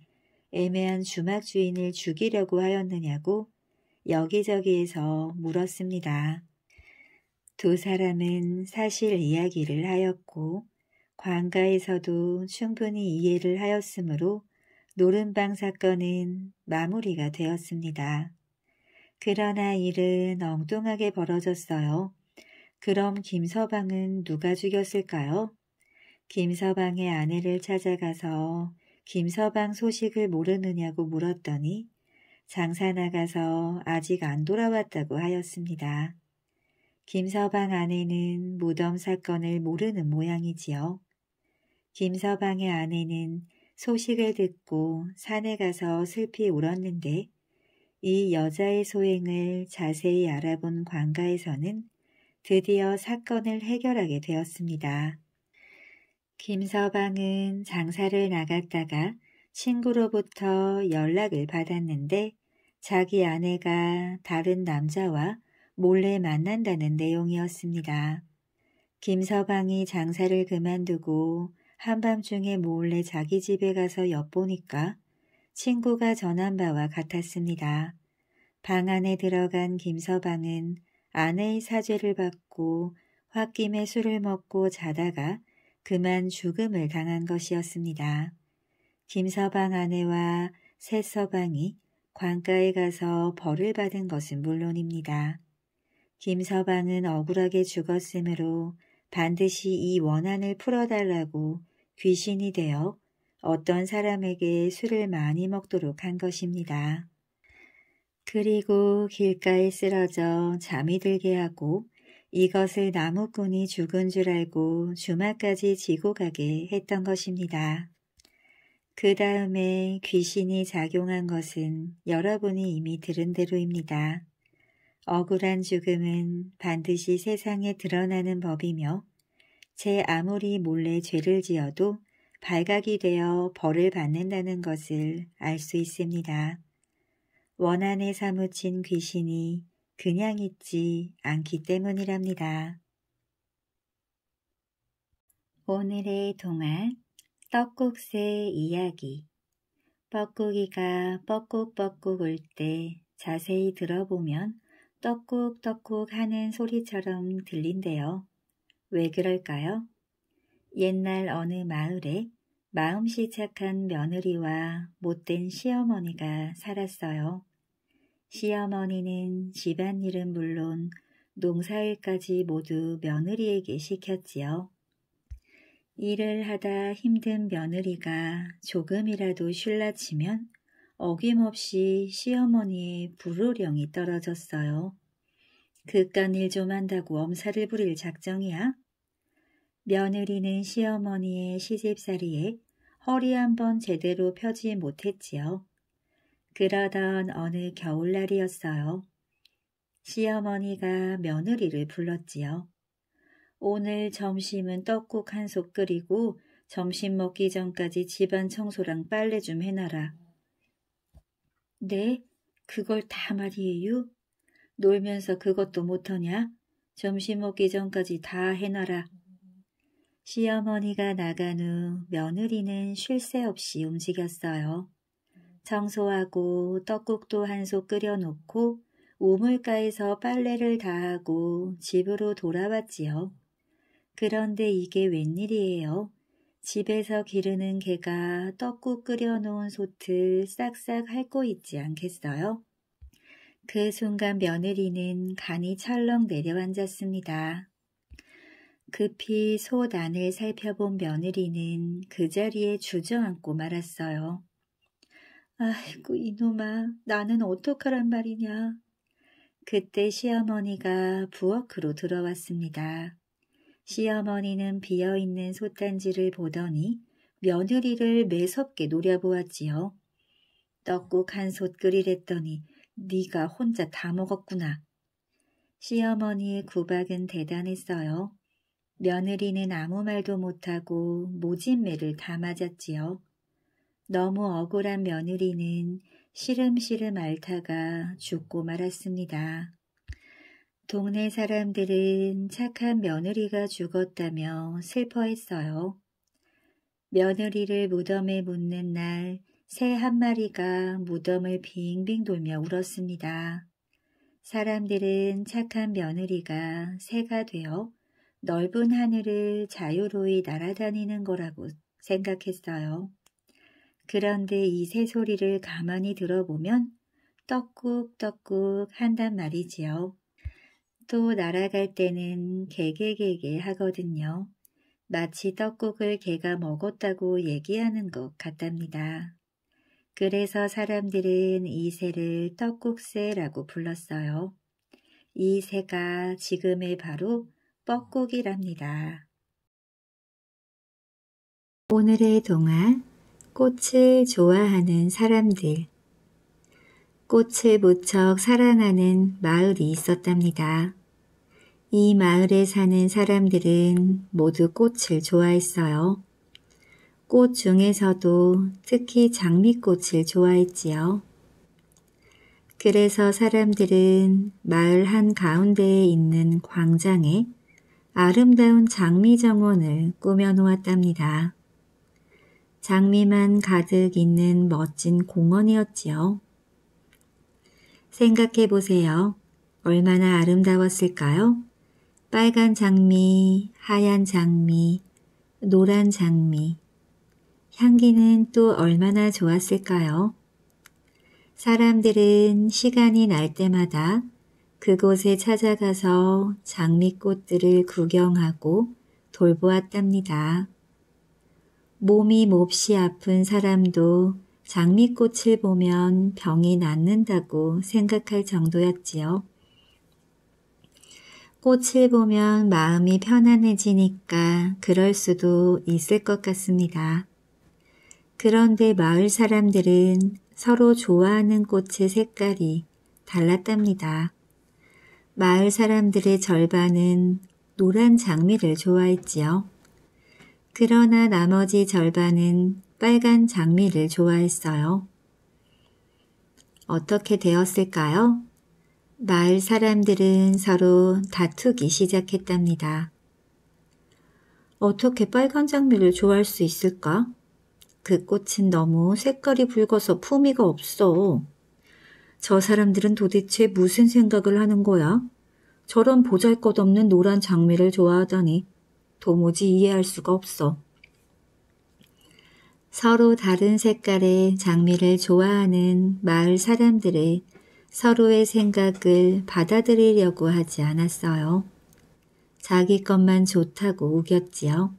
S1: 애매한 주막 주인을 죽이려고 하였느냐고 여기저기에서 물었습니다. 두 사람은 사실 이야기를 하였고 관가에서도 충분히 이해를 하였으므로 노른방 사건은 마무리가 되었습니다. 그러나 일은 엉뚱하게 벌어졌어요. 그럼 김서방은 누가 죽였을까요? 김서방의 아내를 찾아가서 김서방 소식을 모르느냐고 물었더니 장사 나가서 아직 안 돌아왔다고 하였습니다. 김서방 아내는 무덤 사건을 모르는 모양이지요. 김서방의 아내는 소식을 듣고 산에 가서 슬피 울었는데 이 여자의 소행을 자세히 알아본 관가에서는 드디어 사건을 해결하게 되었습니다. 김서방은 장사를 나갔다가 친구로부터 연락을 받았는데 자기 아내가 다른 남자와 몰래 만난다는 내용이었습니다. 김서방이 장사를 그만두고 한밤중에 몰래 자기 집에 가서 엿보니까 친구가 전한 바와 같았습니다. 방 안에 들어간 김서방은 아내의 사죄를 받고 홧김에 술을 먹고 자다가 그만 죽음을 당한 것이었습니다. 김서방 아내와 새서방이 관가에 가서 벌을 받은 것은 물론입니다. 김서방은 억울하게 죽었으므로 반드시 이 원한을 풀어달라고 귀신이 되어 어떤 사람에게 술을 많이 먹도록 한 것입니다. 그리고 길가에 쓰러져 잠이 들게 하고 이것을 나무꾼이 죽은 줄 알고 주말까지 지고 가게 했던 것입니다. 그 다음에 귀신이 작용한 것은 여러분이 이미 들은 대로입니다. 억울한 죽음은 반드시 세상에 드러나는 법이며 제 아무리 몰래 죄를 지어도 발각이 되어 벌을 받는다는 것을 알 수 있습니다. 원한에 사무친 귀신이 그냥 있지 않기 때문이랍니다. 오늘의 동안 떡국새 이야기 뻐꾸기가 뻐꾹뻐꾹 울 때 자세히 들어보면 떡국떡국 하는 소리처럼 들린대요. 왜 그럴까요? 옛날 어느 마을에 마음씨 착한 며느리와 못된 시어머니가 살았어요. 시어머니는 집안일은 물론 농사일까지 모두 며느리에게 시켰지요. 일을 하다 힘든 며느리가 조금이라도 쉴라치면 어김없이 시어머니의 불호령이 떨어졌어요. 그깟 일 좀 한다고 엄살을 부릴 작정이야? 며느리는 시어머니의 시집살이에 허리 한번 제대로 펴지 못했지요. 그러던 어느 겨울날이었어요. 시어머니가 며느리를 불렀지요. 오늘 점심은 떡국 한 솥 끓이고 점심 먹기 전까지 집안 청소랑 빨래 좀 해놔라. 네, 그걸 다 말이에요. 놀면서 그것도 못하냐? 점심 먹기 전까지 다 해놔라. 시어머니가 나간 후 며느리는 쉴 새 없이 움직였어요. 청소하고 떡국도 한 솥 끓여놓고 우물가에서 빨래를 다하고 집으로 돌아왔지요. 그런데 이게 웬일이에요? 집에서 기르는 개가 떡국 끓여놓은 소틀 싹싹 핥고 있지 않겠어요? 그 순간 며느리는 간이 찰렁 내려앉았습니다. 급히 솥 안을 살펴본 며느리는 그 자리에 주저앉고 말았어요. 아이고 이놈아 나는 어떡하란 말이냐. 그때 시어머니가 부엌으로 들어왔습니다. 시어머니는 비어있는 솥단지를 보더니 며느리를 매섭게 노려보았지요. 떡국 한 솥 끓이랬더니 네가 혼자 다 먹었구나. 시어머니의 구박은 대단했어요. 며느리는 아무 말도 못하고 모진매를 다 맞았지요. 너무 억울한 며느리는 시름시름 앓다가 죽고 말았습니다. 동네 사람들은 착한 며느리가 죽었다며 슬퍼했어요. 며느리를 무덤에 묻는 날 새 한 마리가 무덤을 빙빙 돌며 울었습니다. 사람들은 착한 며느리가 새가 되어 넓은 하늘을 자유로이 날아다니는 거라고 생각했어요. 그런데 이 새소리를 가만히 들어보면 떡국떡국 한단 말이지요. 또 날아갈 때는 개개개개 하거든요. 마치 떡국을 개가 먹었다고 얘기하는 것 같답니다. 그래서 사람들은 이 새를 떡국새라고 불렀어요. 이 새가 지금의 바로 뻐국이랍니다. 오늘의 동화 꽃을 좋아하는 사람들 꽃에 무척 사랑하는 마을이 있었답니다. 이 마을에 사는 사람들은 모두 꽃을 좋아했어요. 꽃 중에서도 특히 장미꽃을 좋아했지요. 그래서 사람들은 마을 한가운데에 있는 광장에 아름다운 장미 정원을 꾸며 놓았답니다. 장미만 가득 있는 멋진 공원이었지요. 생각해 보세요. 얼마나 아름다웠을까요? 빨간 장미, 하얀 장미, 노란 장미. 향기는 또 얼마나 좋았을까요? 사람들은 시간이 날 때마다 그곳에 찾아가서 장미꽃들을 구경하고 돌보았답니다. 몸이 몹시 아픈 사람도 장미꽃을 보면 병이 낫는다고 생각할 정도였지요. 꽃을 보면 마음이 편안해지니까 그럴 수도 있을 것 같습니다. 그런데 마을 사람들은 서로 좋아하는 꽃의 색깔이 달랐답니다. 마을 사람들의 절반은 노란 장미를 좋아했지요. 그러나 나머지 절반은 빨간 장미를 좋아했어요. 어떻게 되었을까요? 마을 사람들은 서로 다투기 시작했답니다. 어떻게 빨간 장미를 좋아할 수 있을까? 그 꽃은 너무 색깔이 붉어서 품위가 없어. 저 사람들은 도대체 무슨 생각을 하는 거야? 저런 보잘것없는 노란 장미를 좋아하다니 도무지 이해할 수가 없어. 서로 다른 색깔의 장미를 좋아하는 마을 사람들의 서로의 생각을 받아들이려고 하지 않았어요. 자기 것만 좋다고 우겼지요.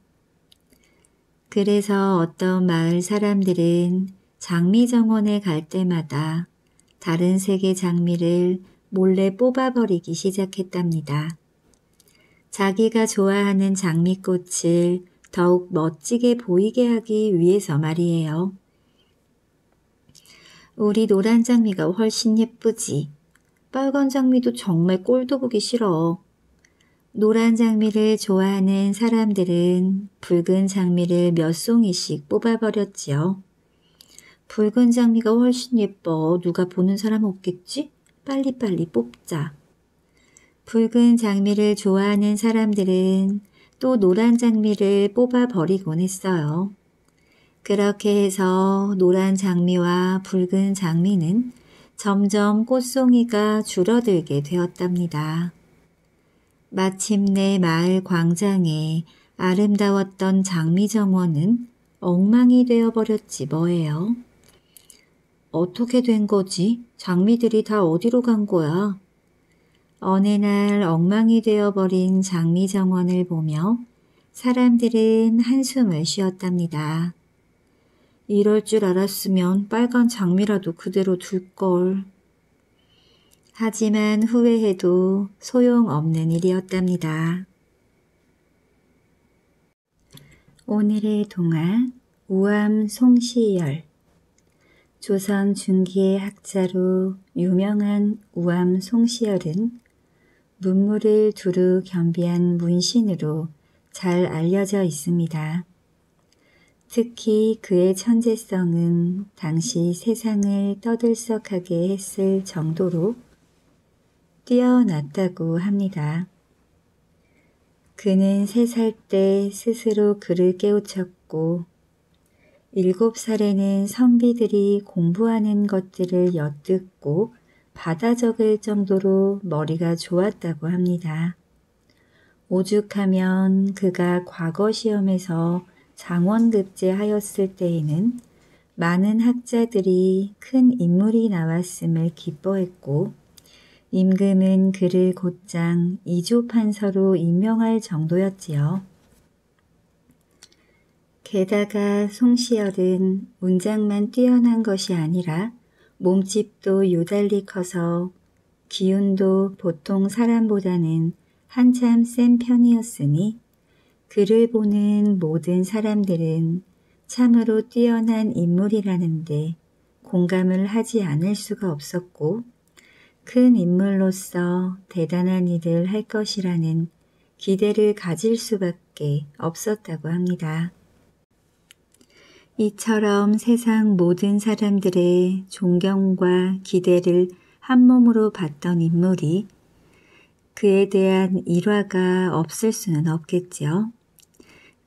S1: 그래서 어떤 마을 사람들은 장미 정원에 갈 때마다 다른 색의 장미를 몰래 뽑아버리기 시작했답니다. 자기가 좋아하는 장미꽃을 더욱 멋지게 보이게 하기 위해서 말이에요. 우리 노란 장미가 훨씬 예쁘지. 빨간 장미도 정말 꼴도 보기 싫어. 노란 장미를 좋아하는 사람들은 붉은 장미를 몇 송이씩 뽑아버렸지요. 붉은 장미가 훨씬 예뻐. 누가 보는 사람 없겠지? 빨리빨리 뽑자. 붉은 장미를 좋아하는 사람들은 또 노란 장미를 뽑아 버리곤 했어요. 그렇게 해서 노란 장미와 붉은 장미는 점점 꽃송이가 줄어들게 되었답니다. 마침내 마을 광장에 아름다웠던 장미 정원은 엉망이 되어버렸지 뭐예요. 어떻게 된 거지? 장미들이 다 어디로 간 거야? 어느 날 엉망이 되어버린 장미 정원을 보며 사람들은 한숨을 쉬었답니다. 이럴 줄 알았으면 빨간 장미라도 그대로 둘걸. 하지만 후회해도 소용없는 일이었답니다. 오늘의 동화 우암 송시열 조선 중기의 학자로 유명한 우암 송시열은 눈물을 두루 겸비한 문신으로 잘 알려져 있습니다. 특히 그의 천재성은 당시 세상을 떠들썩하게 했을 정도로 뛰어났다고 합니다. 그는 3살 때 스스로 글을 깨우쳤고 7살에는 선비들이 공부하는 것들을 엿듣고 받아 적을 정도로 머리가 좋았다고 합니다. 오죽하면 그가 과거 시험에서 장원급제하였을 때에는 많은 학자들이 큰 인물이 나왔음을 기뻐했고 임금은 그를 곧장 이조판서로 임명할 정도였지요. 게다가 송시열은 문장만 뛰어난 것이 아니라 몸집도 요달리 커서 기운도 보통 사람보다는 한참 센 편이었으니 그를 보는 모든 사람들은 참으로 뛰어난 인물이라는데 공감을 하지 않을 수가 없었고 큰 인물로서 대단한 일을 할 것이라는 기대를 가질 수밖에 없었다고 합니다. 이처럼 세상 모든 사람들의 존경과 기대를 한 몸으로 받던 인물이 그에 대한 일화가 없을 수는 없겠지요.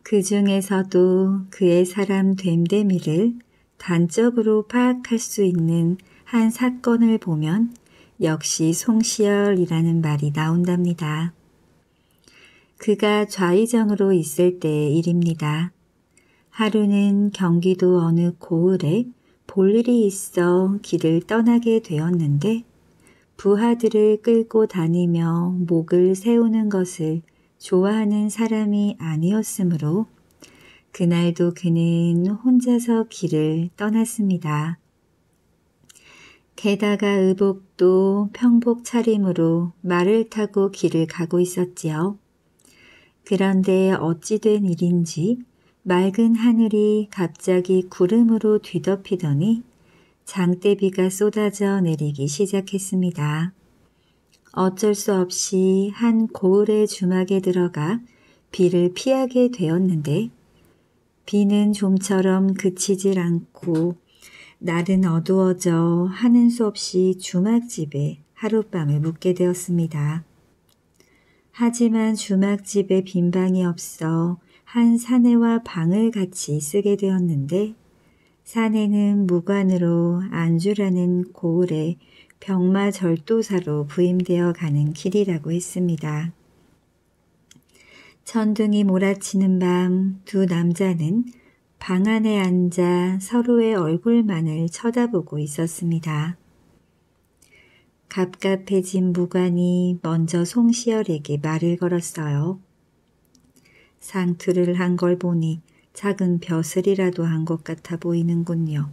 S1: 그 중에서도 그의 사람 됨됨이를 단적으로 파악할 수 있는 한 사건을 보면 역시 송시열이라는 말이 나온답니다. 그가 좌의정으로 있을 때의 일입니다. 하루는 경기도 어느 고을에 볼 일이 있어 길을 떠나게 되었는데 부하들을 끌고 다니며 목을 세우는 것을 좋아하는 사람이 아니었으므로 그날도 그는 혼자서 길을 떠났습니다. 게다가 의복도 평복 차림으로 말을 타고 길을 가고 있었지요. 그런데 어찌 된 일인지 맑은 하늘이 갑자기 구름으로 뒤덮이더니 장대비가 쏟아져 내리기 시작했습니다. 어쩔 수 없이 한 고을의 주막에 들어가 비를 피하게 되었는데 비는 좀처럼 그치질 않고 날은 어두워져 하는 수 없이 주막집에 하룻밤을 묵게 되었습니다. 하지만 주막집에 빈방이 없어 한 사내와 방을 같이 쓰게 되었는데 사내는 무관으로 안주라는 고을에 병마 절도사로 부임되어 가는 길이라고 했습니다. 천둥이 몰아치는 밤 두 남자는 방 안에 앉아 서로의 얼굴만을 쳐다보고 있었습니다. 갑갑해진 무관이 먼저 송시열에게 말을 걸었어요. 상투를 한 걸 보니 작은 벼슬이라도 한 것 같아 보이는군요.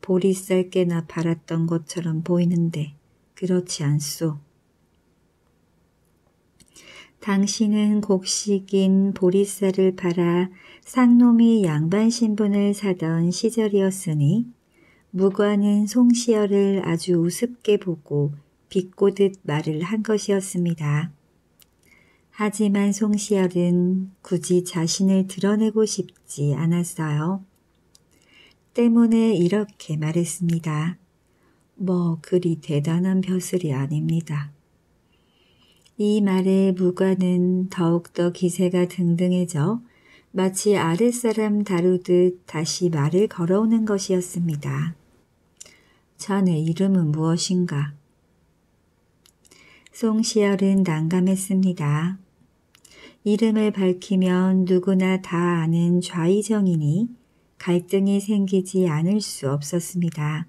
S1: 보리쌀 깨나 팔았던 것처럼 보이는데 그렇지 않소. 당신은 곡식인 보리쌀을 팔아 쌍놈이 양반 신분을 사던 시절이었으니 무관은 송시열을 아주 우습게 보고 비꼬듯 말을 한 것이었습니다. 하지만 송시열은 굳이 자신을 드러내고 싶지 않았어요. 때문에 이렇게 말했습니다. 뭐 그리 대단한 벼슬이 아닙니다. 이 말에 무관은 더욱더 기세가 등등해져 마치 아랫사람 다루듯 다시 말을 걸어오는 것이었습니다. 자네 이름은 무엇인가? 송시열은 난감했습니다. 이름을 밝히면 누구나 다 아는 좌의정이니 갈등이 생기지 않을 수 없었습니다.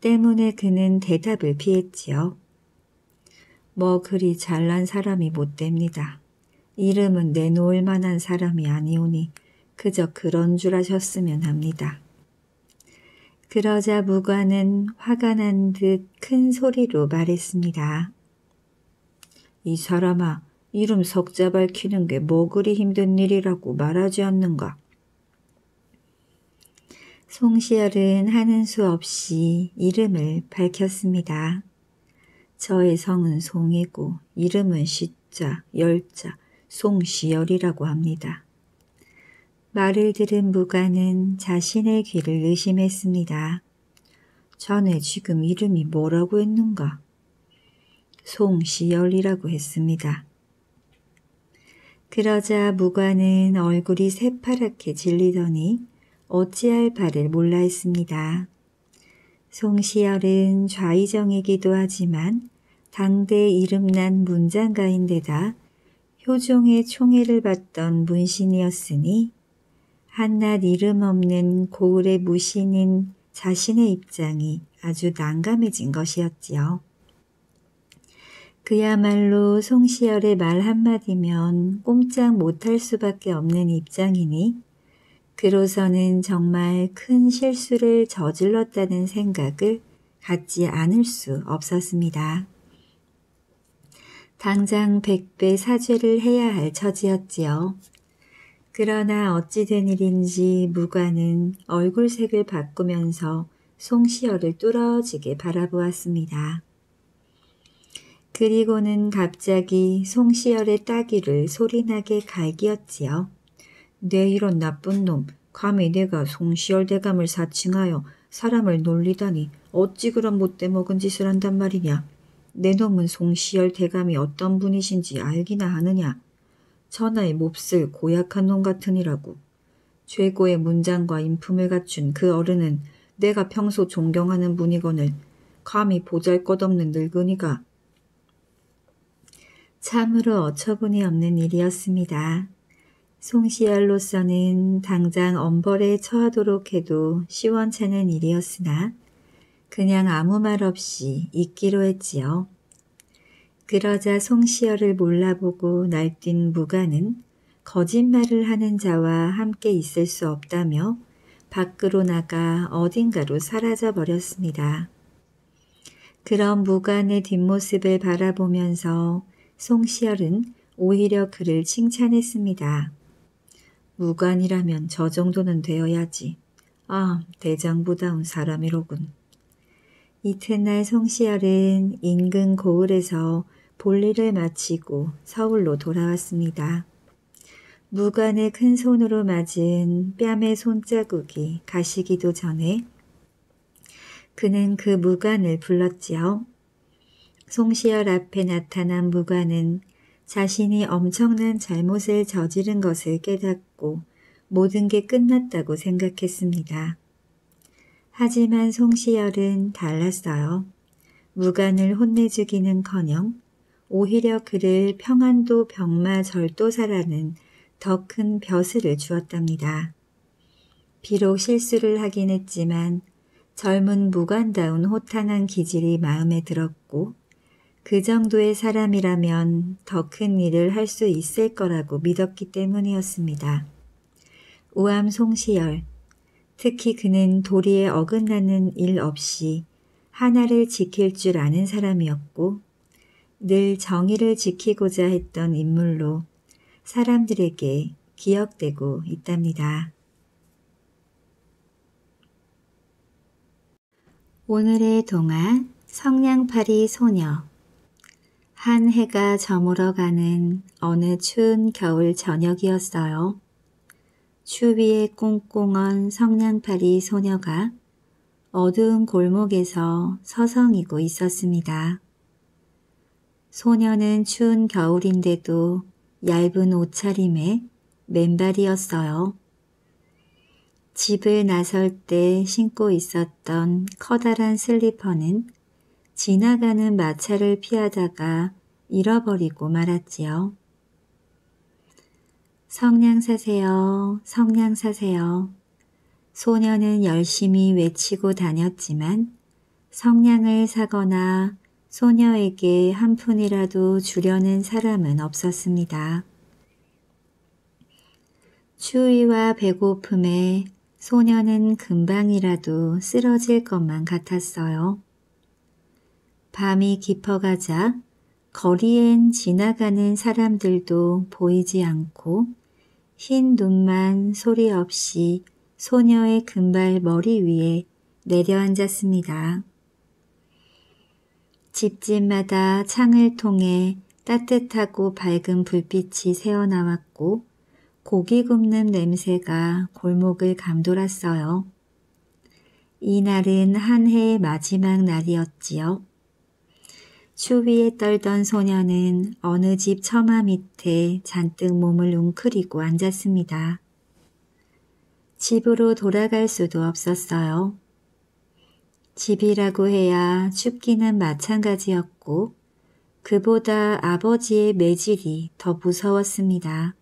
S1: 때문에 그는 대답을 피했지요. 뭐 그리 잘난 사람이 못 됩니다. 이름은 내놓을 만한 사람이 아니오니 그저 그런 줄 아셨으면 합니다. 그러자 무관은 화가 난 듯 큰 소리로 말했습니다. 이 사람아, 이름 석자 밝히는 게 뭐 그리 힘든 일이라고 말하지 않는가. 송시열은 하는 수 없이 이름을 밝혔습니다. 저의 성은 송이고 이름은 시자, 열자, 송시열이라고 합니다. 말을 들은 무가는 자신의 귀를 의심했습니다. 전에 지금 이름이 뭐라고 했는가? 송시열이라고 했습니다. 그러자 무관은 얼굴이 새파랗게 질리더니 어찌할 바를 몰라 했습니다. 송시열은 좌의정이기도 하지만 당대 이름난 문장가인데다 효종의 총애를 받던 문신이었으니 한낱 이름 없는 고을의 무신인 자신의 입장이 아주 난감해진 것이었지요. 그야말로 송시열의 말 한마디면 꼼짝 못할 수밖에 없는 입장이니 그로서는 정말 큰 실수를 저질렀다는 생각을 갖지 않을 수 없었습니다. 당장 백배 사죄를 해야 할 처지였지요. 그러나 어찌된 일인지 무관은 얼굴색을 바꾸면서 송시열을 뚫어지게 바라보았습니다. 그리고는 갑자기 송시열의 따귀를 소리나게 갈기었지요. 내 네, 이런 나쁜 놈, 감히 내가 송시열 대감을 사칭하여 사람을 놀리다니 어찌 그런 못돼 먹은 짓을 한단 말이냐. 내 놈은 송시열 대감이 어떤 분이신지 알기나 하느냐. 천하의 몹쓸 고약한 놈 같으니라고. 최고의 문장과 인품을 갖춘 그 어른은 내가 평소 존경하는 분이거늘 감히 보잘것없는 늙은이가 참으로 어처구니 없는 일이었습니다. 송시열로서는 당장 엄벌에 처하도록 해도 시원찮은 일이었으나 그냥 아무 말 없이 있기로 했지요. 그러자 송시열을 몰라보고 날뛴 무가는 거짓말을 하는 자와 함께 있을 수 없다며 밖으로 나가 어딘가로 사라져 버렸습니다. 그런 무관의 뒷모습을 바라보면서 송시열은 오히려 그를 칭찬했습니다. 무관이라면 저 정도는 되어야지. 아, 대장부다운 사람이로군. 이튿날 송시열은 인근 고을에서 볼일을 마치고 서울로 돌아왔습니다. 무관의 큰 손으로 맞은 뺨의 손자국이 가시기도 전에 그는 그 무관을 불렀지요. 송시열 앞에 나타난 무관은 자신이 엄청난 잘못을 저지른 것을 깨닫고 모든 게 끝났다고 생각했습니다. 하지만 송시열은 달랐어요. 무관을 혼내주기는커녕 오히려 그를 평안도 병마 절도사라는 더 큰 벼슬을 주었답니다. 비록 실수를 하긴 했지만 젊은 무관다운 호탕한 기질이 마음에 들었고 그 정도의 사람이라면 더 큰 일을 할 수 있을 거라고 믿었기 때문이었습니다. 우암 송시열 특히 그는 도리에 어긋나는 일 없이 하나를 지킬 줄 아는 사람이었고 늘 정의를 지키고자 했던 인물로 사람들에게 기억되고 있답니다. 오늘의 동화 성냥파리 소녀 한 해가 저물어가는 어느 추운 겨울 저녁이었어요. 추위에 꽁꽁 언 성냥팔이 소녀가 어두운 골목에서 서성이고 있었습니다. 소녀는 추운 겨울인데도 얇은 옷차림에 맨발이었어요. 집을 나설 때 신고 있었던 커다란 슬리퍼는 지나가는 마차를 피하다가 잃어버리고 말았지요. 성냥 사세요, 성냥 사세요. 소녀는 열심히 외치고 다녔지만 성냥을 사거나 소녀에게 한 푼이라도 주려는 사람은 없었습니다. 추위와 배고픔에 소녀는 금방이라도 쓰러질 것만 같았어요. 밤이 깊어가자 거리엔 지나가는 사람들도 보이지 않고 흰 눈만 소리 없이 소녀의 금발 머리 위에 내려앉았습니다. 집집마다 창을 통해 따뜻하고 밝은 불빛이 새어나왔고 고기 굽는 냄새가 골목을 감돌았어요. 이날은 한 해의 마지막 날이었지요. 추위에 떨던 소녀는 어느 집 처마 밑에 잔뜩 몸을 웅크리고 앉았습니다. 집으로 돌아갈 수도 없었어요. 집이라고 해야 춥기는 마찬가지였고 그보다 아버지의 매질이 더 무서웠습니다.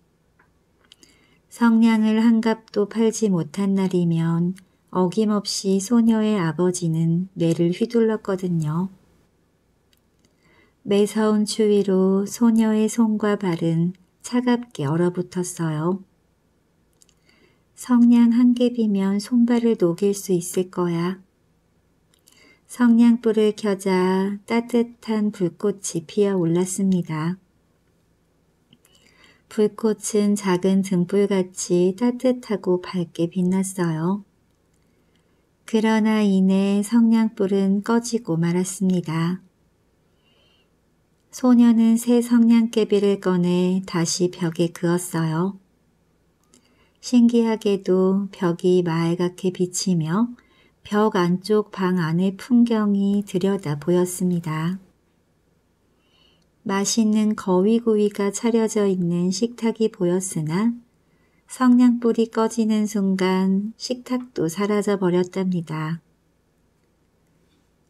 S1: 성냥을 한갑도 팔지 못한 날이면 어김없이 소녀의 아버지는 뇌를 휘둘렀거든요. 매서운 추위로 소녀의 손과 발은 차갑게 얼어붙었어요. 성냥 한 개비면 손발을 녹일 수 있을 거야. 성냥불을 켜자 따뜻한 불꽃이 피어 올랐습니다. 불꽃은 작은 등불같이 따뜻하고 밝게 빛났어요. 그러나 이내 성냥불은 꺼지고 말았습니다. 소녀는 새 성냥개비를 꺼내 다시 벽에 그었어요. 신기하게도 벽이 말갛게 비치며 벽 안쪽 방 안의 풍경이 들여다 보였습니다. 맛있는 거위구이가 차려져 있는 식탁이 보였으나 성냥불이 꺼지는 순간 식탁도 사라져 버렸답니다.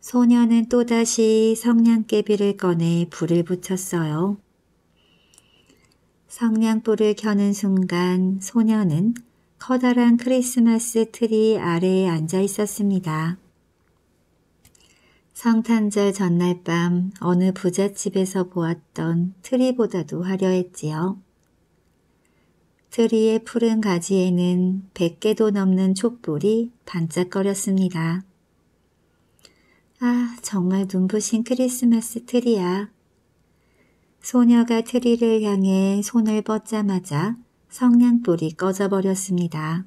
S1: 소녀는 또다시 성냥개비를 꺼내 불을 붙였어요. 성냥불을 켜는 순간 소녀는 커다란 크리스마스 트리 아래에 앉아 있었습니다. 성탄절 전날 밤 어느 부잣집에서 보았던 트리보다도 화려했지요. 트리의 푸른 가지에는 100개도 넘는 촛불이 반짝거렸습니다. 아, 정말 눈부신 크리스마스 트리야. 소녀가 트리를 향해 손을 뻗자마자 성냥불이 꺼져버렸습니다.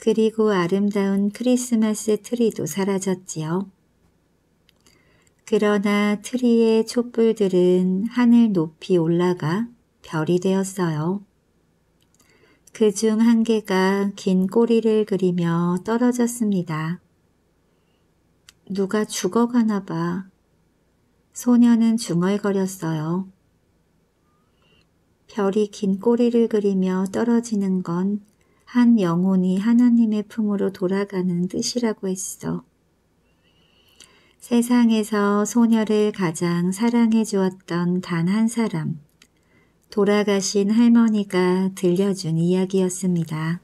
S1: 그리고 아름다운 크리스마스 트리도 사라졌지요. 그러나 트리의 촛불들은 하늘 높이 올라가 별이 되었어요. 그 중 한 개가 긴 꼬리를 그리며 떨어졌습니다. 누가 죽어가나 봐. 소녀는 중얼거렸어요. 별이 긴 꼬리를 그리며 떨어지는 건 한 영혼이 하나님의 품으로 돌아가는 뜻이라고 했어. 세상에서 소녀를 가장 사랑해 주었던 단 한 사람, 돌아가신 할머니가 들려준 이야기였습니다.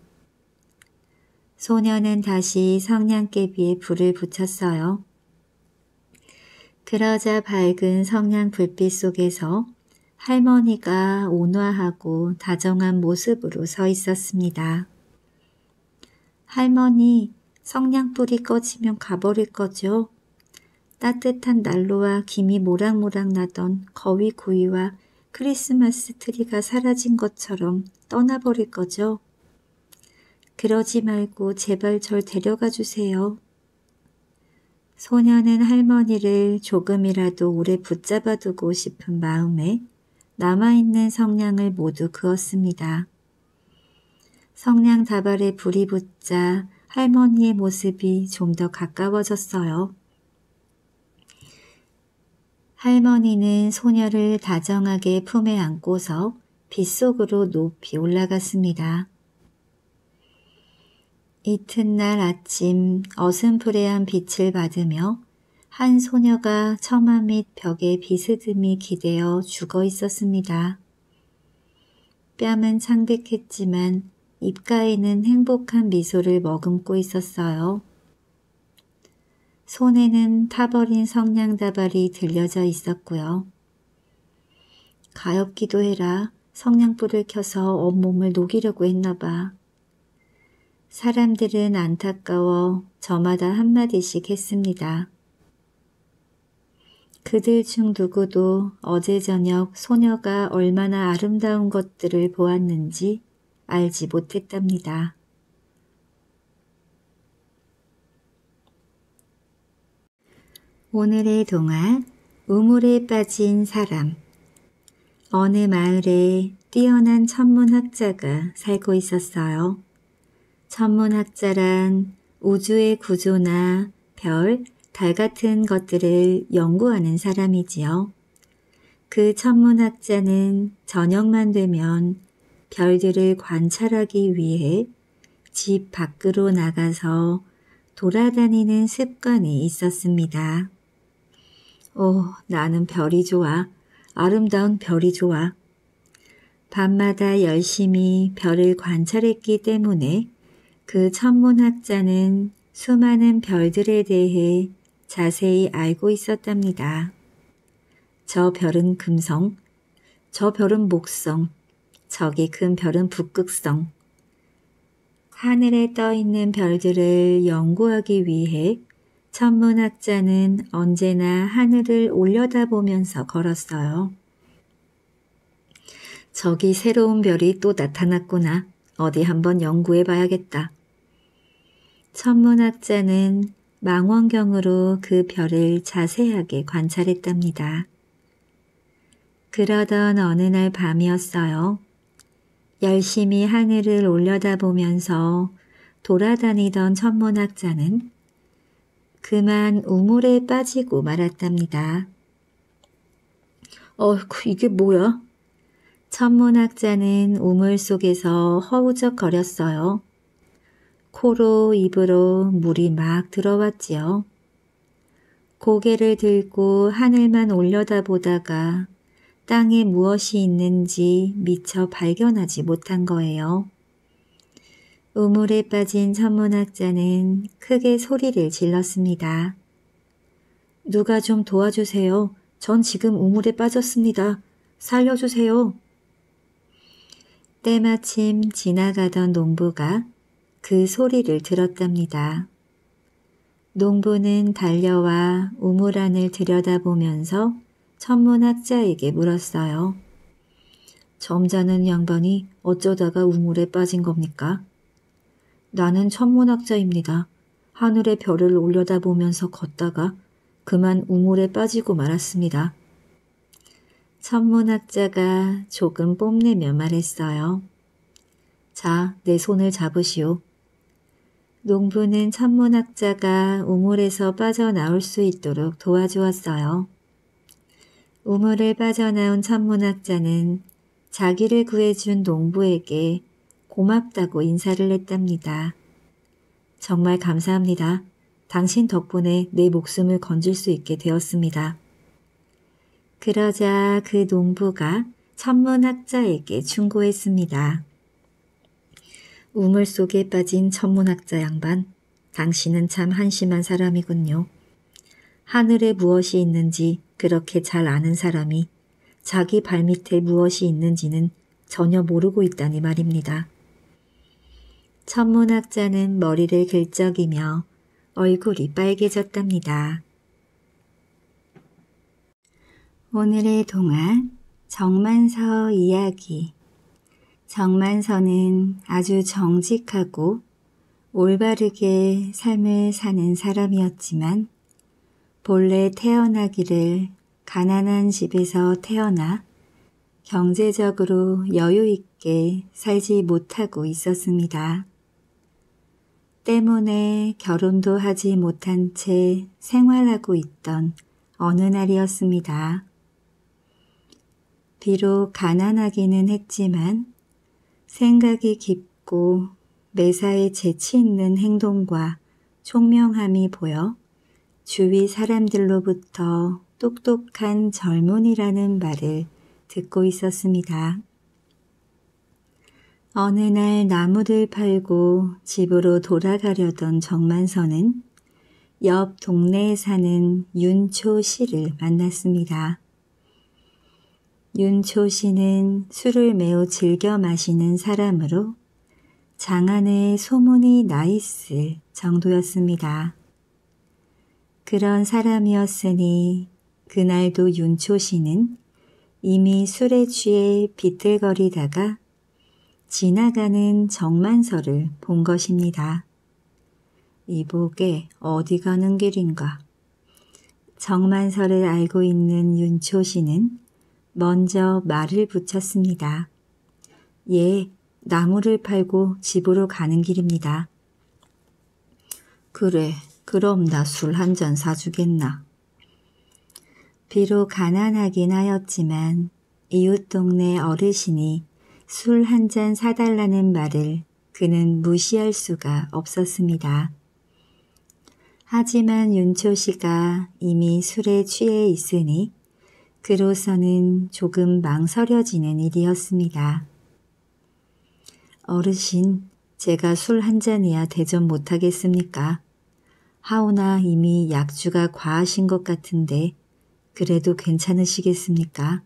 S1: 소녀는 다시 성냥개비에 불을 붙였어요. 그러자 밝은 성냥 불빛 속에서 할머니가 온화하고 다정한 모습으로 서 있었습니다. 할머니, 성냥불이 꺼지면 가버릴 거죠? 따뜻한 난로와 김이 모락모락 나던 거위구이와 크리스마스 트리가 사라진 것처럼 떠나버릴 거죠? 그러지 말고 제발 절 데려가 주세요. 소녀는 할머니를 조금이라도 오래 붙잡아 두고 싶은 마음에 남아있는 성냥을 모두 그었습니다. 성냥 다발에 불이 붙자 할머니의 모습이 좀 더 가까워졌어요. 할머니는 소녀를 다정하게 품에 안고서 빗속으로 높이 올라갔습니다. 이튿날 아침 어슴푸레한 빛을 받으며 한 소녀가 처마 및 벽에 비스듬히 기대어 죽어 있었습니다. 뺨은 창백했지만 입가에는 행복한 미소를 머금고 있었어요. 손에는 타버린 성냥다발이 들려져 있었고요. 가엾기도 해라 성냥불을 켜서 온몸을 녹이려고 했나봐. 사람들은 안타까워 저마다 한마디씩 했습니다. 그들 중 누구도 어제 저녁 소녀가 얼마나 아름다운 것들을 보았는지 알지 못했답니다. 오늘의 동화 우물에 빠진 사람 어느 마을에 뛰어난 천문학자가 살고 있었어요. 천문학자란 우주의 구조나 별, 달 같은 것들을 연구하는 사람이지요. 그 천문학자는 저녁만 되면 별들을 관찰하기 위해 집 밖으로 나가서 돌아다니는 습관이 있었습니다. 오, 어, 나는 별이 좋아. 아름다운 별이 좋아. 밤마다 열심히 별을 관찰했기 때문에 그 천문학자는 수많은 별들에 대해 자세히 알고 있었답니다. 저 별은 금성, 저 별은 목성, 저기 큰 별은 북극성. 하늘에 떠 있는 별들을 연구하기 위해 천문학자는 언제나 하늘을 올려다보면서 걸었어요. 저기 새로운 별이 또 나타났구나. 어디 한번 연구해 봐야겠다. 천문학자는 망원경으로 그 별을 자세하게 관찰했답니다. 그러던 어느 날 밤이었어요. 열심히 하늘을 올려다보면서 돌아다니던 천문학자는 그만 우물에 빠지고 말았답니다. 어이 그 이게 뭐야? 천문학자는 우물 속에서 허우적거렸어요. 코로 입으로 물이 막 들어왔지요. 고개를 들고 하늘만 올려다보다가 땅에 무엇이 있는지 미처 발견하지 못한 거예요. 우물에 빠진 천문학자는 크게 소리를 질렀습니다. 누가 좀 도와주세요. 전 지금 우물에 빠졌습니다. 살려주세요. 때마침 지나가던 농부가 그 소리를 들었답니다. 농부는 달려와 우물 안을 들여다보면서 천문학자에게 물었어요. 점잖은 양반이 어쩌다가 우물에 빠진 겁니까? 나는 천문학자입니다. 하늘의 별을 올려다보면서 걷다가 그만 우물에 빠지고 말았습니다. 천문학자가 조금 뽐내며 말했어요. 자, 내 손을 잡으시오. 농부는 천문학자가 우물에서 빠져나올 수 있도록 도와주었어요. 우물을 빠져나온 천문학자는 자기를 구해준 농부에게 고맙다고 인사를 했답니다. 정말 감사합니다. 당신 덕분에 내 목숨을 건질 수 있게 되었습니다. 그러자 그 농부가 천문학자에게 충고했습니다. 우물 속에 빠진 천문학자 양반, 당신은 참 한심한 사람이군요. 하늘에 무엇이 있는지 그렇게 잘 아는 사람이 자기 발밑에 무엇이 있는지는 전혀 모르고 있다니 말입니다. 천문학자는 머리를 긁적이며 얼굴이 빨개졌답니다. 오늘의 동안 정만서 이야기 정만서는 아주 정직하고 올바르게 삶을 사는 사람이었지만 본래 태어나기를 가난한 집에서 태어나 경제적으로 여유 있게 살지 못하고 있었습니다. 때문에 결혼도 하지 못한 채 생활하고 있던 어느 날이었습니다. 비록 가난하기는 했지만 생각이 깊고 매사에 재치 있는 행동과 총명함이 보여 주위 사람들로부터 똑똑한 젊은이라는 말을 듣고 있었습니다. 어느 날 나무를 팔고 집으로 돌아가려던 정만선은 옆 동네에 사는 윤초 씨를 만났습니다. 윤초 씨는 술을 매우 즐겨 마시는 사람으로 장안에 소문이 나 있을 정도였습니다. 그런 사람이었으니 그날도 윤초 씨는 이미 술에 취해 비틀거리다가 지나가는 정만서를 본 것입니다. 이복에 어디 가는 길인가? 정만서를 알고 있는 윤초 씨는 먼저 말을 붙였습니다. 예, 나무를 팔고 집으로 가는 길입니다. 그래, 그럼 나 술 한 잔 사주겠나? 비록 가난하긴 하였지만 이웃 동네 어르신이 술 한 잔 사달라는 말을 그는 무시할 수가 없었습니다. 하지만 윤초 씨가 이미 술에 취해 있으니 그로서는 조금 망설여지는 일이었습니다. 어르신, 제가 술 한 잔이야 대접 못하겠습니까? 하오나 이미 약주가 과하신 것 같은데 그래도 괜찮으시겠습니까?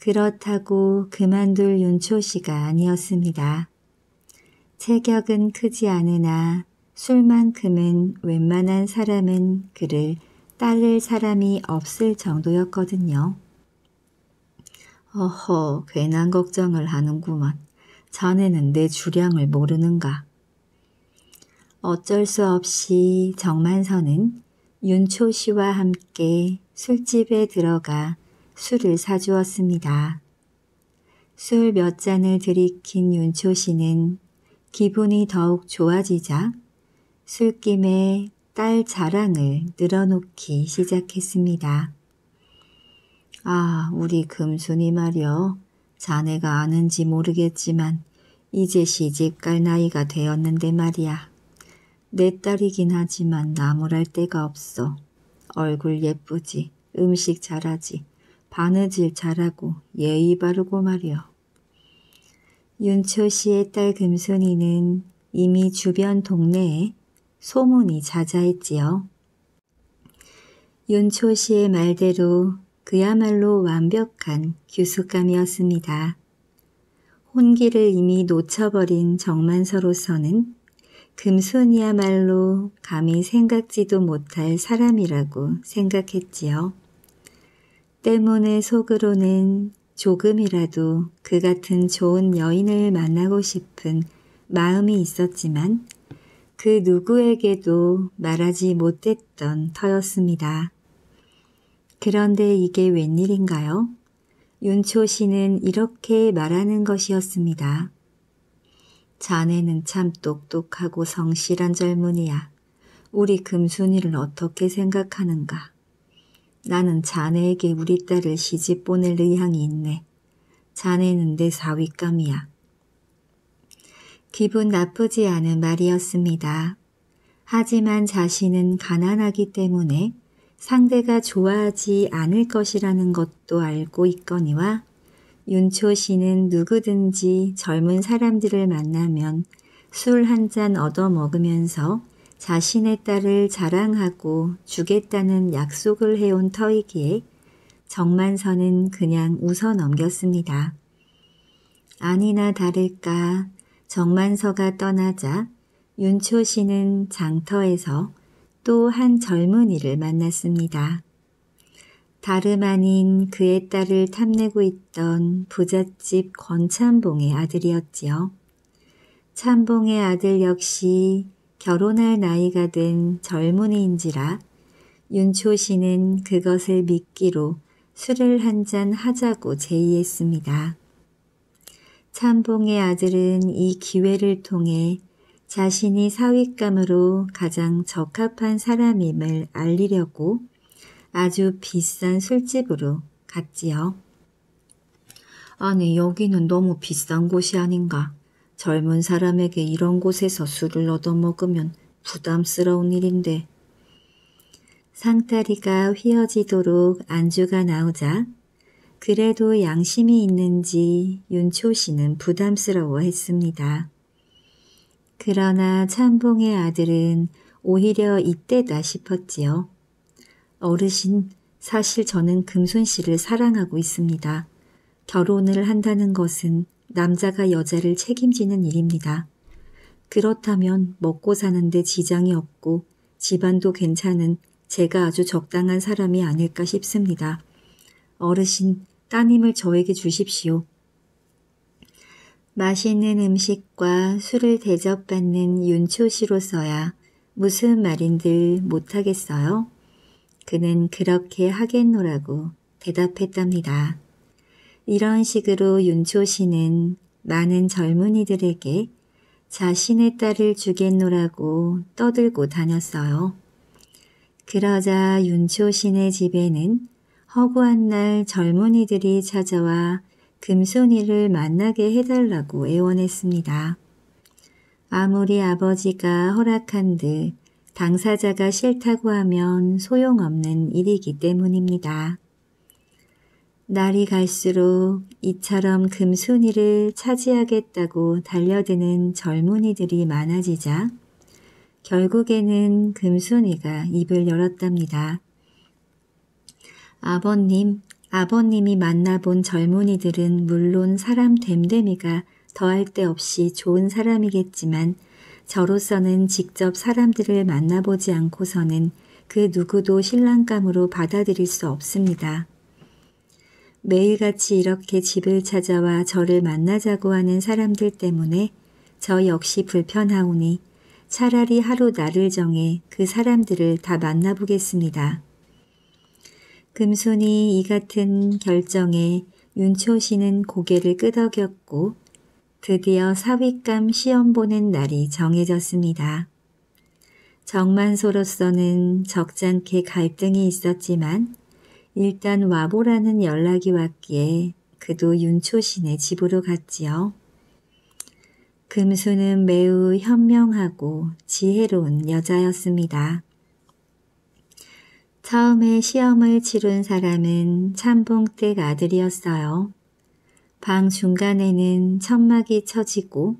S1: 그렇다고 그만둘 윤초씨가 아니었습니다. 체격은 크지 않으나 술만큼은 웬만한 사람은 그를 따를 사람이 없을 정도였거든요. 어허, 괜한 걱정을 하는구만. 자네는 내 주량을 모르는가. 어쩔 수 없이 정만선은 윤초 씨와 함께 술집에 들어가 술을 사주었습니다. 술 몇 잔을 들이킨 윤초 씨는 기분이 더욱 좋아지자 술김에 딸 자랑을 늘어놓기 시작했습니다. 아, 우리 금순이 말여. 자네가 아는지 모르겠지만 이제 시집 갈 나이가 되었는데 말이야. 내 딸이긴 하지만 나무랄 데가 없어. 얼굴 예쁘지, 음식 잘하지, 바느질 잘하고 예의 바르고 말이여. 윤초 씨의 딸 금순이는 이미 주변 동네에 소문이 자자했지요. 윤초 씨의 말대로 그야말로 완벽한 규숙감이었습니다. 혼기를 이미 놓쳐버린 정만서로서는 금손이야말로 감히 생각지도 못할 사람이라고 생각했지요. 때문에 속으로는 조금이라도 그 같은 좋은 여인을 만나고 싶은 마음이 있었지만 그 누구에게도 말하지 못했던 터였습니다. 그런데 이게 웬일인가요? 윤초 씨는 이렇게 말하는 것이었습니다. 자네는 참 똑똑하고 성실한 젊은이야. 우리 금순이를 어떻게 생각하는가? 나는 자네에게 우리 딸을 시집 보낼 의향이 있네. 자네는 내 사위감이야. 기분 나쁘지 않은 말이었습니다. 하지만 자신은 가난하기 때문에 상대가 좋아하지 않을 것이라는 것도 알고 있거니와 윤초 씨는 누구든지 젊은 사람들을 만나면 술 한 잔 얻어 먹으면서 자신의 딸을 자랑하고 주겠다는 약속을 해온 터이기에 정만선은 그냥 웃어 넘겼습니다. 아니나 다를까 정만서가 떠나자 윤초 씨는 장터에서 또 한 젊은이를 만났습니다. 다름 아닌 그의 딸을 탐내고 있던 부잣집 권찬봉의 아들이었지요. 찬봉의 아들 역시 결혼할 나이가 된 젊은이인지라 윤초 씨는 그것을 믿기로 술을 한 잔 하자고 제의했습니다. 참봉의 아들은 이 기회를 통해 자신이 사윗감으로 가장 적합한 사람임을 알리려고 아주 비싼 술집으로 갔지요. 아니 여기는 너무 비싼 곳이 아닌가. 젊은 사람에게 이런 곳에서 술을 얻어먹으면 부담스러운 일인데. 상다리가 휘어지도록 안주가 나오자 그래도 양심이 있는지 윤초 씨는 부담스러워 했습니다. 그러나 참봉의 아들은 오히려 이때다 싶었지요. 어르신, 사실 저는 금손 씨를 사랑하고 있습니다. 결혼을 한다는 것은 남자가 여자를 책임지는 일입니다. 그렇다면 먹고 사는데 지장이 없고 집안도 괜찮은 제가 아주 적당한 사람이 아닐까 싶습니다. 어르신, 따님을 저에게 주십시오. 맛있는 음식과 술을 대접받는 윤초씨로서야 무슨 말인들 못하겠어요? 그는 그렇게 하겠노라고 대답했답니다. 이런 식으로 윤초씨는 많은 젊은이들에게 자신의 딸을 주겠노라고 떠들고 다녔어요. 그러자 윤초신의 집에는 허구한 날 젊은이들이 찾아와 금손이를 만나게 해달라고 애원했습니다. 아무리 아버지가 허락한 듯 당사자가 싫다고 하면 소용없는 일이기 때문입니다. 날이 갈수록 이처럼 금손이를 차지하겠다고 달려드는 젊은이들이 많아지자 결국에는 금손이가 입을 열었답니다. 아버님, 아버님이 만나본 젊은이들은 물론 사람 됨됨이가 더할 데 없이 좋은 사람이겠지만 저로서는 직접 사람들을 만나보지 않고서는 그 누구도 신랑감으로 받아들일 수 없습니다. 매일같이 이렇게 집을 찾아와 저를 만나자고 하는 사람들 때문에 저 역시 불편하오니 차라리 하루 날을 정해 그 사람들을 다 만나보겠습니다. 금손이 이 같은 결정에 윤초 씨는 고개를 끄덕였고 드디어 사윗감 시험 보는 날이 정해졌습니다. 정만소로서는 적잖게 갈등이 있었지만 일단 와보라는 연락이 왔기에 그도 윤초 씨네 집으로 갔지요. 금수는 매우 현명하고 지혜로운 여자였습니다. 처음에 시험을 치룬 사람은 참봉댁 아들이었어요. 방 중간에는 천막이 처지고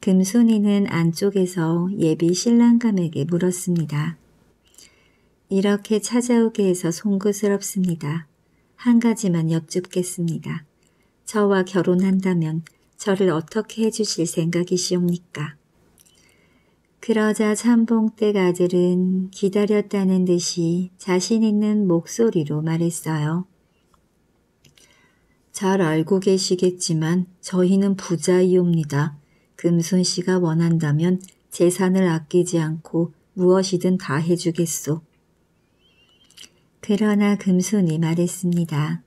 S1: 금순이는 안쪽에서 예비 신랑감에게 물었습니다. 이렇게 찾아오게 해서 송구스럽습니다. 한 가지만 여쭙겠습니다. 저와 결혼한다면 저를 어떻게 해주실 생각이시옵니까? 그러자 참봉댁 아들은 기다렸다는 듯이 자신 있는 목소리로 말했어요. 잘 알고 계시겠지만 저희는 부자이옵니다. 금순 씨가 원한다면 재산을 아끼지 않고 무엇이든 다 해주겠소. 그러나 금순이 말했습니다.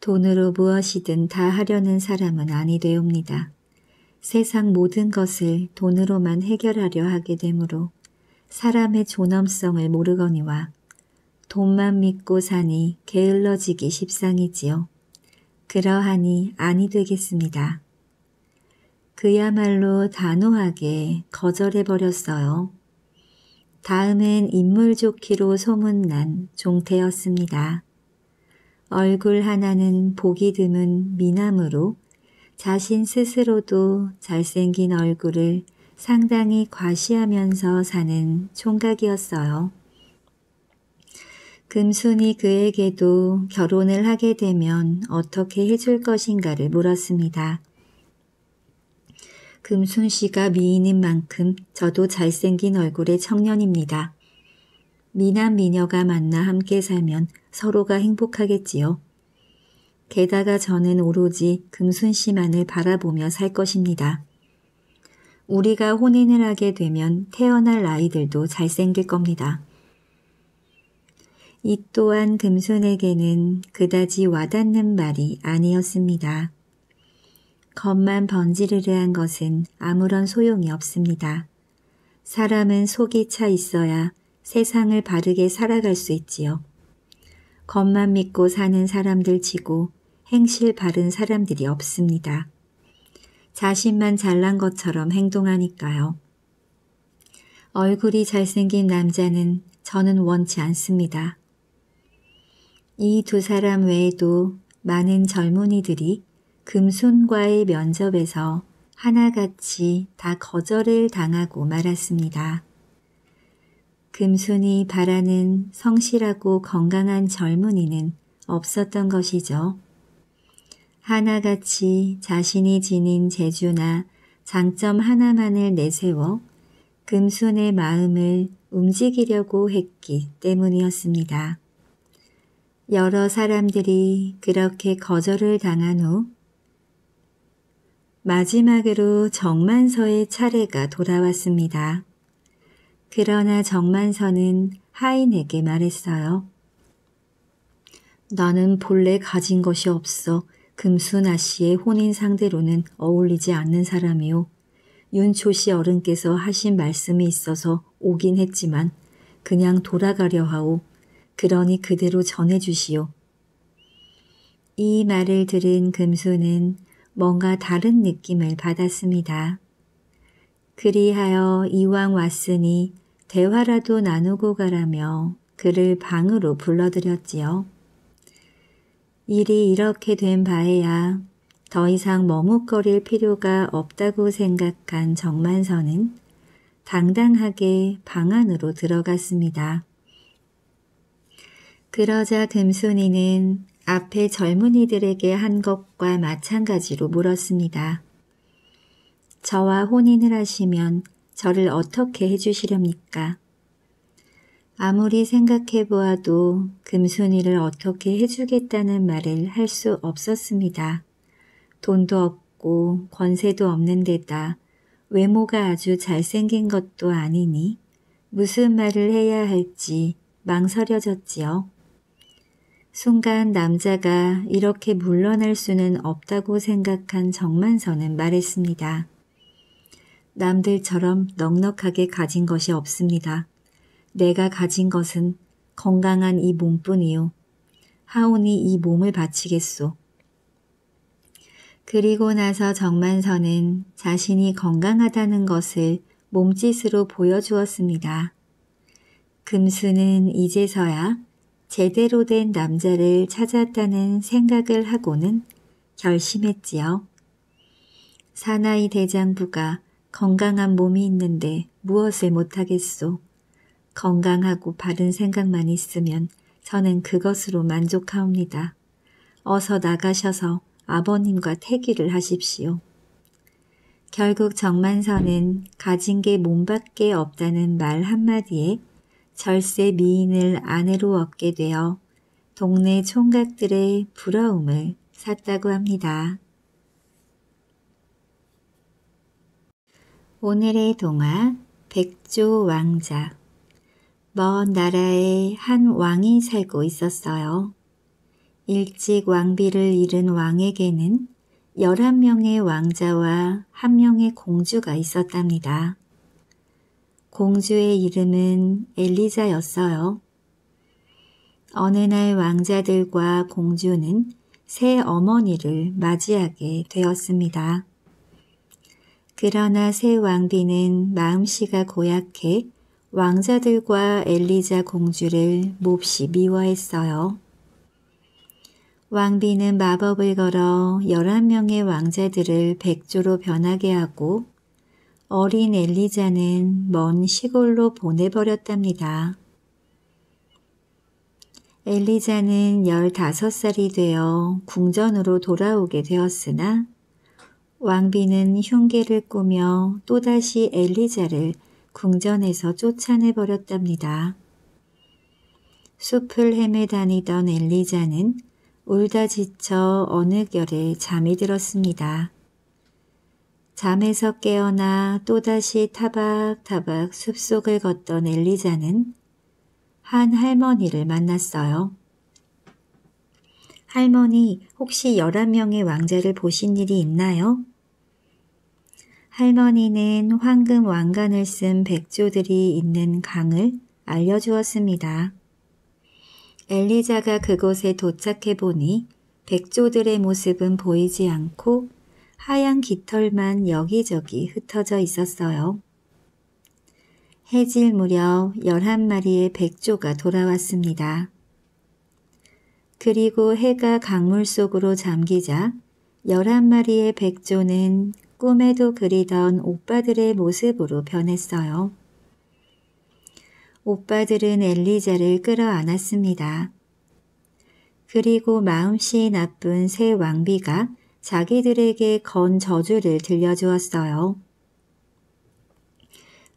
S1: 돈으로 무엇이든 다 하려는 사람은 아니되옵니다. 세상 모든 것을 돈으로만 해결하려 하게 되므로 사람의 존엄성을 모르거니와 돈만 믿고 사니 게을러지기 십상이지요. 그러하니 아니 되겠습니다. 그야말로 단호하게 거절해버렸어요. 다음엔 인물 좋기로 소문난 종태였습니다. 얼굴 하나는 보기 드문 미남으로 자신 스스로도 잘생긴 얼굴을 상당히 과시하면서 사는 총각이었어요. 금순이 그에게도 결혼을 하게 되면 어떻게 해줄 것인가를 물었습니다. 금순 씨가 미인인 만큼 저도 잘생긴 얼굴의 청년입니다. 미남 미녀가 만나 함께 살면 서로가 행복하겠지요. 게다가 저는 오로지 금순 씨만을 바라보며 살 것입니다. 우리가 혼인을 하게 되면 태어날 아이들도 잘생길 겁니다. 이 또한 금순에게는 그다지 와닿는 말이 아니었습니다. 겉만 번지르르한 것은 아무런 소용이 없습니다. 사람은 속이 차 있어야 세상을 바르게 살아갈 수 있지요. 겉만 믿고 사는 사람들 치고 행실 바른 사람들이 없습니다. 자신만 잘난 것처럼 행동하니까요. 얼굴이 잘생긴 남자는 저는 원치 않습니다. 이 두 사람 외에도 많은 젊은이들이 금손과의 면접에서 하나같이 다 거절을 당하고 말았습니다. 금손이 바라는 성실하고 건강한 젊은이는 없었던 것이죠. 하나같이 자신이 지닌 재주나 장점 하나만을 내세워 금순의 마음을 움직이려고 했기 때문이었습니다. 여러 사람들이 그렇게 거절을 당한 후 마지막으로 정만서의 차례가 돌아왔습니다. 그러나 정만서는 하인에게 말했어요. 나는 본래 가진 것이 없어 금순아 씨의 혼인 상대로는 어울리지 않는 사람이요. 윤초 씨 어른께서 하신 말씀이 있어서 오긴 했지만 그냥 돌아가려 하오. 그러니 그대로 전해주시오. 이 말을 들은 금순은 뭔가 다른 느낌을 받았습니다. 그리하여 이왕 왔으니 대화라도 나누고 가라며 그를 방으로 불러들였지요. 일이 이렇게 된 바에야 더 이상 머뭇거릴 필요가 없다고 생각한 정만선은 당당하게 방 안으로 들어갔습니다. 그러자 금순이는 앞에 젊은이들에게 한 것과 마찬가지로 물었습니다. 저와 혼인을 하시면 저를 어떻게 해주시렵니까? 아무리 생각해 보아도 금순이를 어떻게 해주겠다는 말을 할 수 없었습니다. 돈도 없고 권세도 없는 데다 외모가 아주 잘생긴 것도 아니니 무슨 말을 해야 할지 망설여졌지요. 순간 남자가 이렇게 물러날 수는 없다고 생각한 정만서는 말했습니다. 남들처럼 넉넉하게 가진 것이 없습니다. 내가 가진 것은 건강한 이 몸뿐이요. 하온이 이 몸을 바치겠소. 그리고 나서 정만선은 자신이 건강하다는 것을 몸짓으로 보여주었습니다. 금수는 이제서야 제대로 된 남자를 찾았다는 생각을 하고는 결심했지요. 사나이 대장부가 건강한 몸이 있는데 무엇을 못하겠소. 건강하고 바른 생각만 있으면 저는 그것으로 만족하옵니다. 어서 나가셔서 아버님과 태기를 하십시오. 결국 정만서는 가진 게 몸밖에 없다는 말 한마디에 절세 미인을 아내로 얻게 되어 동네 총각들의 부러움을 샀다고 합니다. 오늘의 동화 백조 왕자 먼 나라에 한 왕이 살고 있었어요. 일찍 왕비를 잃은 왕에게는 11명의 왕자와 1명의 공주가 있었답니다. 공주의 이름은 엘리자였어요. 어느 날 왕자들과 공주는 새 어머니를 맞이하게 되었습니다. 그러나 새 왕비는 마음씨가 고약해 왕자들과 엘리자 공주를 몹시 미워했어요. 왕비는 마법을 걸어 11명의 왕자들을 백조로 변하게 하고 어린 엘리자는 먼 시골로 보내버렸답니다. 엘리자는 15살이 되어 궁전으로 돌아오게 되었으나 왕비는 흉계를 꾸며 또다시 엘리자를 궁전에서 쫓아내버렸답니다. 숲을 헤매다니던 엘리자는 울다 지쳐 어느 결에 잠이 들었습니다. 잠에서 깨어나 또다시 타박타박 숲속을 걷던 엘리자는 한 할머니를 만났어요. 할머니, 혹시 11명의 왕자를 보신 일이 있나요? 할머니는 황금 왕관을 쓴 백조들이 있는 강을 알려주었습니다. 엘리자가 그곳에 도착해 보니 백조들의 모습은 보이지 않고 하얀 깃털만 여기저기 흩어져 있었어요. 해질 무렵 11마리의 백조가 돌아왔습니다. 그리고 해가 강물 속으로 잠기자 11마리의 백조는 꿈에도 그리던 오빠들의 모습으로 변했어요. 오빠들은 엘리자를 끌어안았습니다. 그리고 마음씨 나쁜 새 왕비가 자기들에게 건 저주를 들려주었어요.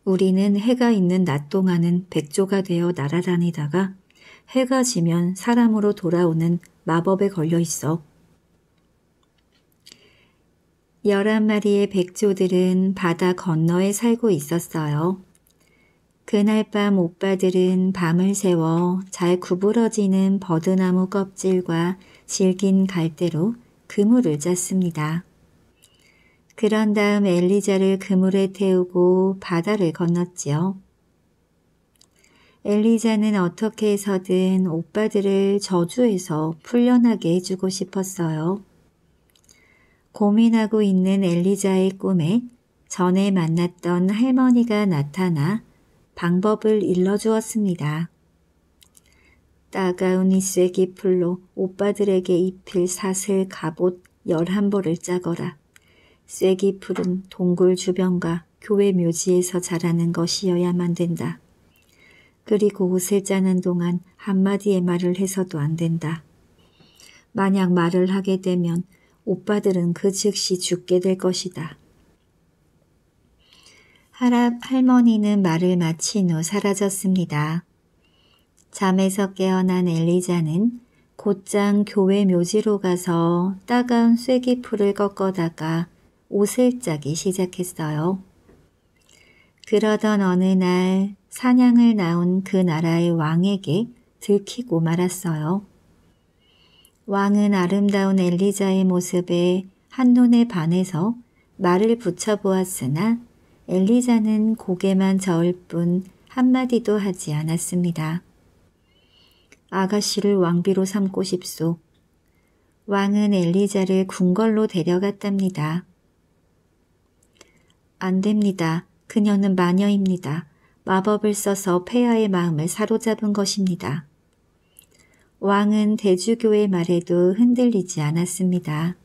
S1: 우리는 해가 있는 낮 동안은 백조가 되어 날아다니다가 해가 지면 사람으로 돌아오는 마법에 걸려 있어. 열한 마리의 백조들은 바다 건너에 살고 있었어요. 그날 밤 오빠들은 밤을 새워 잘 구부러지는 버드나무 껍질과 질긴 갈대로 그물을 짰습니다. 그런 다음 엘리자를 그물에 태우고 바다를 건넜지요. 엘리자는 어떻게 해서든 오빠들을 저주에서 풀려나게 해주고 싶었어요. 고민하고 있는 엘리자의 꿈에 전에 만났던 할머니가 나타나 방법을 일러주었습니다. 따가운 이쐐기 풀로 오빠들에게 입힐 사슬 갑옷 1 1 벌을 짜거라. 쇠기 풀은 동굴 주변과 교회 묘지에서 자라는 것이어야만 된다. 그리고 옷을 짜는 동안 한마디의 말을 해서도 안 된다. 만약 말을 하게 되면 오빠들은 그 즉시 죽게 될 것이다. 할아, 할머니는 말을 마친 후 사라졌습니다. 잠에서 깨어난 엘리자는 곧장 교회 묘지로 가서 따가운 쐐기풀을 꺾어다가 옷을 짜기 시작했어요. 그러던 어느 날 사냥을 나온 그 나라의 왕에게 들키고 말았어요. 왕은 아름다운 엘리자의 모습에 한눈에 반해서 말을 붙여보았으나 엘리자는 고개만 저을 뿐 한마디도 하지 않았습니다. 아가씨를 왕비로 삼고 싶소. 왕은 엘리자를 궁궐로 데려갔답니다. 안 됩니다. 그녀는 마녀입니다. 마법을 써서 폐하의 마음을 사로잡은 것입니다. 왕은 대주교의 말에도 흔들리지 않았습니다.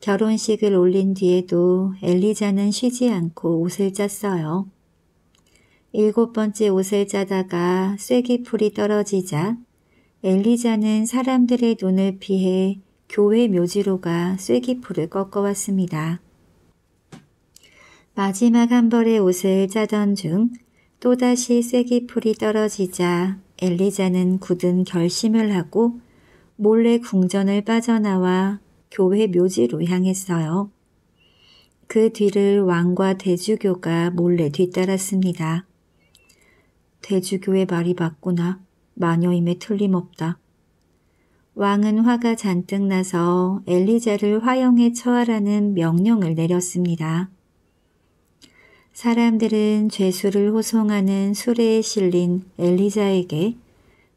S1: 결혼식을 올린 뒤에도 엘리자는 쉬지 않고 옷을 짰어요. 일곱 번째 옷을 짜다가 쐐기풀이 떨어지자 엘리자는 사람들의 눈을 피해 교회 묘지로가 쐐기풀을 꺾어왔습니다. 마지막 한 벌의 옷을 짜던 중 또다시 쐐기풀이 떨어지자 엘리자는 굳은 결심을 하고 몰래 궁전을 빠져나와 교회 묘지로 향했어요. 그 뒤를 왕과 대주교가 몰래 뒤따랐습니다. 대주교의 말이 맞구나. 마녀임에 틀림없다. 왕은 화가 잔뜩 나서 엘리자를 화형에 처하라는 명령을 내렸습니다. 사람들은 죄수를 호송하는 술에 실린 엘리자에게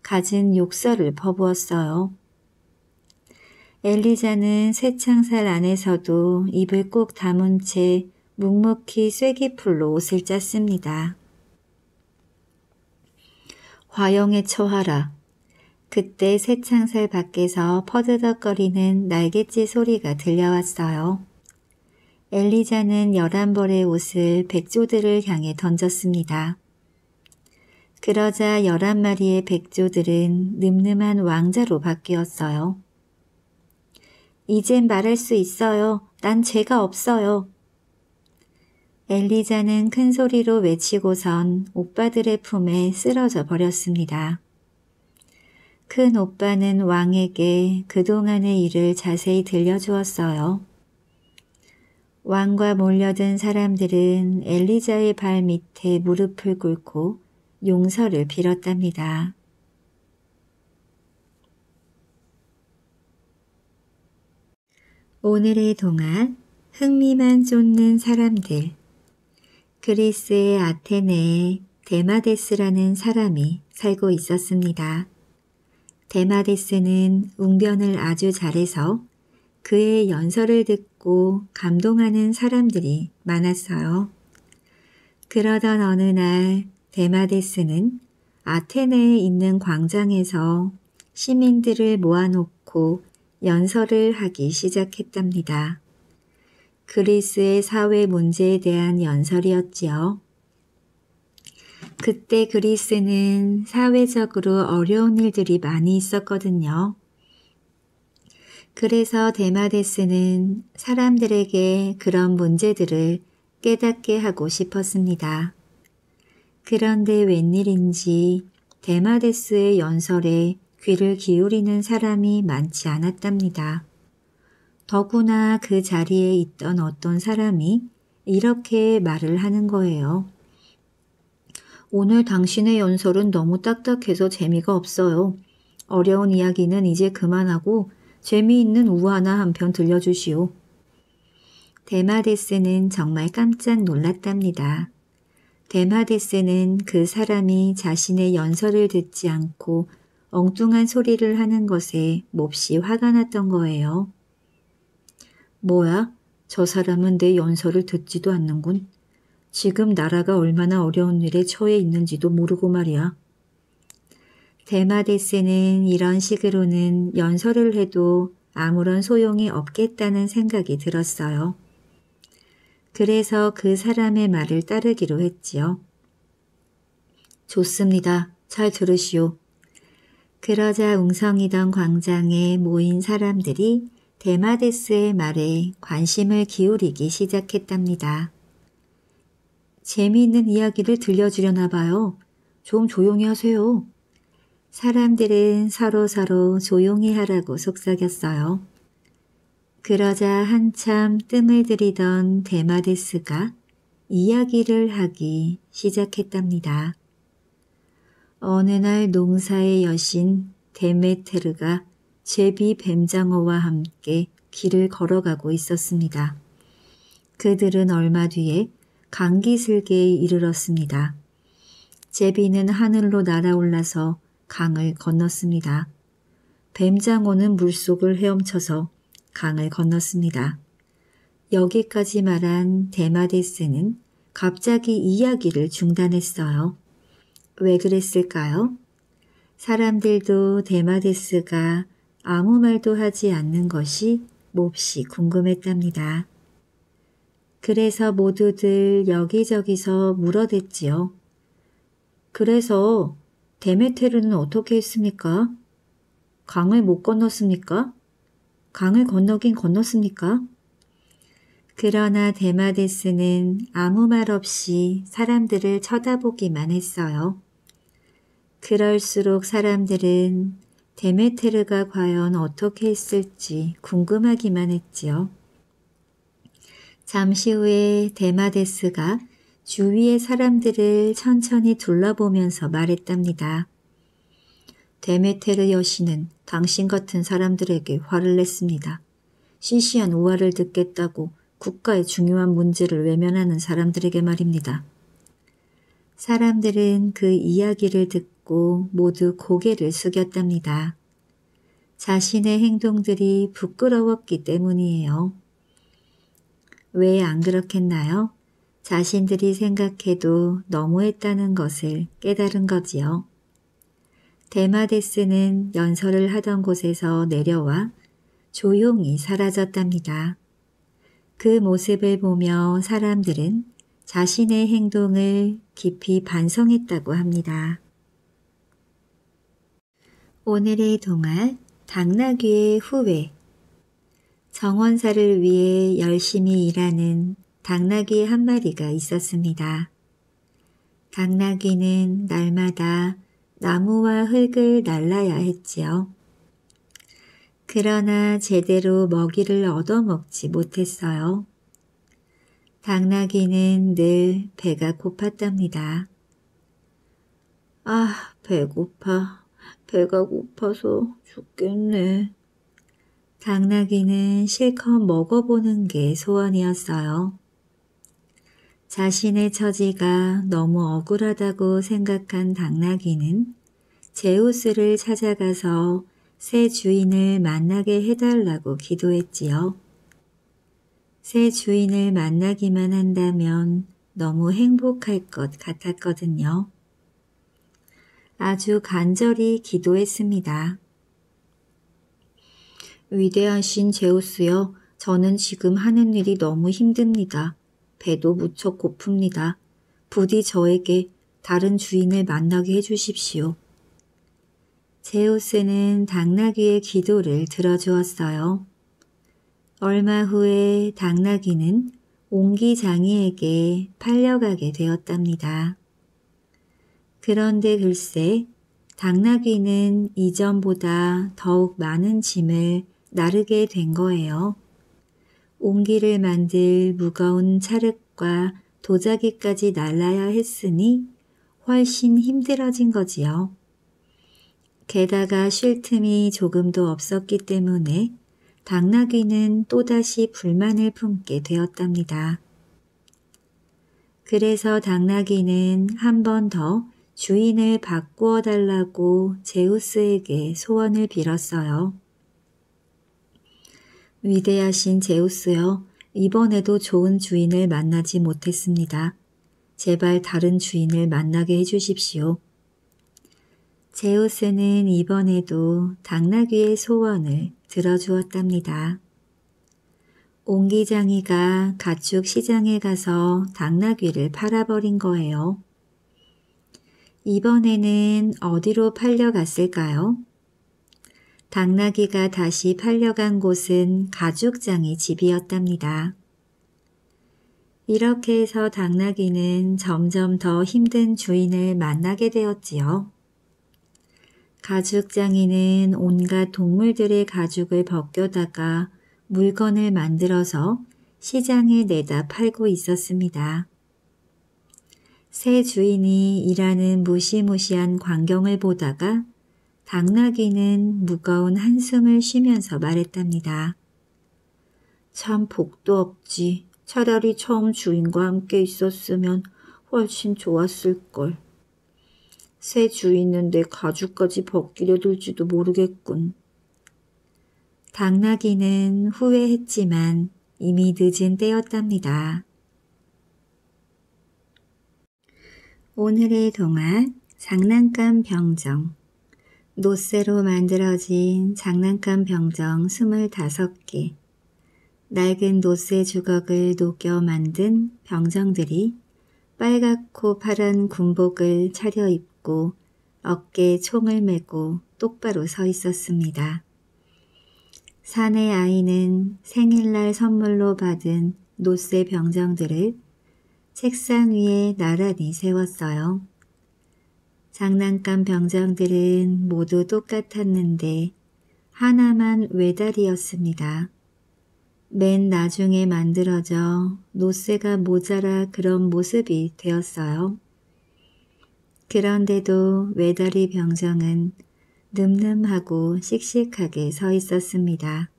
S1: 갖은 욕설을 퍼부었어요. 엘리자는 새창살 안에서도 입을 꼭 다문 채 묵묵히 쐐기풀로 옷을 짰습니다. 화영에 처하라. 그때 새창살 밖에서 퍼드덕거리는 날갯짓 소리가 들려왔어요. 엘리자는 열한 벌의 옷을 백조들을 향해 던졌습니다. 그러자 열한 마리의 백조들은 늠름한 왕자로 바뀌었어요. 이젠 말할 수 있어요. 난 죄가 없어요. 엘리자는 큰 소리로 외치고선 오빠들의 품에 쓰러져 버렸습니다. 큰 오빠는 왕에게 그동안의 일을 자세히 들려주었어요. 왕과 몰려든 사람들은 엘리자의 발 밑에 무릎을 꿇고 용서를 빌었답니다. 오늘의 동안 흥미만 쫓는 사람들 그리스의 아테네에 데마데스라는 사람이 살고 있었습니다. 데마데스는 웅변을 아주 잘해서 그의 연설을 듣고 받고 감동하는 사람들이 많았어요. 그러던 어느 날 데마데스는 아테네에 있는 광장에서 시민들을 모아놓고 연설을 하기 시작했답니다. 그리스의 사회 문제에 대한 연설이었지요. 그때 그리스는 사회적으로 어려운 일들이 많이 있었거든요. 그래서 데마데스는 사람들에게 그런 문제들을 깨닫게 하고 싶었습니다. 그런데 웬일인지 데마데스의 연설에 귀를 기울이는 사람이 많지 않았답니다. 더구나 그 자리에 있던 어떤 사람이 이렇게 말을 하는 거예요. 오늘 당신의 연설은 너무 딱딱해서 재미가 없어요. 어려운 이야기는 이제 그만하고 재미있는 우화나 한 편 들려주시오. 데마데스는 정말 깜짝 놀랐답니다. 데마데스는 그 사람이 자신의 연설을 듣지 않고 엉뚱한 소리를 하는 것에 몹시 화가 났던 거예요. 뭐야? 저 사람은 내 연설을 듣지도 않는군. 지금 나라가 얼마나 어려운 일에 처해 있는지도 모르고 말이야. 데마데스는 이런 식으로는 연설을 해도 아무런 소용이 없겠다는 생각이 들었어요. 그래서 그 사람의 말을 따르기로 했지요. 좋습니다. 잘 들으시오. 그러자 웅성이던 광장에 모인 사람들이 데마데스의 말에 관심을 기울이기 시작했답니다. 재미있는 이야기를 들려주려나 봐요. 좀 조용히 하세요. 사람들은 서로서로 조용히 하라고 속삭였어요. 그러자 한참 뜸을 들이던 데마데스가 이야기를 하기 시작했답니다. 어느 날 농사의 여신 데메테르가 제비 뱀장어와 함께 길을 걸어가고 있었습니다. 그들은 얼마 뒤에 강기슬개에 이르렀습니다. 제비는 하늘로 날아올라서 강을 건넜습니다. 뱀장어는 물속을 헤엄쳐서 강을 건넜습니다. 여기까지 말한 데마데스는 갑자기 이야기를 중단했어요. 왜 그랬을까요? 사람들도 데마데스가 아무 말도 하지 않는 것이 몹시 궁금했답니다. 그래서 모두들 여기저기서 물어댔지요. 그래서 데메테르는 어떻게 했습니까? 강을 못 건넜습니까? 강을 건너긴 건넜습니까? 그러나 데마데스는 아무 말 없이 사람들을 쳐다보기만 했어요. 그럴수록 사람들은 데메테르가 과연 어떻게 했을지 궁금하기만 했지요. 잠시 후에 데마데스가 주위의 사람들을 천천히 둘러보면서 말했답니다. 데메테르 여신은 당신 같은 사람들에게 화를 냈습니다. 시시한 우화를 듣겠다고 국가의 중요한 문제를 외면하는 사람들에게 말입니다. 사람들은 그 이야기를 듣고 모두 고개를 숙였답니다. 자신의 행동들이 부끄러웠기 때문이에요. 왜 안 그렇겠나요? 자신들이 생각해도 너무했다는 것을 깨달은 거지요. 데마데스는 연설을 하던 곳에서 내려와 조용히 사라졌답니다. 그 모습을 보며 사람들은 자신의 행동을 깊이 반성했다고 합니다. 오늘의 동안 당나귀의 후회 정원사를 위해 열심히 일하는 당나귀 한 마리가 있었습니다. 당나귀는 날마다 나무와 흙을 날라야 했지요. 그러나 제대로 먹이를 얻어먹지 못했어요. 당나귀는 늘 배가 고팠답니다. 아, 배고파. 배가 고파서 죽겠네. 당나귀는 실컷 먹어보는 게 소원이었어요. 자신의 처지가 너무 억울하다고 생각한 당나귀는 제우스를 찾아가서 새 주인을 만나게 해달라고 기도했지요. 새 주인을 만나기만 한다면 너무 행복할 것 같았거든요. 아주 간절히 기도했습니다. 위대한 신 제우스여, 저는 지금 하는 일이 너무 힘듭니다. 배도 무척 고픕니다. 부디 저에게 다른 주인을 만나게 해주십시오. 제우스는 당나귀의 기도를 들어주었어요. 얼마 후에 당나귀는 옹기장이에게 팔려가게 되었답니다. 그런데 글쎄 당나귀는 이전보다 더욱 많은 짐을 나르게 된 거예요. 옹기를 만들 무거운 찰흙과 도자기까지 날라야 했으니 훨씬 힘들어진 거지요. 게다가 쉴 틈이 조금도 없었기 때문에 당나귀는 또다시 불만을 품게 되었답니다. 그래서 당나귀는 한 번 더 주인을 바꾸어 달라고 제우스에게 소원을 빌었어요. 위대하신 제우스여, 이번에도 좋은 주인을 만나지 못했습니다. 제발 다른 주인을 만나게 해주십시오. 제우스는 이번에도 당나귀의 소원을 들어주었답니다. 옹기장이가 가축 시장에 가서 당나귀를 팔아버린 거예요. 이번에는 어디로 팔려갔을까요? 당나귀가 다시 팔려간 곳은 가죽장이 집이었답니다. 이렇게 해서 당나귀는 점점 더 힘든 주인을 만나게 되었지요. 가죽장이는 온갖 동물들의 가죽을 벗겨다가 물건을 만들어서 시장에 내다 팔고 있었습니다. 새 주인이 일하는 무시무시한 광경을 보다가 당나귀는 무거운 한숨을 쉬면서 말했답니다. 참 복도 없지. 차라리 처음 주인과 함께 있었으면 훨씬 좋았을걸. 새 주인은 내 가죽까지 벗기려 들지도 모르겠군. 당나귀는 후회했지만 이미 늦은 때였답니다. 오늘의 동화 장난감 병정 노쇠로 만들어진 장난감 병정 25개, 낡은 노쇠 주걱을 녹여 만든 병정들이 빨갛고 파란 군복을 차려입고 어깨에 총을 메고 똑바로 서 있었습니다. 사내 아이는 생일날 선물로 받은 노쇠 병정들을 책상 위에 나란히 세웠어요. 장난감 병장들은 모두 똑같았는데 하나만 외다리였습니다맨 나중에 만들어져 노쇠가 모자라 그런 모습이 되었어요. 그런데도 외다리 병정은 늠름하고 씩씩하게 서 있었습니다.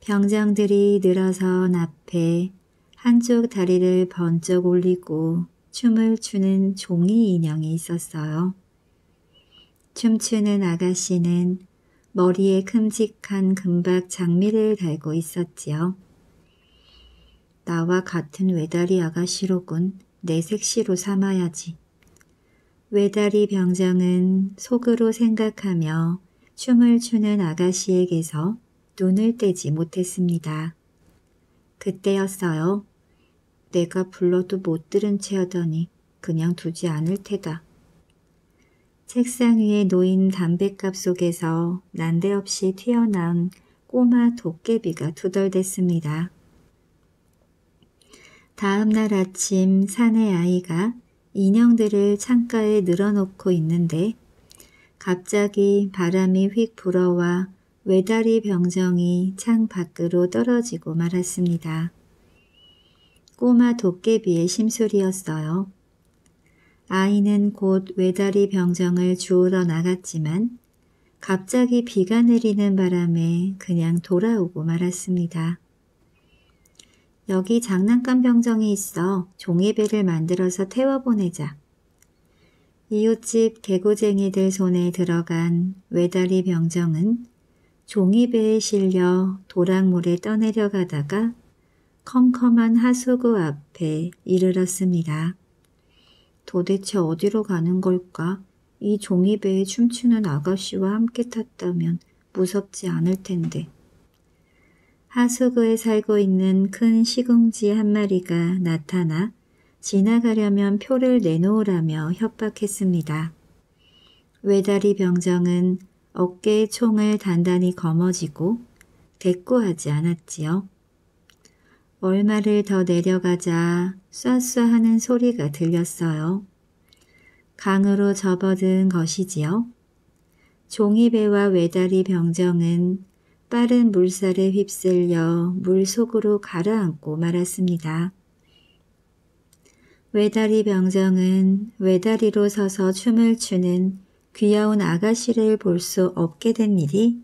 S1: 병정들이 늘어선 앞에 한쪽 다리를 번쩍 올리고 춤을 추는 종이 인형이 있었어요. 춤추는 아가씨는 머리에 큼직한 금박 장미를 달고 있었지요. 나와 같은 외다리 아가씨로군 내 색시로 삼아야지. 외다리 병장은 속으로 생각하며 춤을 추는 아가씨에게서 눈을 떼지 못했습니다. 그때였어요. 내가 불러도 못 들은 채 하더니 그냥 두지 않을 테다. 책상 위에 놓인 담뱃갑 속에서 난데없이 튀어나온 꼬마 도깨비가 투덜댔습니다. 다음 날 아침 산의 아이가 인형들을 창가에 늘어놓고 있는데 갑자기 바람이 휙 불어와 외다리 병정이 창 밖으로 떨어지고 말았습니다. 꼬마 도깨비의 심술이었어요. 아이는 곧 외다리 병정을 주우러 나갔지만 갑자기 비가 내리는 바람에 그냥 돌아오고 말았습니다. 여기 장난감 병정이 있어 종이배를 만들어서 태워보내자. 이웃집 개구쟁이들 손에 들어간 외다리 병정은 종이배에 실려 도랑물에 떠내려가다가 컴컴한 하수구 앞에 이르렀습니다. 도대체 어디로 가는 걸까? 이 종이배에 춤추는 아가씨와 함께 탔다면 무섭지 않을 텐데. 하수구에 살고 있는 큰 시궁지 한 마리가 나타나 지나가려면 표를 내놓으라며 협박했습니다. 외다리 병정은 어깨에 총을 단단히 거머쥐고 대꾸하지 않았지요. 얼마를 더 내려가자 쏴쏴 하는 소리가 들렸어요. 강으로 접어든 것이지요. 종이배와 외다리 병정은 빠른 물살에 휩쓸려 물속으로 가라앉고 말았습니다. 외다리 병정은 외다리로 서서 춤을 추는 귀여운 아가씨를 볼 수 없게 된 일이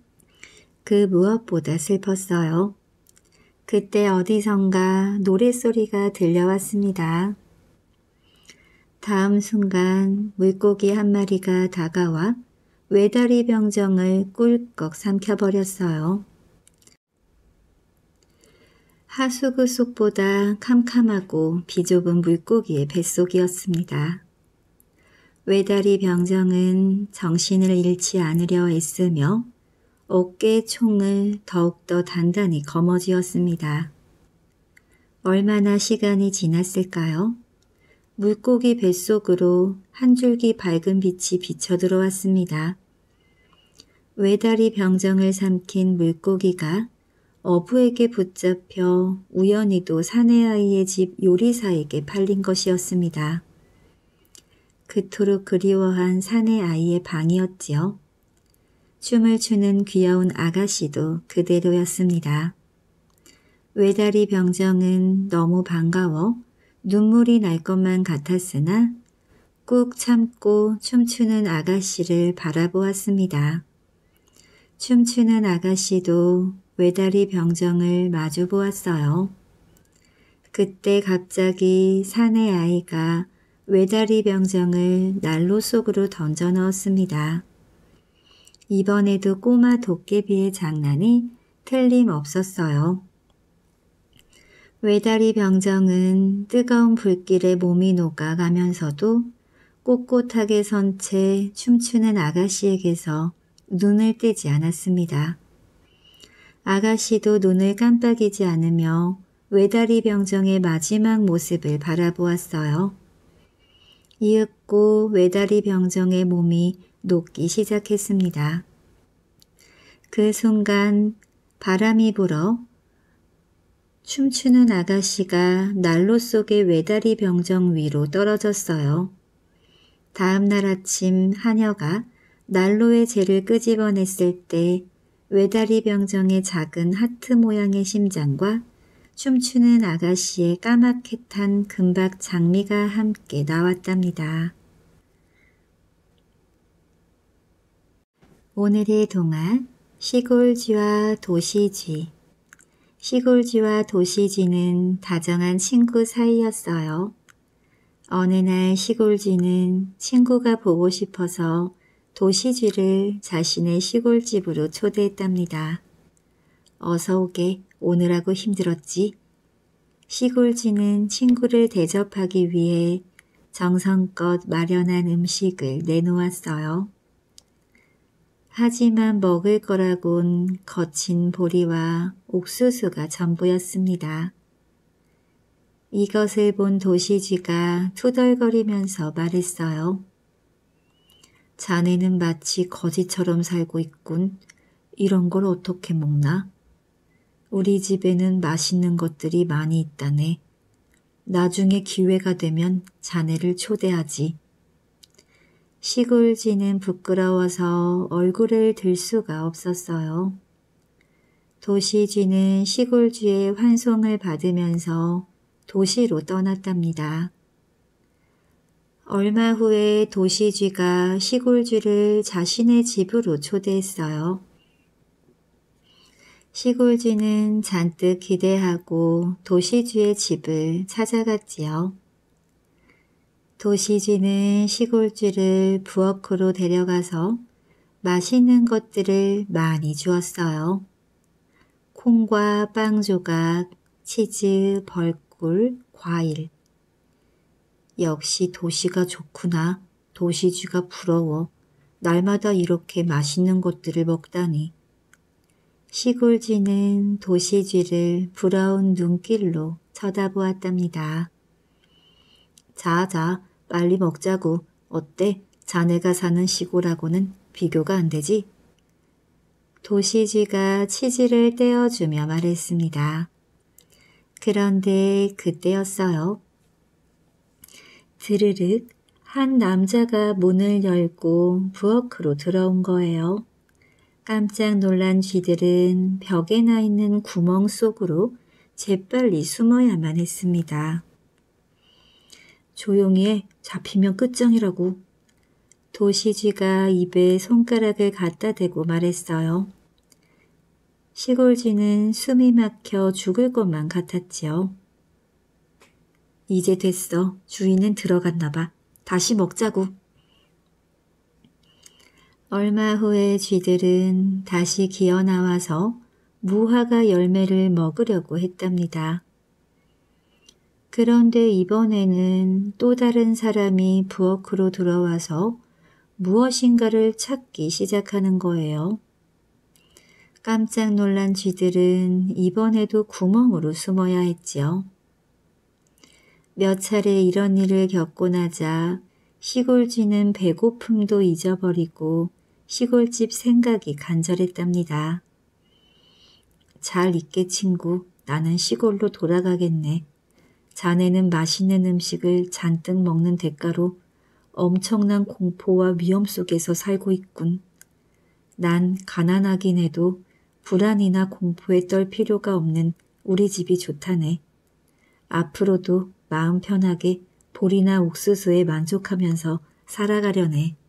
S1: 그 무엇보다 슬펐어요. 그때 어디선가 노랫소리가 들려왔습니다. 다음 순간 물고기 한 마리가 다가와 외다리 병정을 꿀꺽 삼켜버렸어요. 하수구 속보다 캄캄하고 비좁은 물고기의 뱃속이었습니다. 외다리 병정은 정신을 잃지 않으려 애쓰며 어깨총을 더욱더 단단히 거머쥐었습니다. 얼마나 시간이 지났을까요? 물고기 뱃속으로 한 줄기 밝은 빛이 비쳐 들어왔습니다. 외다리 병정을 삼킨 물고기가 어부에게 붙잡혀 우연히도 사내아이의 집 요리사에게 팔린 것이었습니다. 그토록 그리워한 사내아이의 방이었지요. 춤을 추는 귀여운 아가씨도 그대로였습니다. 외다리 병정은 너무 반가워 눈물이 날 것만 같았으나 꾹 참고 춤추는 아가씨를 바라보았습니다. 춤추는 아가씨도 외다리 병정을 마주 보았어요. 그때 갑자기 사내 아이가 외다리 병정을 난로 속으로 던져 넣었습니다. 이번에도 꼬마 도깨비의 장난이 틀림없었어요. 외다리 병정은 뜨거운 불길에 몸이 녹아가면서도 꼿꼿하게 선 채 춤추는 아가씨에게서 눈을 떼지 않았습니다. 아가씨도 눈을 깜빡이지 않으며 외다리 병정의 마지막 모습을 바라보았어요. 이윽고 외다리 병정의 몸이 녹기 시작했습니다. 그 순간 바람이 불어 춤추는 아가씨가 난로 속의 외다리 병정 위로 떨어졌어요. 다음 날 아침 하녀가 난로의 재를 끄집어냈을 때 외다리 병정의 작은 하트 모양의 심장과 춤추는 아가씨의 까맣게 탄 금박 장미가 함께 나왔답니다. 오늘의 동화 시골쥐와 도시쥐 시골쥐와 도시쥐는 다정한 친구 사이였어요. 어느 날 시골쥐는 친구가 보고 싶어서 도시쥐를 자신의 시골집으로 초대했답니다. 어서 오게 오늘하고 힘들었지. 시골쥐는 친구를 대접하기 위해 정성껏 마련한 음식을 내놓았어요. 하지만 먹을 거라곤 거친 보리와 옥수수가 전부였습니다. 이것을 본도시지가 투덜거리면서 말했어요. 자네는 마치 거지처럼 살고 있군. 이런 걸 어떻게 먹나? 우리 집에는 맛있는 것들이 많이 있다네. 나중에 기회가 되면 자네를 초대하지. 시골쥐는 부끄러워서 얼굴을 들 수가 없었어요. 도시쥐는 시골쥐의 환송을 받으면서 도시로 떠났답니다. 얼마 후에 도시쥐가 시골쥐를 자신의 집으로 초대했어요. 시골쥐는 잔뜩 기대하고 도시쥐의 집을 찾아갔지요. 도시지는 시골쥐를 부엌으로 데려가서 맛있는 것들을 많이 주었어요. 콩과 빵 조각, 치즈, 벌꿀, 과일. 역시 도시가 좋구나. 도시쥐가 부러워. 날마다 이렇게 맛있는 것들을 먹다니. 시골쥐는 도시쥐를 부러운 눈길로 쳐다보았답니다. 자자, 빨리 먹자고. 어때? 자네가 사는 시골하고는 비교가 안 되지? 도시지가 치즈를 떼어주며 말했습니다. 그런데 그때였어요. 드르륵 한 남자가 문을 열고 부엌으로 들어온 거예요. 깜짝 놀란 쥐들은 벽에 나 있는 구멍 속으로 재빨리 숨어야만 했습니다. 조용히 해. 잡히면 끝장이라고. 도시쥐가 입에 손가락을 갖다 대고 말했어요. 시골쥐는 숨이 막혀 죽을 것만 같았지요. 이제 됐어. 주인은 들어갔나 봐. 다시 먹자고. 얼마 후에 쥐들은 다시 기어나와서 무화과 열매를 먹으려고 했답니다. 그런데 이번에는 또 다른 사람이 부엌으로 들어와서 무엇인가를 찾기 시작하는 거예요. 깜짝 놀란 쥐들은 이번에도 구멍으로 숨어야 했지요. 몇 차례 이런 일을 겪고 나자 시골 쥐는 배고픔도 잊어버리고 시골집 생각이 간절했답니다. 잘 있게 친구, 나는 시골로 돌아가겠네. 자네는 맛있는 음식을 잔뜩 먹는 대가로 엄청난 공포와 위험 속에서 살고 있군. 난 가난하긴 해도 불안이나 공포에 떨 필요가 없는 우리 집이 좋다네. 앞으로도 마음 편하게 볼이나 옥수수에 만족하면서 살아가려네.